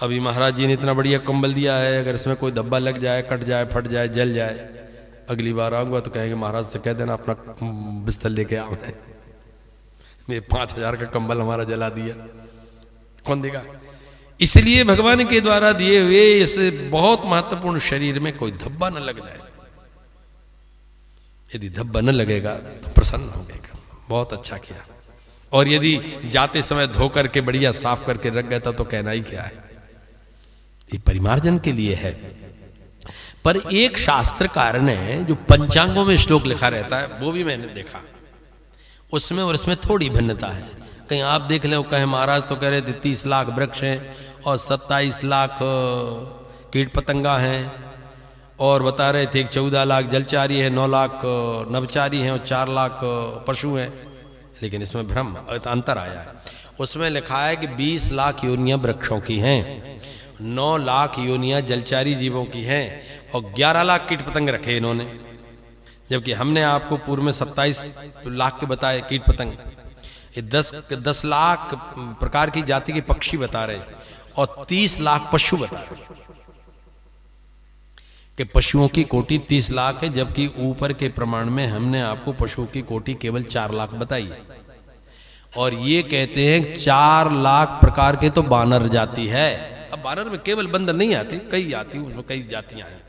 अभी महाराज जी ने इतना बढ़िया कंबल दिया है अगर इसमें कोई धब्बा लग जाए कट जाए फट जाए जल जाए अगली बार आऊंगा तो कहेंगे महाराज से कह देना अपना बिस्तर लेके आवे ने पांच हजार का कंबल हमारा जला दिया कौन देगा इसलिए भगवान के द्वारा दिए हुए इस बहुत महत्वपूर्ण शरीर में कोई धब्बा न लग जाए यदि धब्बा न लगेगा तो प्रसन्न हो गएगा बहुत अच्छा किया और यदि जाते समय धो करके बढ़िया साफ करके रख गया था तो कहना ही क्या है ये परिमार्जन के लिए है पर एक शास्त्रकार ने जो पंचांगों में श्लोक लिखा रहता है वो भी मैंने देखा उसमें और इसमें थोड़ी भिन्नता है कहीं आप देख लें कहें महाराज तो कह रहे थे तीस लाख वृक्ष हैं और सत्ताईस लाख कीट पतंगा हैं और बता रहे थे चौदह लाख जलचारी है नौ लाख नवचारी हैं और चार लाख पशु हैं लेकिन इसमें भ्रम अंतर आया है उसमें लिखा है कि बीस लाख योनिया वृक्षों की हैं नौ लाख योनिया जलचारी जीवों की हैं और ग्यारह लाख कीट पतंग रखे इन्होंने जबकि हमने आपको पूर्व में सत्ताईस तो लाख के बताए कीट पतंग ये दस दस लाख प्रकार की जाति के पक्षी बता रहे और तीस लाख पशु बता रहे कि पशुओं की कोटि तीस लाख है जबकि ऊपर के प्रमाण में हमने आपको पशुओं की कोटि केवल चार लाख बताई और ये कहते हैं चार लाख प्रकार के तो बानर जाति है अब बानर में केवल बंदर नहीं आती कई आती उसमें कई जातियां हैं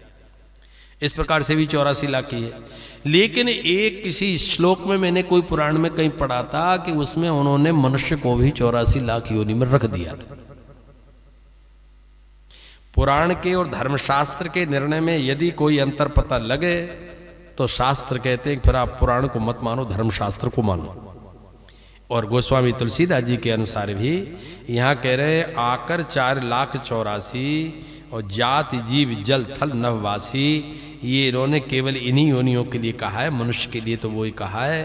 इस प्रकार से भी चौरासी लाख की है लेकिन एक किसी श्लोक में मैंने कोई पुराण में कहीं पढ़ा था कि उसमें उन्होंने मनुष्य को भी चौरासी लाख योनि में रख दिया था पुराण के और धर्मशास्त्र के निर्णय में यदि कोई अंतर पता लगे तो शास्त्र कहते हैं फिर आप पुराण को मत मानो धर्मशास्त्र को मानो और गोस्वामी तुलसीदास जी के अनुसार भी यहां कह रहे आकर चार लाख चौरासी और जात जीव जल थल नववासी ये इन्होंने केवल इन्हीं योनियों के लिए कहा है मनुष्य के लिए तो वो ही कहा है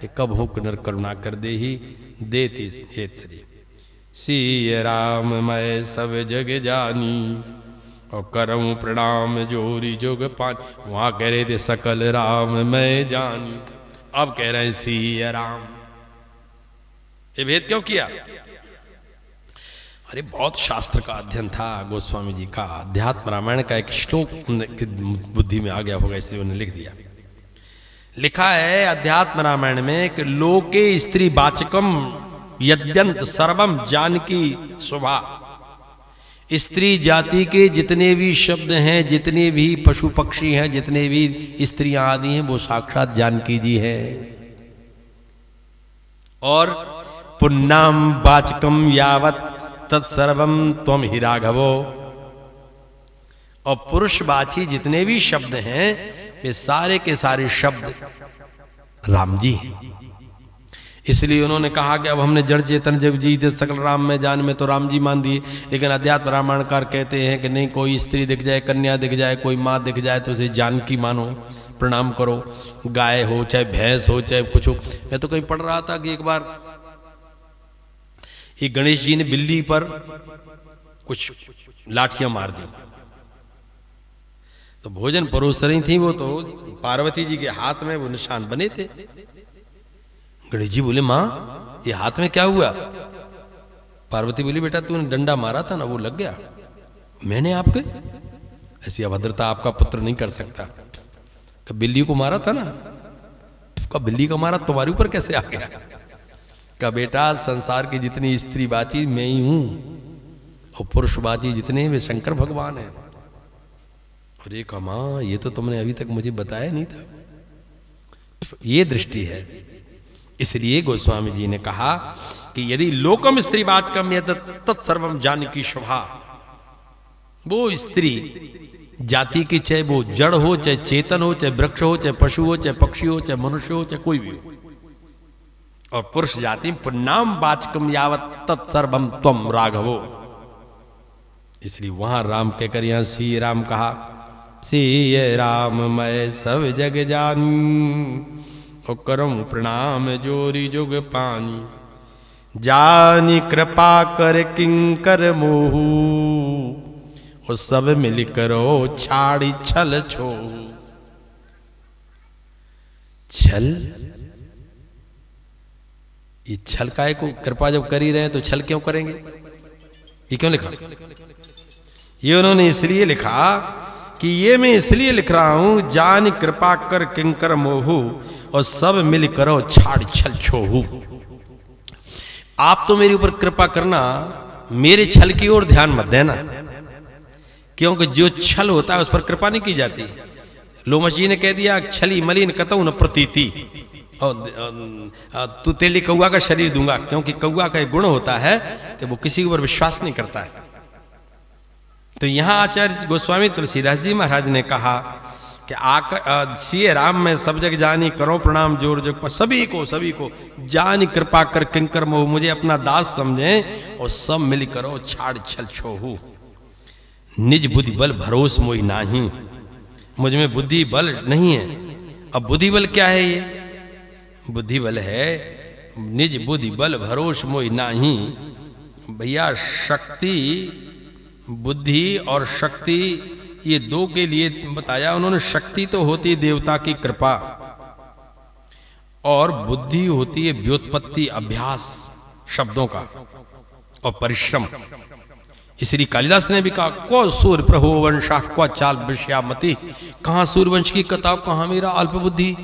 कि कब हो नर करुणा कर दे ही देती हेतरी सी राम मैं सब जग जानी और करम प्रणाम जोरी जोग पान वहां कह रहे थे सकल राम मैं जानी अब कह रहे हैं सी राम ये भेद क्यों किया अरे बहुत शास्त्र का अध्ययन था गोस्वामी जी का अध्यात्म रामायण का एक श्लोक बुद्धि में आ गया होगा इसलिए उन्हें लिख दिया लिखा है अध्यात्म रामायण में कि लोके स्त्री वाचकम यद्यंत सर्वम जानकी शोभा स्त्री जाति के जितने भी शब्द हैं जितने भी पशु पक्षी हैं जितने भी स्त्रियां आदि हैं वो साक्षात जानकी जी है और पुन्नाम बाचकम यावत तत्सर्वम तुम ही राघवो और पुरुषवाची जितने भी शब्द हैं वे सारे के सारे शब्द राम जी हैं इसलिए उन्होंने कहा कि अब हमने जड़ चेतन जब जी दे सकल राम में जान में तो राम जी मान दिए लेकिन अध्यात्म रामायणकार कहते हैं कि नहीं कोई स्त्री दिख जाए कन्या दिख जाए कोई माँ दिख जाए तो उसे जानकी मानो प्रणाम करो गाय हो चाहे भैंस हो चाहे कुछ हो मैं तो कहीं पढ़ रहा था कि एक बार एक गणेश जी ने बिल्ली पर कुछ लाठियां मार दी तो भोजन परोस रही थी वो तो पार्वती जी के हाथ में वो निशान बने थे गणेश जी बोले मां ये हाथ में क्या हुआ पार्वती बोली बेटा तूने डंडा मारा था ना वो लग गया मैंने आपके ऐसी अभद्रता आपका पुत्र नहीं कर सकता बिल्ली को मारा था ना बिल्ली का मारा तुम्हारे ऊपर कैसे आ गया का बेटा संसार की जितनी स्त्री बाची मैं ही हूं और पुरुष बाची जितने वे शंकर भगवान है अरे कमा ये तो तुमने अभी तक मुझे बताया नहीं था ये दृष्टि है इसलिए गोस्वामी जी ने कहा कि यदि लोकम स्त्री बात कम यद तत्सर्वम की शोभा वो स्त्री जाति की चाहे वो जड़ हो चाहे चेतन हो चाहे वृक्ष हो चाहे पशु हो चाहे पक्षी हो चाहे मनुष्य हो चाहे कोई भी हो और पुरुष जाति पुन्नाम बाचकम यावत तत्सर्वम तम राघवो इसलिए वहां राम कहकर यहां श्री राम कहा श्री राम मैं सब जग जानू और करम प्रणाम जोरी जुग पानी जानी कृपा कर किंकर मोहू और सब मिल करो छाड़ी छल छो छल ये छल का को कृपा जब कर ही रहे हैं तो छल क्यों करेंगे ये क्यों लिखा ये उन्होंने इसलिए लिखा कि ये मैं इसलिए लिख रहा हूं जान कृपा कर किंकर मोहू और सब मिल करो छाड़ छल छोहू आप तो मेरे ऊपर कृपा करना मेरे छल की ओर ध्यान मत देना क्योंकि जो छल होता है उस पर कृपा नहीं की जाती लोमस जी ने कह दिया छली मलिन कतौ न प्रतीति और तू तेली कौआ का शरीर दूंगा क्योंकि कौआ का एक गुण होता है कि वो किसी के ऊपर विश्वास नहीं करता है तो यहां आचार्य गोस्वामी तुलसीदास जी महाराज ने कहा कि सीए राम में सब जग जानी करो प्रणाम जोर जग पर सभी को सभी को जान कृपा कर किंकर मोह मुझे अपना दास समझे और सब मिल करो छाड़ छल छोहू निज बुद्धि बल भरोस मोई नाही मुझ में बुद्धि बल नहीं है अब बुद्धि बल क्या है ये बुद्धि बल है निज बुद्धि बल भरोस मोई नाही भैया शक्ति बुद्धि और शक्ति ये दो के लिए बताया उन्होंने शक्ति तो होती है देवता की कृपा और बुद्धि होती है व्योत्पत्ति अभ्यास शब्दों का और परिश्रम श्री कालिदास ने भी कहा को सूर्य प्रभु वंशा क्वाल चाल विषयामति कहा सूर्यवंश की कथा कहा मेरा अल्प बुद्धि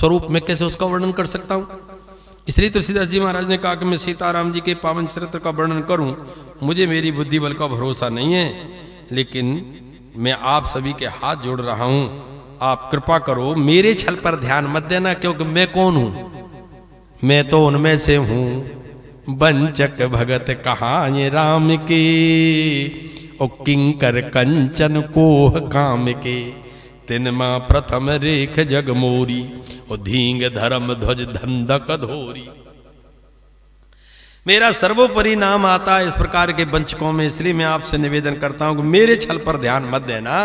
स्वरूप में कैसे उसका वर्णन कर सकता हूं इसलिए तुलसीदास तो जी महाराज ने कहा कि मैं सीताराम जी के पावन चरित्र का वर्णन करूं मुझे मेरी बुद्धि बल का भरोसा नहीं है लेकिन मैं आप सभी के हाथ जोड़ रहा हूं आप कृपा करो मेरे छल पर ध्यान मत देना क्योंकि मैं कौन हूं मैं तो उनमें से हूं बंचक भगत कहा राम के और किंकर कंचन कोह काम के तिन मां प्रथम रेख जग मोरी और धींग धर्म ध्वज धंधक धोरी मेरा सर्वोपरि नाम आता है इस प्रकार के वंचकों में इसलिए मैं आपसे निवेदन करता हूं कि मेरे छल पर ध्यान मत देना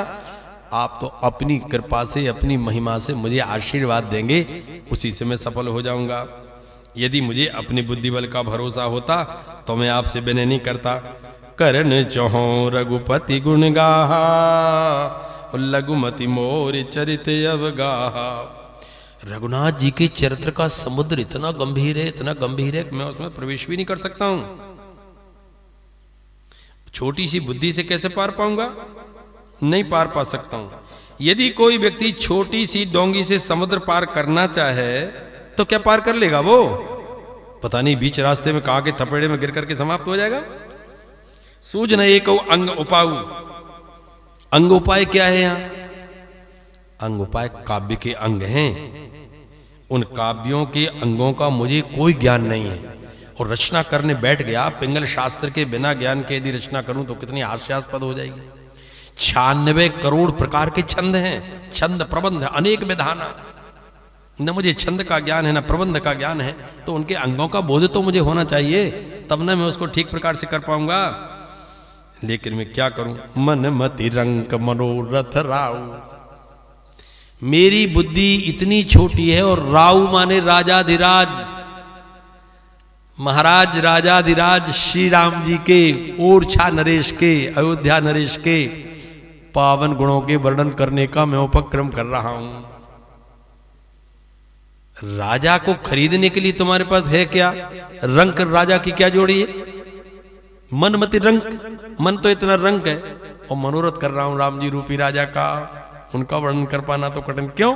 आप तो अपनी कृपा से अपनी महिमा से मुझे आशीर्वाद देंगे उसी से मैं सफल हो जाऊंगा यदि मुझे अपने बुद्धि बल का भरोसा होता तो मैं आपसे विनय नहीं करता करण चौहो रघुपति गुण गाहा लघुमति मोर चरित अवगाहा रघुनाथ जी के चरित्र का समुद्र इतना गंभीर है इतना गंभीर है कि मैं उसमें प्रवेश भी नहीं कर सकता हूं छोटी सी बुद्धि से कैसे पार पाऊंगा नहीं पार पा सकता हूं यदि कोई व्यक्ति छोटी सी डोंगी से समुद्र पार करना चाहे तो क्या पार कर लेगा वो पता नहीं बीच रास्ते में कहा के थपेड़े में गिर करके समाप्त हो जाएगा सूझ न एक अंग उपाऊ अंग उपाय क्या है यहां अंग उपाय काव्य के अंग हैं उन काव्यों के अंगों का मुझे कोई ज्ञान नहीं है और रचना करने बैठ गया पिंगल शास्त्र के बिना ज्ञान के यदि रचना करूं तो कितनी हास्यास्पद हो जाएगी छियानवे करोड़ प्रकार के छंद हैं छंद प्रबंध अनेक विधाना न मुझे छंद का ज्ञान है न प्रबंध का ज्ञान है तो उनके अंगों का बोध तो मुझे होना चाहिए तब न मैं उसको ठीक प्रकार से कर पाऊंगा लेकिन मैं क्या करूं मन मति रंग मनोरथ राव मेरी बुद्धि इतनी छोटी है और राव माने राजाधिराज महाराज राजाधिराज श्री राम जी के ओरछा नरेश के अयोध्या नरेश के पावन गुणों के वर्णन करने का मैं उपक्रम कर रहा हूं राजा को खरीदने के लिए तुम्हारे पास है क्या रंग राजा की क्या जोड़ी है मन मती रंग मन तो इतना रंग है और मनोरथ कर रहा हूं राम जी रूपी राजा का उनका वर्णन कर पाना तो कठिन क्यों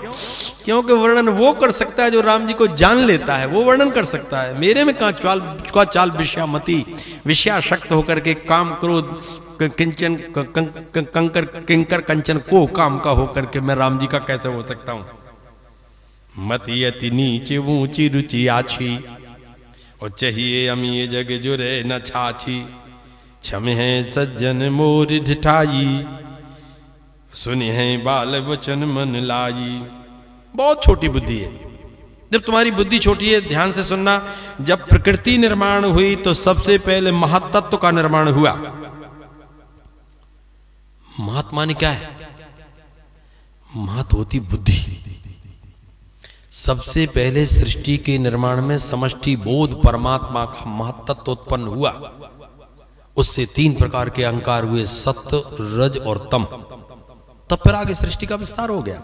क्योंकि वर्णन वो कर सकता है जो राम जी को जान लेता है वो वर्णन कर सकता है मेरे में कहा चाल का चाल विषया विषयाशक्त होकर के काम क्रोध किंचन कंकर किंकर कंचन को काम का होकर के मैं राम जी का कैसे हो सकता हूं मती अति नीचे ऊंची रुचि आछी और चाहिए अमी ये जग जुरे न छाछी छमे है सज्जन मोर ढिठाई सुने है बाल वचन मन लाई बहुत छोटी बुद्धि है जब तुम्हारी बुद्धि छोटी है ध्यान से सुनना जब प्रकृति निर्माण हुई तो सबसे पहले महातत्व का निर्माण हुआ महात्मा ने क्या है महत्व होती बुद्धि सबसे पहले सृष्टि के निर्माण में समष्टि बोध परमात्मा का महत्व उत्पन्न हुआ उससे तीन प्रकार के अहंकार हुए सत्य रज और तम तब फिर आगे सृष्टि का विस्तार हो गया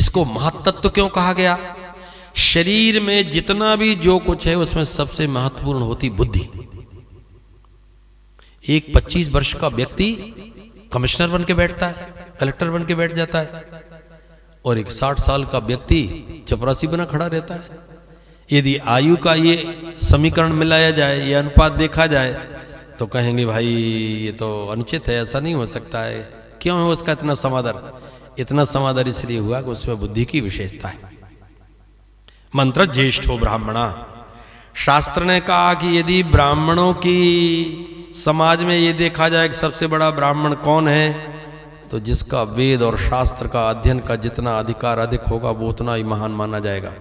इसको महातत्व क्यों कहा गया शरीर में जितना भी जो कुछ है उसमें सबसे महत्वपूर्ण होती बुद्धि एक 25 वर्ष का व्यक्ति कमिश्नर बन के बैठता है कलेक्टर बन के बैठ जाता है और एक 60 साल का व्यक्ति चपरासी बना खड़ा रहता है यदि आयु का ये समीकरण मिलाया जाए ये अनुपात देखा जाए तो कहेंगे भाई ये तो अनुचित है ऐसा नहीं हो सकता है क्यों है उसका इतना समादर इतना समादर इसलिए हुआ कि उसमें बुद्धि की विशेषता है मंत्र ज्येष्ठ हो ब्राह्मणा शास्त्र ने कहा कि यदि ब्राह्मणों की समाज में ये देखा जाए कि सबसे बड़ा ब्राह्मण कौन है तो जिसका वेद और शास्त्र का अध्ययन का जितना अधिकार अधिक होगा वो उतना ही महान माना जाएगा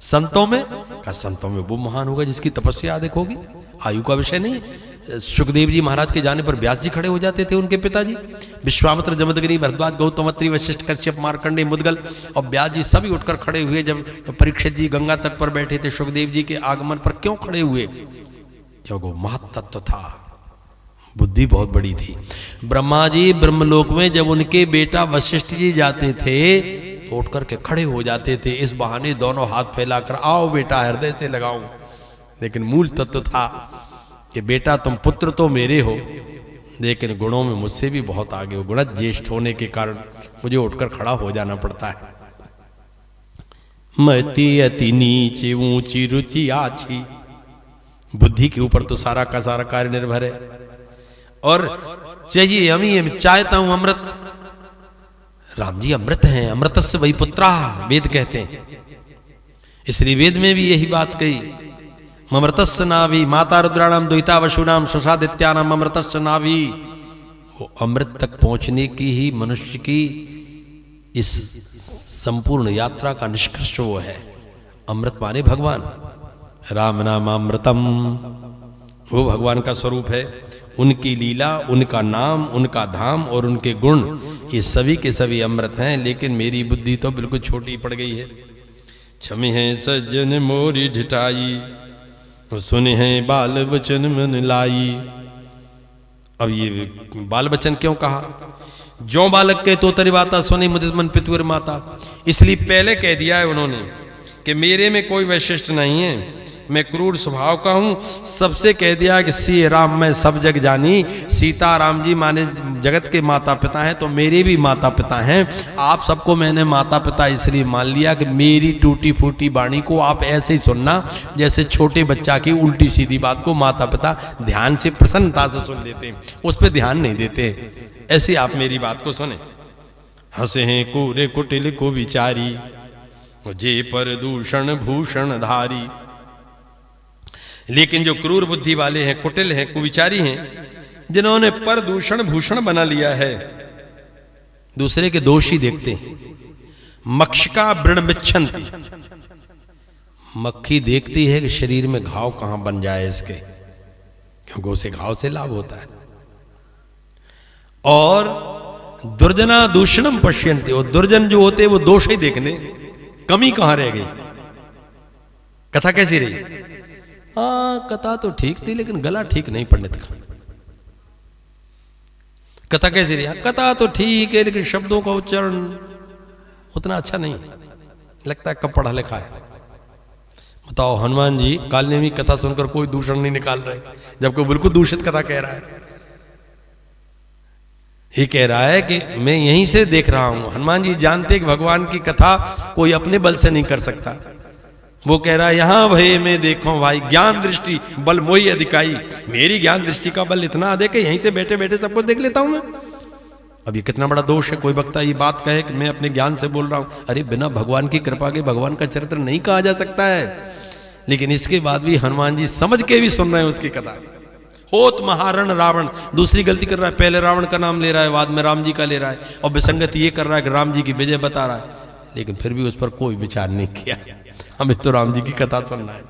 संतों में कहा संतों में वो महान होगा जिसकी तपस्या अधिक होगी आयु का विषय नहीं सुखदेव जी महाराज के जाने पर व्यास जी खड़े हो जाते थे उनके पिताजी विश्वामित्र जमदगिरी भरद्वाज गौतमत्री वशिष्ठ कश्यप मारकंडे मुदगल और व्यास जी सभी उठकर खड़े हुए जब परीक्षित जी गंगा तट पर बैठे थे सुखदेव जी के आगमन पर क्यों खड़े हुए क्योंकि महत्त्व था बुद्धि बहुत बड़ी थी ब्रह्मा जी ब्रह्मलोक में जब उनके बेटा वशिष्ठ जी जाते थे उठ करके खड़े हो जाते थे इस बहाने दोनों हाथ फैलाकर आओ बेटा हृदय से लगाओ लेकिन मूल तत्व था कि बेटा तुम पुत्र तो मेरे हो लेकिन गुणों में मुझसे भी बहुत आगे हो गुणत ज्येष्ठ होने के कारण मुझे उठकर खड़ा हो जाना पड़ता है मती अति नीचे ऊंची रुचि आछी बुद्धि के ऊपर तो सारा का सारा कार्य निर्भर है और चाहिए अमी चाहता हूं अमृत राम जी अमृत हैं अमृत से वही पुत्रा वेद कहते हैं इसलिए वेद में भी यही बात कही अमृतस्य से नाभि माता रुद्राणाम द्विता वशुनाम सुषादित्यानाम अमृतस्य नाभि वो अमृत तक पहुंचने की ही मनुष्य की इस संपूर्ण यात्रा का निष्कर्ष वो है अमृत माने भगवान राम नाम अमृतम वो भगवान का स्वरूप है उनकी लीला उनका नाम उनका धाम और उनके गुण ये सभी के सभी अमृत हैं लेकिन मेरी बुद्धि तो बिल्कुल छोटी पड़ गई है क्षमी है सज्जन मोरी ढिटाई सुन है बाल वचन मन लाई अब ये बाल वचन क्यों कहा जो बालक के तो तरी बाता सुनी मन पितुर माता इसलिए पहले कह दिया है उन्होंने कि मेरे में कोई वैशिष्ट नहीं है मैं क्रूर स्वभाव का हूँ सबसे कह दिया कि सी राम मैं सब जग जानी सीता राम जी माने जगत के माता पिता हैं तो मेरे भी माता पिता हैं आप सबको मैंने माता पिता इसलिए मान लिया कि मेरी टूटी फूटी वाणी को आप ऐसे ही सुनना जैसे छोटे बच्चा की उल्टी सीधी बात को माता पिता ध्यान से प्रसन्नता से सुन लेते हैं उस पर ध्यान नहीं देते ऐसे आप मेरी बात को सुने हसे हैं कूरे कुटिल को विचारी जे पर दूषण भूषण धारी लेकिन जो क्रूर बुद्धि वाले हैं कुटिल हैं कुविचारी हैं जिन्होंने पर दूषण भूषण बना लिया है दूसरे के दोष ही देखते हैं मक्षिका वृण मक्खी देखती है कि शरीर में घाव कहां बन जाए इसके क्योंकि उसे घाव से लाभ होता है और दुर्जना दूषणम पश्यंते और दुर्जन जो होते वो दोष ही देखने कमी कहां रह गई कथा कैसी रही हाँ कथा तो ठीक थी लेकिन गला ठीक नहीं पंडित का कथा कैसी रही कथा तो ठीक है लेकिन शब्दों का उच्चारण उतना अच्छा नहीं लगता है कब पढ़ा लिखा है बताओ हनुमान जी काल भी कथा सुनकर कोई दूषण नहीं निकाल रहे जबकि बिल्कुल दूषित कथा कह रहा है ये कह रहा है कि मैं यहीं से देख रहा हूं हनुमान जी जानते कि भगवान की कथा कोई अपने बल से नहीं कर सकता वो कह रहा है यहां भय मैं देखो भाई ज्ञान दृष्टि बल मोही अधिकाई मेरी ज्ञान दृष्टि का बल इतना अधिक है यहीं से बैठे बैठे सबको देख लेता हूं मैं अब ये कितना बड़ा दोष है कोई वक्ता ये बात कहे कि मैं अपने ज्ञान से बोल रहा हूं अरे बिना भगवान की कृपा के भगवान का चरित्र नहीं कहा जा सकता है लेकिन इसके बाद भी हनुमान जी समझ के भी सुन रहे हैं उसकी कथा होत महारण रावण दूसरी गलती कर रहा है पहले रावण का नाम ले रहा है बाद में राम जी का ले रहा है और विसंगत ये कर रहा है कि राम जी की विजय बता रहा है लेकिन फिर भी उस पर कोई विचार नहीं किया हमें तो राम जी की कथा सुनना है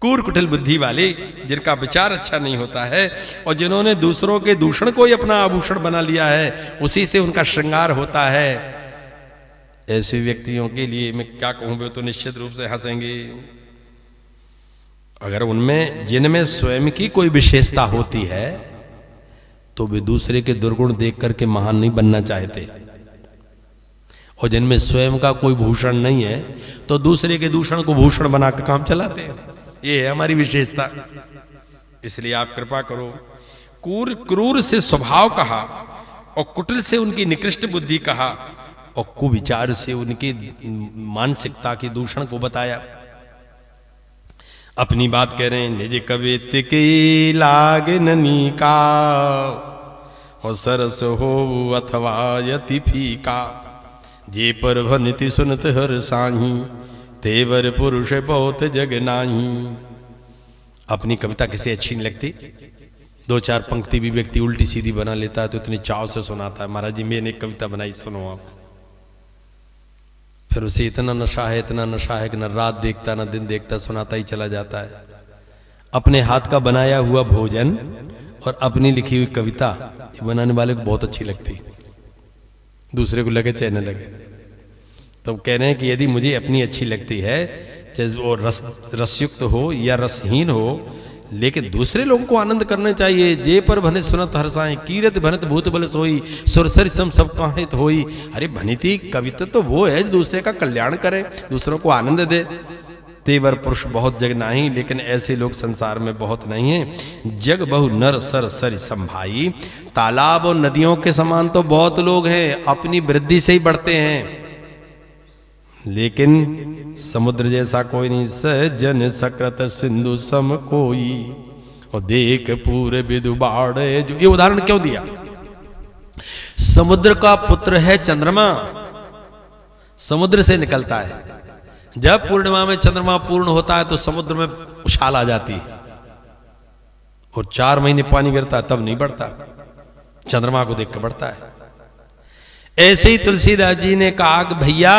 कूर कुटिल बुद्धि वाले जिनका विचार अच्छा नहीं होता है और जिन्होंने दूसरों के दूषण को ही अपना आभूषण बना लिया है उसी से उनका श्रृंगार होता है ऐसे व्यक्तियों के लिए मैं क्या कहूं तो निश्चित रूप से हंसेंगे अगर उनमें जिनमें स्वयं की कोई विशेषता होती है तो वे दूसरे के दुर्गुण देख करके महान नहीं बनना चाहते और जिनमें स्वयं का कोई भूषण नहीं है तो दूसरे के दूषण को भूषण बनाकर काम चलाते हैं ये है हमारी विशेषता इसलिए आप कृपा करो कूर क्रूर से स्वभाव कहा और कुटिल से उनकी निकृष्ट बुद्धि कहा और कुविचार से उनकी मानसिकता के दूषण को बताया अपनी बात कह रहे हैं निज कवित के लाग ननी का सरस हो अथवा यति फीका जे पर भनिति सुनत हर साही तेवर पुरुष बहुत जग नाही अपनी कविता किसे अच्छी नहीं लगती दो चार पंक्ति भी व्यक्ति उल्टी सीधी बना लेता है तो इतने चाव से सुनाता है महाराज जी मैंने कविता बनाई सुनो आप फिर उसे इतना नशा है इतना नशा है कि न रात देखता न दिन देखता सुनाता ही चला जाता है अपने हाथ का बनाया हुआ भोजन और अपनी लिखी हुई कविता बनाने वाले को बहुत अच्छी लगती है दूसरे को लगे चाहे ना लगे तो कह रहे हैं कि यदि मुझे अपनी अच्छी लगती है चाहे वो रस रसयुक्त हो या रसहीन हो लेकिन दूसरे लोगों को आनंद करना चाहिए जे पर भनित सुनत हर्षाएं कीरत भनत भूत बल सोई सुरसर सम सब कहित होई अरे भनिति कविता तो वो है दूसरे का कल्याण करे दूसरों को आनंद दे तेवर पुरुष बहुत जग नहीं लेकिन ऐसे लोग संसार में बहुत नहीं हैं जग बहु नर सर सर संभाई तालाब और नदियों के समान तो बहुत लोग हैं अपनी वृद्धि से ही बढ़ते हैं लेकिन समुद्र जैसा कोई नहीं सजन सकृत सिंधु सम कोई और देख पूरे विदुबाड़ जो ये उदाहरण क्यों दिया समुद्र का पुत्र है चंद्रमा समुद्र से निकलता है जब पूर्णिमा में चंद्रमा पूर्ण होता है तो समुद्र में उछाल आ जाती है और चार महीने पानी गिरता है तब नहीं बढ़ता चंद्रमा को देख कर बढ़ता है ऐसे ही तुलसीदास जी ने कहा कि भैया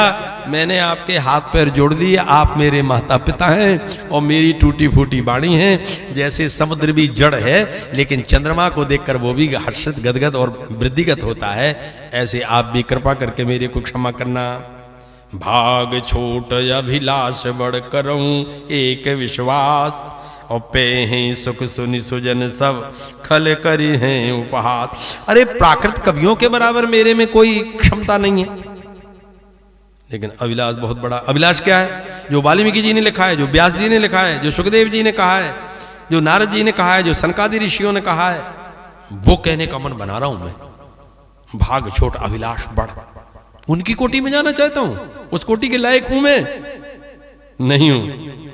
मैंने आपके हाथ पैर जोड़ दिए आप मेरे माता पिता हैं और मेरी टूटी फूटी बाणी है जैसे समुद्र भी जड़ है लेकिन चंद्रमा को देखकर वो भी हर्षित गदगद और वृद्धिगत होता है ऐसे आप भी कृपा करके मेरे को क्षमा करना भाग छोट अभिलाष बड़ करूं एक विश्वास और पे हैं सुख सुनि सुजन सब खल करी हैं उपहास अरे प्राकृत कवियों के बराबर मेरे में कोई क्षमता नहीं है लेकिन अभिलाष बहुत बड़ा अभिलाष क्या है जो वाल्मीकि जी ने लिखा है जो व्यास जी ने लिखा है जो सुखदेव जी ने कहा है जो नारद जी ने कहा है जो सनकादि ऋषियों ने कहा है वो कहने का मन बना रहा हूं मैं भाग छोट अभिलाष बढ़ उनकी कोटी में जाना चाहता हूं उस कोटी के लायक हूं मैं नहीं हूं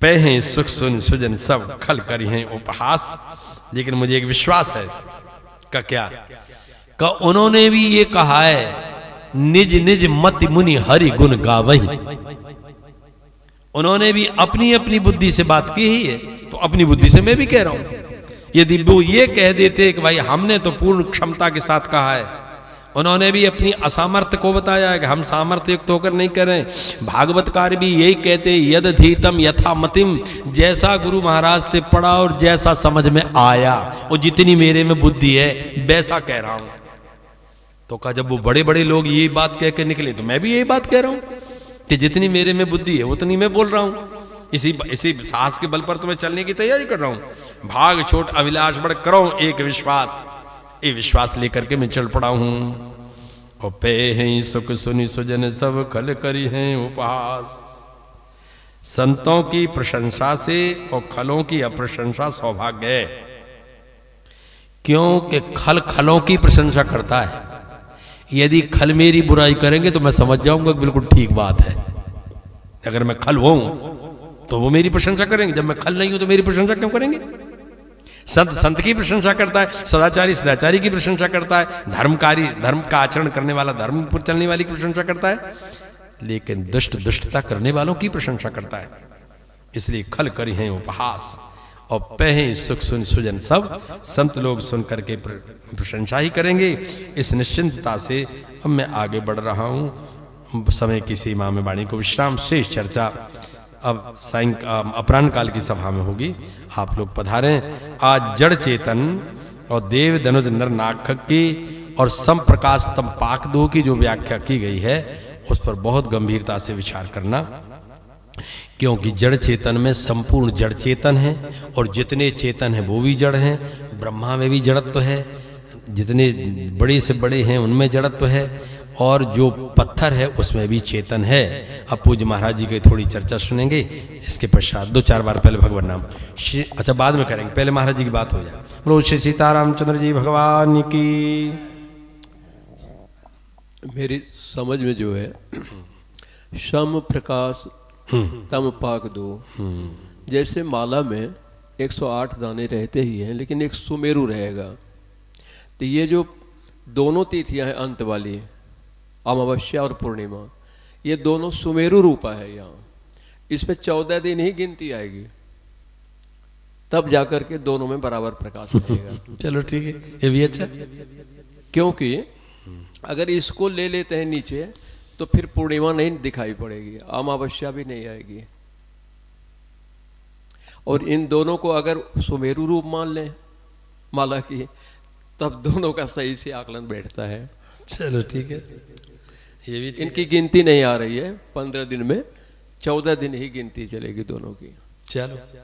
पे सुख सुन सुजन सब खल कर हैं उपहास लेकिन मुझे एक विश्वास है का क्या का उन्होंने भी ये कहा है निज निज मत मुनि हरि गुण गावही उन्होंने भी अपनी अपनी बुद्धि से बात की ही है तो अपनी बुद्धि से मैं भी कह रहा हूं यदि वो ये कह देते कि भाई हमने तो पूर्ण क्षमता के साथ कहा है उन्होंने भी अपनी असामर्थ्य को बताया कि हम सामर्थ्य युक्त होकर नहीं करें भागवतकार भी यही कहते यद धीतम यथा मतिम जैसा गुरु महाराज से पढ़ा और जैसा समझ में आया और जितनी मेरे में बुद्धि है वैसा कह रहा हूं तो कहा जब वो बड़े बड़े लोग यही बात कह के निकले तो मैं भी यही बात कह रहा हूं कि जितनी मेरे में बुद्धि है उतनी मैं बोल रहा हूं इसी इसी साहस के बल पर तो मैं चलने की तैयारी कर रहा हूं भाग छोट अभिलाष बढ़ करो एक विश्वास ये विश्वास लेकर के मैं चल पड़ा हूं और पे है सुख सुनी सुजन सब खल करी है उपहास संतों की प्रशंसा से और खलों की अप्रशंसा सौभाग्य है क्योंकि खल खलों की प्रशंसा करता है यदि खल मेरी बुराई करेंगे तो मैं समझ जाऊंगा बिल्कुल ठीक बात है अगर मैं खल हूं तो वो मेरी प्रशंसा करेंगे जब मैं खल नहीं हूं तो मेरी प्रशंसा क्यों करेंगे संत संत की प्रशंसा करता है सदाचारी सदाचारी की प्रशंसा करता है धर्मकारी धर्म का आचरण करने वाला धर्म पर चलने वाली की प्रशंसा करता है लेकिन दुष्ट दुष्टता करने वालों की प्रशंसा करता है इसलिए खल करी हैं उपहास और पहे सुख सुन सुजन सब संत लोग सुन करके प्रशंसा ही करेंगे इस निश्चिंतता से अब मैं आगे बढ़ रहा हूं समय की सीमा में वाणी को विश्राम शेष चर्चा अब साय अपराह काल की सभा में होगी आप लोग पधारें आज जड़ चेतन और देव धनुज नर नाखक की और समप्रकाश तम पाक दो की जो व्याख्या की गई है उस पर बहुत गंभीरता से विचार करना क्योंकि जड़ चेतन में संपूर्ण जड़ चेतन है और जितने चेतन हैं वो भी जड़ हैं ब्रह्मा में भी जड़त्व तो है जितने बड़े से बड़े हैं उनमें जड़त्व तो है और जो पत्थर है उसमें भी चेतन है अब पूज्य महाराज जी की थोड़ी चर्चा सुनेंगे इसके पश्चात दो चार बार पहले भगवान नाम अच्छा बाद में करेंगे पहले महाराज जी की बात हो जाए बोलो श्री सीतारामचंद्र जी भगवान की मेरी समझ में जो है सम प्रकाश हम्म। तम पाक दो हम्म। जैसे माला में 108 दाने रहते ही हैं लेकिन एक सुमेरु रहेगा तो ये जो दोनों तिथियां हैं अंत वाली है। अमावस्या और पूर्णिमा ये दोनों सुमेरु रूपा है यहाँ इसमें चौदह दिन ही गिनती आएगी तब जाकर के दोनों में बराबर प्रकाश (laughs) चलो ठीक है ये भी अच्छा क्योंकि अगर इसको ले लेते हैं नीचे तो फिर पूर्णिमा नहीं दिखाई पड़ेगी अमावस्या भी नहीं आएगी और इन दोनों को अगर सुमेरु रूप मान लें माला की तब दोनों का सही से आकलन बैठता है चलो ठीक है ये भी इनकी गिनती नहीं आ रही है पंद्रह दिन में चौदह दिन ही गिनती चलेगी दोनों की चलो